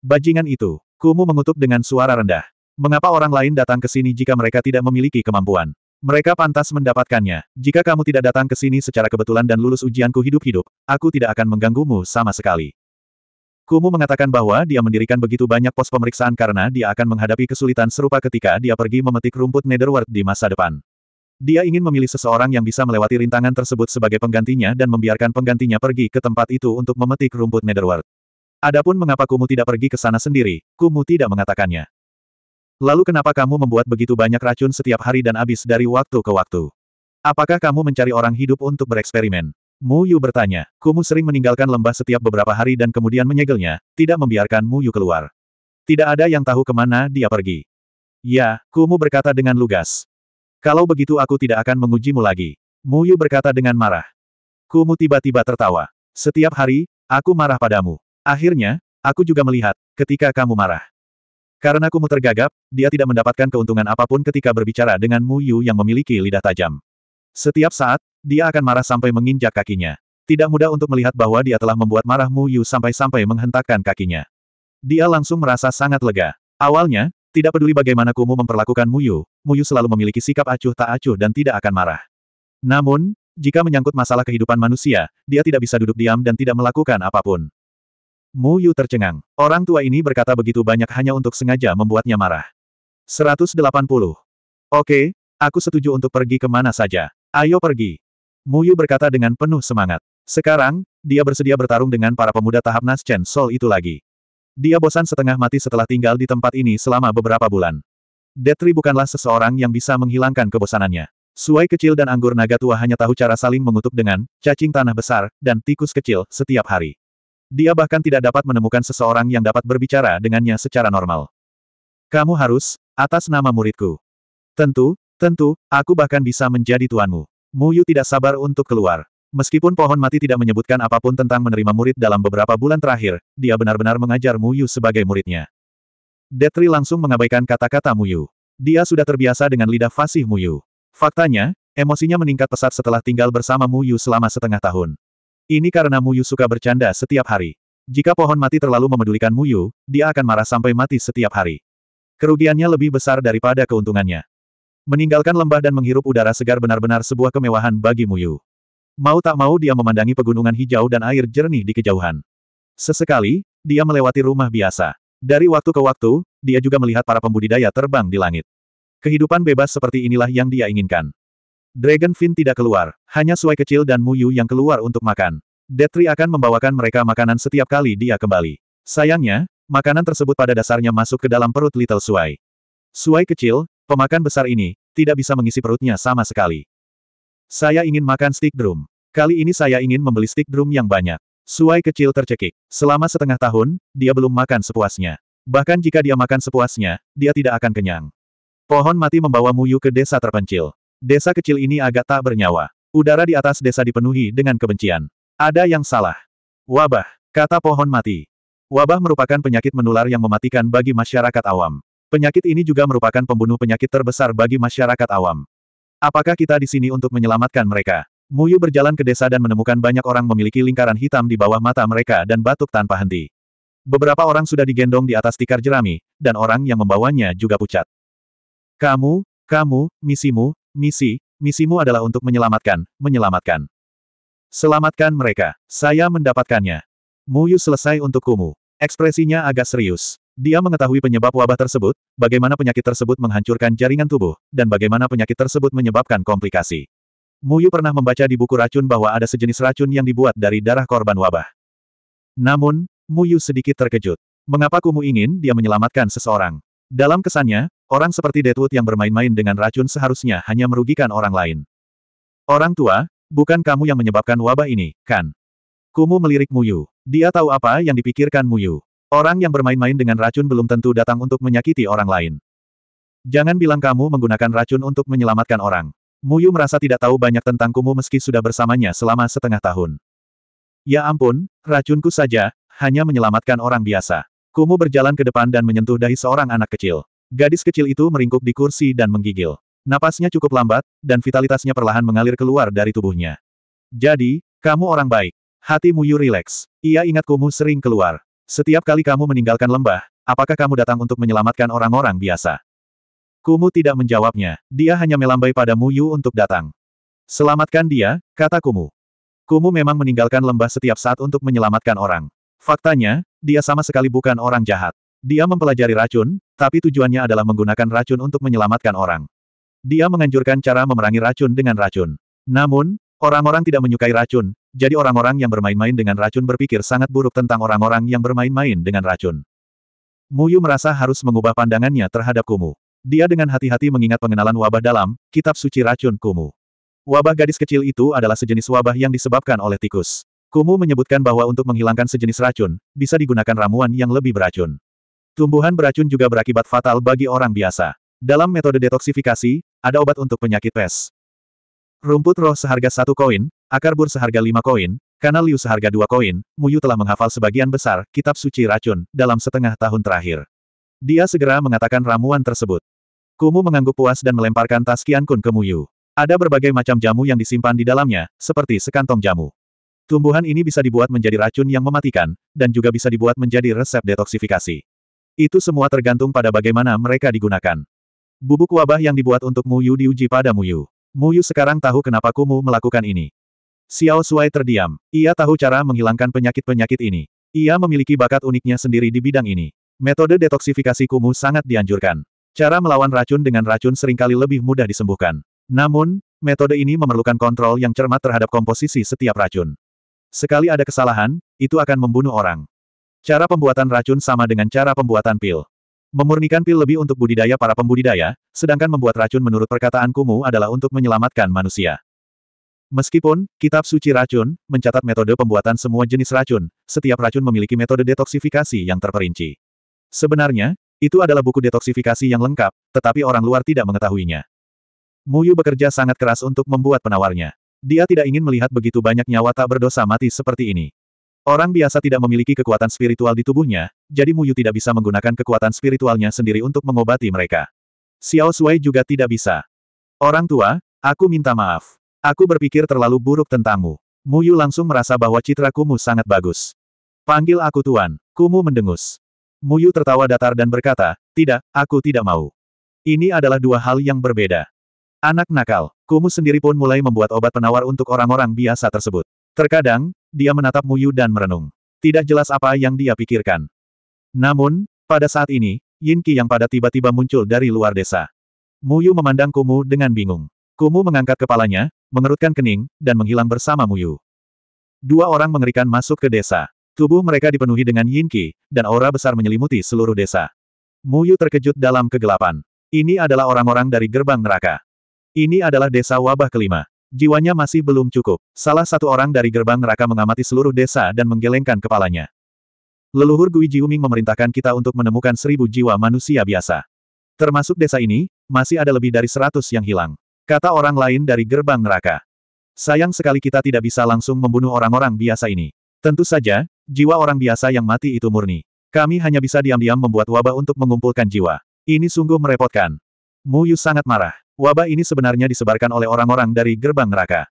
Bajingan itu, Kumu mengutuk dengan suara rendah. Mengapa orang lain datang ke sini jika mereka tidak memiliki kemampuan? Mereka pantas mendapatkannya. Jika kamu tidak datang ke sini secara kebetulan dan lulus ujianku hidup-hidup, aku tidak akan mengganggumu sama sekali. Kumu mengatakan bahwa dia mendirikan begitu banyak pos pemeriksaan karena dia akan menghadapi kesulitan serupa ketika dia pergi memetik rumput Netherworld di masa depan. Dia ingin memilih seseorang yang bisa melewati rintangan tersebut sebagai penggantinya dan membiarkan penggantinya pergi ke tempat itu untuk memetik rumput Netherworld. Adapun mengapa Kumu tidak pergi ke sana sendiri, Kumu tidak mengatakannya. Lalu kenapa kamu membuat begitu banyak racun setiap hari dan habis dari waktu ke waktu? Apakah kamu mencari orang hidup untuk bereksperimen? Mu Yu bertanya. Kumu sering meninggalkan lembah setiap beberapa hari dan kemudian menyegelnya, tidak membiarkan Mu Yu keluar. Tidak ada yang tahu kemana dia pergi. Ya, Kumu berkata dengan lugas. Kalau begitu aku tidak akan mengujimu lagi. Mu Yu berkata dengan marah. Kumu tiba-tiba tertawa. Setiap hari, aku marah padamu. Akhirnya, aku juga melihat, ketika kamu marah. Karena kumu tergagap, dia tidak mendapatkan keuntungan apapun ketika berbicara dengan Mu Yu yang memiliki lidah tajam. Setiap saat, dia akan marah sampai menginjak kakinya. Tidak mudah untuk melihat bahwa dia telah membuat marah Mu Yu sampai-sampai menghentakkan kakinya. Dia langsung merasa sangat lega. Awalnya, tidak peduli bagaimana Kumu memperlakukan Muyu, Muyu selalu memiliki sikap acuh tak acuh dan tidak akan marah. Namun, jika menyangkut masalah kehidupan manusia, dia tidak bisa duduk diam dan tidak melakukan apapun. Mu Yu tercengang. Orang tua ini berkata begitu banyak hanya untuk sengaja membuatnya marah. 180. Oke, aku setuju untuk pergi kemana saja. Ayo pergi. Mu Yu berkata dengan penuh semangat. Sekarang, dia bersedia bertarung dengan para pemuda tahap Naschen Sol itu lagi. Dia bosan setengah mati setelah tinggal di tempat ini selama beberapa bulan. Detri bukanlah seseorang yang bisa menghilangkan kebosanannya. Suai kecil dan anggur naga tua hanya tahu cara saling mengutuk dengan cacing tanah besar dan tikus kecil setiap hari. Dia bahkan tidak dapat menemukan seseorang yang dapat berbicara dengannya secara normal. Kamu harus, atas nama muridku. Tentu, tentu, aku bahkan bisa menjadi tuanmu. Muyu tidak sabar untuk keluar. Meskipun pohon mati tidak menyebutkan apapun tentang menerima murid dalam beberapa bulan terakhir, dia benar-benar mengajar Muyu sebagai muridnya. Detri langsung mengabaikan kata-kata Muyu. Dia sudah terbiasa dengan lidah fasih Muyu. Faktanya, emosinya meningkat pesat setelah tinggal bersama Muyu selama setengah tahun. Ini karena Muyu suka bercanda setiap hari. Jika pohon mati terlalu memedulikan Muyu, dia akan marah sampai mati setiap hari. Kerugiannya lebih besar daripada keuntungannya. Meninggalkan lembah dan menghirup udara segar benar-benar sebuah kemewahan bagi Muyu. Mau tak mau dia memandangi pegunungan hijau dan air jernih di kejauhan. Sesekali, dia melewati rumah biasa. Dari waktu ke waktu, dia juga melihat para pembudidaya terbang di langit. Kehidupan bebas seperti inilah yang dia inginkan. Dragon Fin tidak keluar, hanya Suai kecil dan Muyu yang keluar untuk makan. Detri akan membawakan mereka makanan setiap kali dia kembali. Sayangnya, makanan tersebut pada dasarnya masuk ke dalam perut Little Suai. Suai kecil, pemakan besar ini, tidak bisa mengisi perutnya sama sekali. Saya ingin makan stick drum. Kali ini saya ingin membeli stick drum yang banyak. Suai kecil tercekik. Selama setengah tahun, dia belum makan sepuasnya. Bahkan jika dia makan sepuasnya, dia tidak akan kenyang. Pohon mati membawa Muyu ke desa terpencil. Desa kecil ini agak tak bernyawa. Udara di atas desa dipenuhi dengan kebencian. Ada yang salah. Wabah, kata pohon mati. Wabah merupakan penyakit menular yang mematikan bagi masyarakat awam. Penyakit ini juga merupakan pembunuh penyakit terbesar bagi masyarakat awam. Apakah kita di sini untuk menyelamatkan mereka? Muyu berjalan ke desa dan menemukan banyak orang memiliki lingkaran hitam di bawah mata mereka dan batuk tanpa henti. Beberapa orang sudah digendong di atas tikar jerami, dan orang yang membawanya juga pucat. Kamu, kamu, misimu, misi, misimu adalah untuk menyelamatkan, menyelamatkan. Selamatkan mereka. Saya mendapatkannya. Muyu selesai untuk kumu. Ekspresinya agak serius. Dia mengetahui penyebab wabah tersebut, bagaimana penyakit tersebut menghancurkan jaringan tubuh, dan bagaimana penyakit tersebut menyebabkan komplikasi. Muyu pernah membaca di buku racun bahwa ada sejenis racun yang dibuat dari darah korban wabah. Namun, Muyu sedikit terkejut. Mengapa Kumu ingin dia menyelamatkan seseorang? Dalam kesannya, orang seperti Deadwood yang bermain-main dengan racun seharusnya hanya merugikan orang lain. Orang tua, bukan kamu yang menyebabkan wabah ini, kan? Kumu melirik Muyu. Dia tahu apa yang dipikirkan Muyu. Orang yang bermain-main dengan racun belum tentu datang untuk menyakiti orang lain. Jangan bilang kamu menggunakan racun untuk menyelamatkan orang. Muyu merasa tidak tahu banyak tentang Kumu meski sudah bersamanya selama setengah tahun. Ya ampun, racunku saja, hanya menyelamatkan orang biasa. Kumu berjalan ke depan dan menyentuh dahi seorang anak kecil. Gadis kecil itu meringkuk di kursi dan menggigil. Napasnya cukup lambat, dan vitalitasnya perlahan mengalir keluar dari tubuhnya. Jadi, kamu orang baik. Hati Muyu rileks. Ia ingat Kumu sering keluar. Setiap kali kamu meninggalkan lembah, apakah kamu datang untuk menyelamatkan orang-orang biasa? Kumu tidak menjawabnya, dia hanya melambai pada Muyu untuk datang. Selamatkan dia, kata Kumu. Kumu memang meninggalkan lembah setiap saat untuk menyelamatkan orang. Faktanya, dia sama sekali bukan orang jahat. Dia mempelajari racun, tapi tujuannya adalah menggunakan racun untuk menyelamatkan orang. Dia menganjurkan cara memerangi racun dengan racun. Namun, orang-orang tidak menyukai racun, jadi orang-orang yang bermain-main dengan racun berpikir sangat buruk tentang orang-orang yang bermain-main dengan racun. Muyu merasa harus mengubah pandangannya terhadap Kumu. Dia dengan hati-hati mengingat pengenalan wabah dalam kitab suci racun Kumu. Wabah gadis kecil itu adalah sejenis wabah yang disebabkan oleh tikus. Kumu menyebutkan bahwa untuk menghilangkan sejenis racun, bisa digunakan ramuan yang lebih beracun. Tumbuhan beracun juga berakibat fatal bagi orang biasa. Dalam metode detoksifikasi, ada obat untuk penyakit pes. Rumput roh seharga satu koin, akar bur seharga lima koin, kanal liu seharga dua koin, Muyu telah menghafal sebagian besar kitab suci racun dalam setengah tahun terakhir. Dia segera mengatakan ramuan tersebut. Kumu mengangguk puas dan melemparkan tas kian Kun ke Muyu. Ada berbagai macam jamu yang disimpan di dalamnya, seperti sekantong jamu. Tumbuhan ini bisa dibuat menjadi racun yang mematikan, dan juga bisa dibuat menjadi resep detoksifikasi. Itu semua tergantung pada bagaimana mereka digunakan. Bubuk wabah yang dibuat untuk Muyu diuji pada Muyu. Muyu sekarang tahu kenapa Kumu melakukan ini. Xiao Shuai terdiam. Ia tahu cara menghilangkan penyakit-penyakit ini. Ia memiliki bakat uniknya sendiri di bidang ini. Metode detoksifikasi Kumu sangat dianjurkan. Cara melawan racun dengan racun seringkali lebih mudah disembuhkan. Namun, metode ini memerlukan kontrol yang cermat terhadap komposisi setiap racun. Sekali ada kesalahan, itu akan membunuh orang. Cara pembuatan racun sama dengan cara pembuatan pil. Memurnikan pil lebih untuk budidaya para pembudidaya, sedangkan membuat racun menurut perkataan Kumu adalah untuk menyelamatkan manusia. Meskipun, Kitab Suci Racun, mencatat metode pembuatan semua jenis racun, setiap racun memiliki metode detoksifikasi yang terperinci. Sebenarnya, itu adalah buku detoksifikasi yang lengkap, tetapi orang luar tidak mengetahuinya. Muyu bekerja sangat keras untuk membuat penawarnya. Dia tidak ingin melihat begitu banyak nyawa tak berdosa mati seperti ini. Orang biasa tidak memiliki kekuatan spiritual di tubuhnya, jadi Muyu tidak bisa menggunakan kekuatan spiritualnya sendiri untuk mengobati mereka. Xiao Sui juga tidak bisa. Orang tua, aku minta maaf. Aku berpikir terlalu buruk tentangmu. Muyu langsung merasa bahwa citra Kumu sangat bagus. Panggil aku Tuan. Kumu mendengus. Muyu tertawa datar dan berkata, tidak, aku tidak mau. Ini adalah dua hal yang berbeda. Anak nakal, Kumu sendiri pun mulai membuat obat penawar untuk orang-orang biasa tersebut. Terkadang, dia menatap Muyu dan merenung. Tidak jelas apa yang dia pikirkan. Namun, pada saat ini, Yin Qi yang pada tiba-tiba muncul dari luar desa. Muyu memandang Kumu dengan bingung. Kumu mengangkat kepalanya, mengerutkan kening, dan menghilang bersama Muyu. Dua orang mengerikan masuk ke desa. Tubuh mereka dipenuhi dengan yin qi, dan aura besar menyelimuti seluruh desa. Muyu terkejut dalam kegelapan. Ini adalah orang-orang dari gerbang neraka. Ini adalah desa wabah kelima. Jiwanya masih belum cukup. Salah satu orang dari gerbang neraka mengamati seluruh desa dan menggelengkan kepalanya. Leluhur Gui Jiuming memerintahkan kita untuk menemukan seribu jiwa manusia biasa. Termasuk desa ini, masih ada lebih dari seratus yang hilang. Kata orang lain dari gerbang neraka. Sayang sekali kita tidak bisa langsung membunuh orang-orang biasa ini. Tentu saja, jiwa orang biasa yang mati itu murni. Kami hanya bisa diam-diam membuat wabah untuk mengumpulkan jiwa. Ini sungguh merepotkan. Muyu sangat marah. Wabah ini sebenarnya disebarkan oleh orang-orang dari gerbang neraka.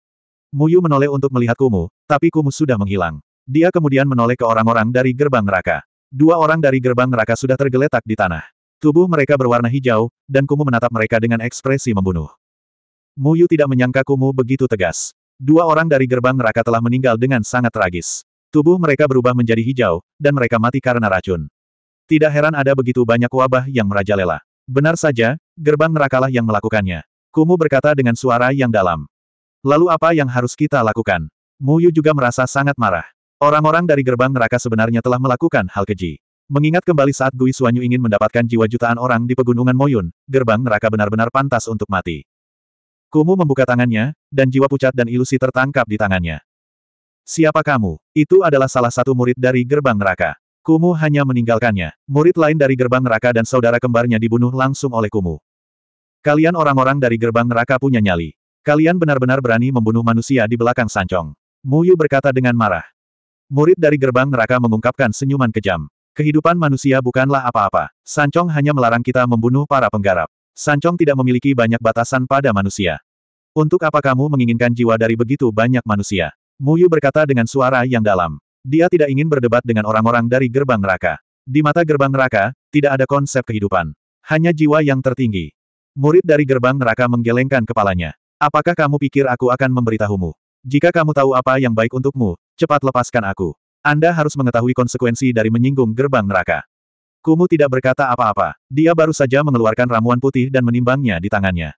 Muyu menoleh untuk melihat Kumu, tapi Kumu sudah menghilang. Dia kemudian menoleh ke orang-orang dari gerbang neraka. Dua orang dari gerbang neraka sudah tergeletak di tanah. Tubuh mereka berwarna hijau, dan Kumu menatap mereka dengan ekspresi membunuh. Muyu tidak menyangka Kumu begitu tegas. Dua orang dari gerbang neraka telah meninggal dengan sangat tragis. Tubuh mereka berubah menjadi hijau, dan mereka mati karena racun. Tidak heran ada begitu banyak wabah yang merajalela. Benar saja, gerbang nerakalah yang melakukannya. Kumu berkata dengan suara yang dalam. Lalu apa yang harus kita lakukan? Muyu juga merasa sangat marah. Orang-orang dari gerbang neraka sebenarnya telah melakukan hal keji. Mengingat kembali saat Gui Suanyu ingin mendapatkan jiwa jutaan orang di pegunungan Moyun, gerbang neraka benar-benar pantas untuk mati. Kumu membuka tangannya, dan jiwa pucat dan ilusi tertangkap di tangannya. Siapa kamu? Itu adalah salah satu murid dari gerbang neraka. Kumu hanya meninggalkannya. Murid lain dari gerbang neraka dan saudara kembarnya dibunuh langsung oleh Kumu. Kalian orang-orang dari gerbang neraka punya nyali. Kalian benar-benar berani membunuh manusia di belakang Sancong. Muyu berkata dengan marah. Murid dari gerbang neraka mengungkapkan senyuman kejam. Kehidupan manusia bukanlah apa-apa. Sancong hanya melarang kita membunuh para penggarap. Sancong tidak memiliki banyak batasan pada manusia. Untuk apa kamu menginginkan jiwa dari begitu banyak manusia? Muyu berkata dengan suara yang dalam. Dia tidak ingin berdebat dengan orang-orang dari gerbang neraka. Di mata gerbang neraka, tidak ada konsep kehidupan. Hanya jiwa yang tertinggi. Murid dari gerbang neraka menggelengkan kepalanya. Apakah kamu pikir aku akan memberitahumu? Jika kamu tahu apa yang baik untukmu, cepat lepaskan aku. Anda harus mengetahui konsekuensi dari menyinggung gerbang neraka. Kumu tidak berkata apa-apa. Dia baru saja mengeluarkan ramuan putih dan menimbangnya di tangannya.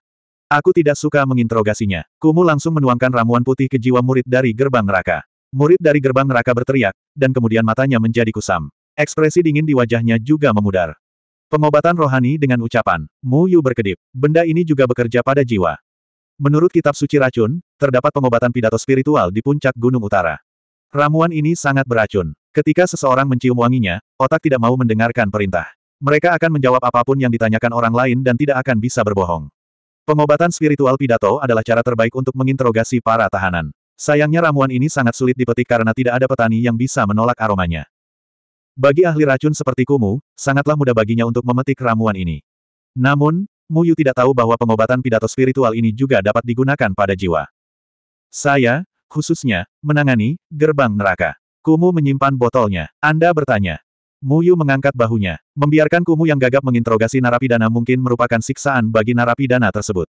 Aku tidak suka menginterogasinya. Kumu langsung menuangkan ramuan putih ke jiwa murid dari gerbang neraka. Murid dari gerbang neraka berteriak, dan kemudian matanya menjadi kusam. Ekspresi dingin di wajahnya juga memudar. Pengobatan rohani dengan ucapan, Mu Yu berkedip, benda ini juga bekerja pada jiwa. Menurut kitab suci racun, terdapat pengobatan pidato spiritual di puncak gunung utara. Ramuan ini sangat beracun. Ketika seseorang mencium wanginya, otak tidak mau mendengarkan perintah. Mereka akan menjawab apapun yang ditanyakan orang lain dan tidak akan bisa berbohong. Pengobatan spiritual pidato adalah cara terbaik untuk menginterogasi para tahanan. Sayangnya ramuan ini sangat sulit dipetik karena tidak ada petani yang bisa menolak aromanya. Bagi ahli racun seperti Kumu, sangatlah mudah baginya untuk memetik ramuan ini. Namun, Muyu tidak tahu bahwa pengobatan pidato spiritual ini juga dapat digunakan pada jiwa. Saya, khususnya, menangani gerbang neraka. Kumu menyimpan botolnya. Anda bertanya, Mu Yu mengangkat bahunya. Membiarkan Kumu yang gagap menginterogasi narapidana mungkin merupakan siksaan bagi narapidana tersebut.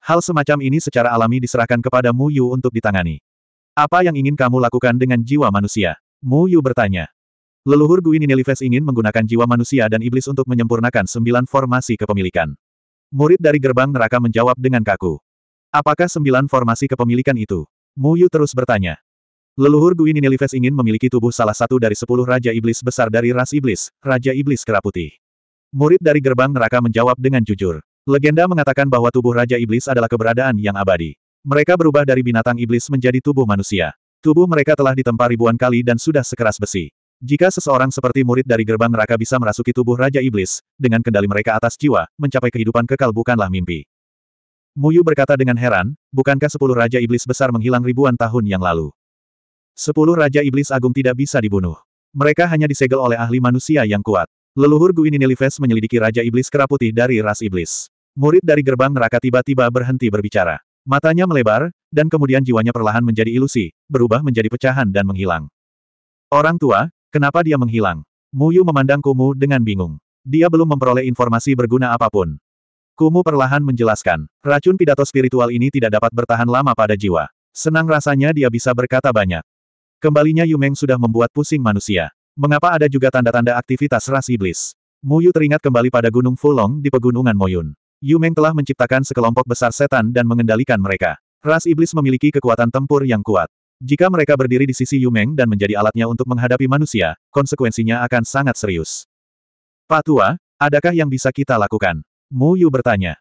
Hal semacam ini secara alami diserahkan kepada Mu Yu untuk ditangani. Apa yang ingin kamu lakukan dengan jiwa manusia? Mu Yu bertanya. Leluhur Guin Inelives ingin menggunakan jiwa manusia dan iblis untuk menyempurnakan sembilan formasi kepemilikan. Murid dari gerbang neraka menjawab dengan kaku. Apakah sembilan formasi kepemilikan itu? Mu Yu terus bertanya. Leluhur Gui Nelives ingin memiliki tubuh salah satu dari sepuluh Raja Iblis besar dari ras Iblis, Raja Iblis Keraputi. Murid dari gerbang neraka menjawab dengan jujur. Legenda mengatakan bahwa tubuh Raja Iblis adalah keberadaan yang abadi. Mereka berubah dari binatang iblis menjadi tubuh manusia. Tubuh mereka telah ditempa ribuan kali dan sudah sekeras besi. Jika seseorang seperti murid dari gerbang neraka bisa merasuki tubuh Raja Iblis, dengan kendali mereka atas jiwa, mencapai kehidupan kekal bukanlah mimpi. Muyu berkata dengan heran, bukankah sepuluh Raja Iblis besar menghilang ribuan tahun yang lalu? Sepuluh Raja Iblis Agung tidak bisa dibunuh. Mereka hanya disegel oleh ahli manusia yang kuat. Leluhur ini, Nilifes menyelidiki Raja Iblis keraputi dari ras iblis. Murid dari gerbang neraka tiba-tiba berhenti berbicara. Matanya melebar, dan kemudian jiwanya perlahan menjadi ilusi, berubah menjadi pecahan dan menghilang. Orang tua, kenapa dia menghilang? Muyu memandang Kumu dengan bingung. Dia belum memperoleh informasi berguna apapun. Kumu perlahan menjelaskan, racun pidato spiritual ini tidak dapat bertahan lama pada jiwa. Senang rasanya dia bisa berkata banyak. Kembalinya Yumeng sudah membuat pusing manusia. Mengapa ada juga tanda-tanda aktivitas ras iblis? Muyu teringat kembali pada Gunung Fulong di pegunungan Moyun. Yumeng telah menciptakan sekelompok besar setan dan mengendalikan mereka. Ras iblis memiliki kekuatan tempur yang kuat. Jika mereka berdiri di sisi Yumeng dan menjadi alatnya untuk menghadapi manusia, konsekuensinya akan sangat serius. Patua, adakah yang bisa kita lakukan? Mu Yu bertanya.